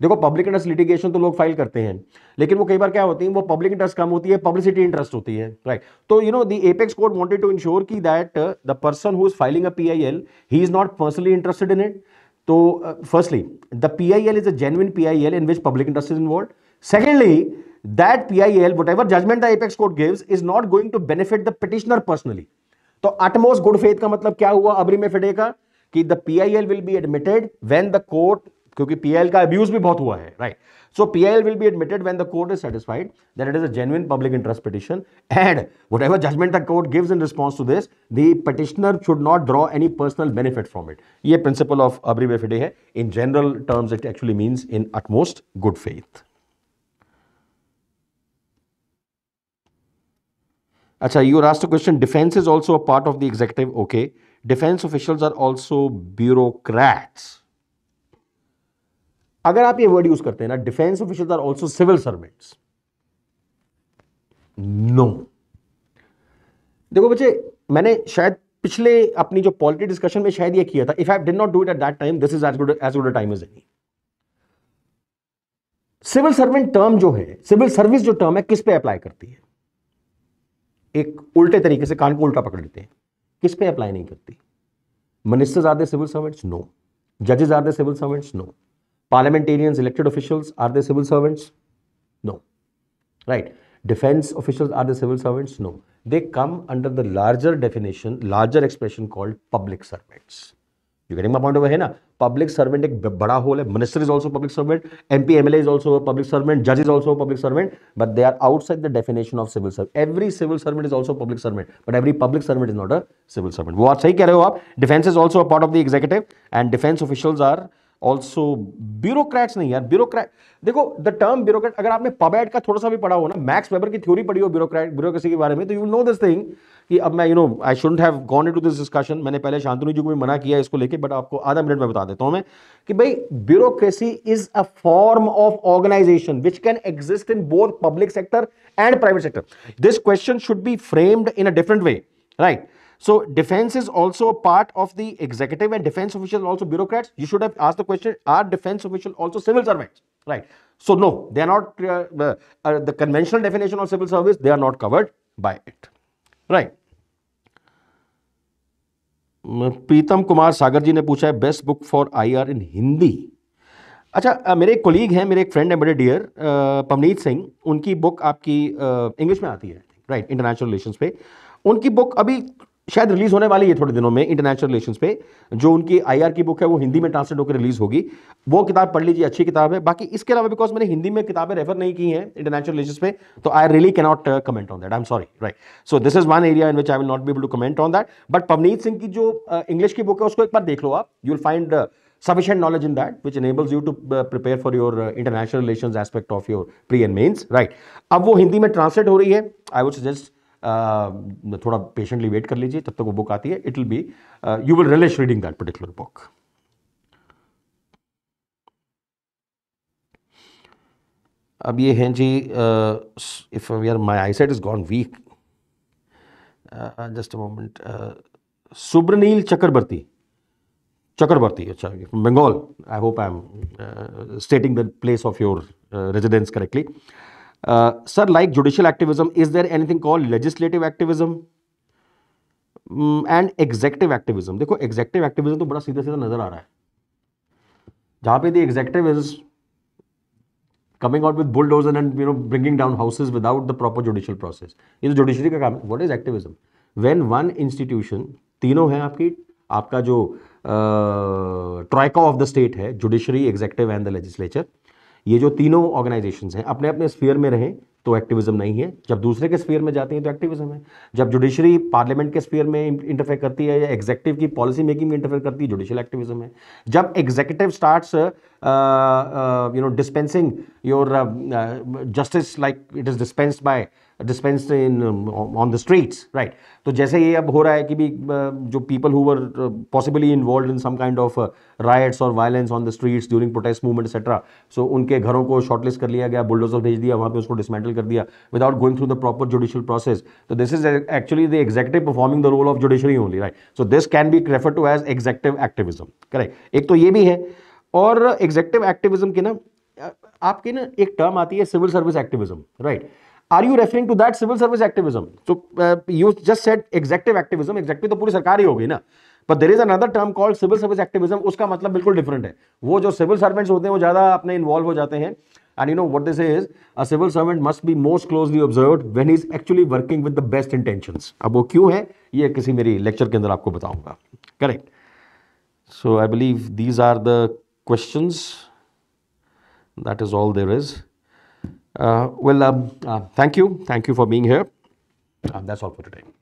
देखो पब्लिक इंटरेस्ट लिटिगेशन तो लोग फाइल करते हैं लेकिन वो कई बार क्या होती है वो पब्लिक इंटरेस्ट कम होती है पब्लिसिटी इंटरेस्ट होती है राइट तो you know the apex court wanted to ensure की that the person who is filing a P he is not personally interested in it तो firstly the P is a genuine P in which public interest is involve secondly that PIL, whatever judgment the apex court gives, is not going to benefit the petitioner personally. तो utmost good faith का मतलब क्या हुआ अबरी में फिडे का कि the PIL will be admitted when the court क्योंकि पीआईएल का अब्यूज भी बहुत हुआ है right so PIL will be admitted when the court is satisfied that it is a genuine public interest petition and whatever judgment the court gives in response to this the petitioner should not draw any personal benefit from it ये principle of अबरी में फिडे है in general terms it actually means in utmost good faith अच्छा you asked question defence is also a part of the executive okay defence Defense are also bureaucrats अगर आप ये word use करते हैं ना defence official are also civil servants no देखो बच्चे मैंने शायद पिछले अपनी जो पॉलिटी डिस्कशन में शायद ये किया था if I did not do it at that time this is as good as good time is any civil servant term जो है सिविल सर्विस जो टर्म है किस पे अप्लाई करती है एक उल्टे तरीके से कान को उल्टा पकड़ लेते हैं किस पे अप्लाई नहीं करती ministers are they civil servants no जजेस are the civil servants no parliamentarians elected officials are the civil servants no right defence officials are the civil servants no they come under the larger definition larger expression called public servants you getting my point of है ना public servant एक बड़ा whole है minister is also public servant M P M L is also public servant जज is also public servant but they are outside the definition of civil servant every civil servant is also public servant but every public servant is not a civil servant वो आप सही कह रहे हो आप defence is also part of the executive and defence officials are also bureaucrats नहीं यार bureaucrat देखो द टर्म ब्यूरोक्रेट अगर आपने पबैड का थोड़ा सा भी पढ़ा हो ना मैक्स वेबर की थ्योरी पढ़ी हो ब्यूरोक्रेट ब्यूरोक्रेसी के बारे में तो यू नो दिस थिंग कि अब मैं you know I shouldn't have gone into this discussion मैंने पहले शांतनु जी को भी मना किया इसको लेके बट आपको आधा मिनट में बता देता हूं मैं कि भाई bureaucracy is a form of organisation which can exist in both public sector and private sector this question should be framed in a different way right So defense is also a part of the executive and defense officials also bureaucrats. You should have asked the question, are defense officials also civil servants? Right. So no, they are not, uh, uh, the conventional definition of civil service, they are not covered by it. Right. Pritam Kumar Sagar ji ने पूछा है best book for I R in Hindi अच्छा मेरे एक colleague हैं मेरे एक friend है बड़े डियर पवनीत सिंह उनकी बुक आपकी इंग्लिश में आती है राइट इंटरनेशनल रिलेशंस पे उनकी बुक अभी शायद रिलीज होने वाली है थोड़े दिनों में इंटरनेशनल रिलेशन पे जो उनकी आई की बुक है वो हिंदी में ट्रांसलेट होकर रिलीज होगी वो किताब पढ़ लीजिए अच्छी किताब है बाकी इसके अलावा बिकॉज मैंने हिंदी में किताबें रेफर नहीं की हैं इंटरनेशनल रिलेशन पे तो I really cannot comment on that I am sorry right so this is one area in which I will not be able to comment on that but Pavneet Singh की जो इंग्लिश uh, की book है उसको एक बार देख लो आप you will find sufficient knowledge in that which enables you to prepare for your international relation aspect of your pre and pre right अब वो हिंदी में ट्रांसलेट हो रही है आई वुड सजेस्ट थोड़ा पेशेंटली वेट कर लीजिए तब तक वो बुक आती है it will be you will relish reading that particular book अब ये हैं जी इफ यार my set is gone week just a moment Subranil Chakraborty Chakraborty अच्छा Bengal I hope I am stating the place of your residence correctly sir like judicial activism is there anything called legislative activism and executive activism देखो executive activism तो बड़ा सीधा सीधा नजर आ रहा है जहां पे the executive is coming out with bulldozer and you know bringing down houses without the proper judicial process ये तो जुडिशरी का काम है what is activism when one institution तीनों हैं आपकी आपका जो ट्राइका ऑफ द स्टेट है judiciary executive and the legislature ये जो तीनों ऑर्गेनाइजेशन हैं अपने अपने स्फीयर में रहें तो एक्टिविज्म नहीं है जब दूसरे के स्फीयर में जाते हैं तो एक्टिविज्म है जब जुडिशरी पार्लियामेंट के स्फीयर में इंटरफेयर करती है या एग्जेक्टिव की पॉलिसी मेकिंग में इंटरफेयर करती है जुडिशियल एक्टिविज्म है जब executive start you know dispensing your justice like it is dispense by dispense in on the streets right तो जैसे ये अब हो रहा है कि भी uh, जो people who were possibly involve in some kind of riots और violence on the streets during protest movement et cetera so उनके घरों को शॉर्टलिस्ट कर लिया गया बुलडोजर भेज दिया वहाँ पे उसको डिसमेंटल कर दिया without going through the proper judicial process तो this is actually the executive performing the role of judiciary only right so this can be refer to as executive activism correct एक तो ये भी है और एग्जेक्टिव एक्टिविज्म के ना आपके ना एक टर्म आती है civil service activism right right? Are you referring to that civil service activism so you just set executive activism executive तो पूरी सरकार ही होगी ना but there is another term called civil service activism उसका मतलब बिल्कुल डिफरेंट है वो जो सिविल सर्वेंट्स होते हैं वो ज्यादा अपने इन्वॉल्व हो जाते हैं and you know what this is a civil servant must be most closely observe when is actually working with the best intention अब वो क्यों है ये किसी मेरी लेक्चर के अंदर आपको बताऊंगा correct so I believe these are the question that is all there is Uh, well, um, uh, thank you. Thank you for being here. Um, that's all for today.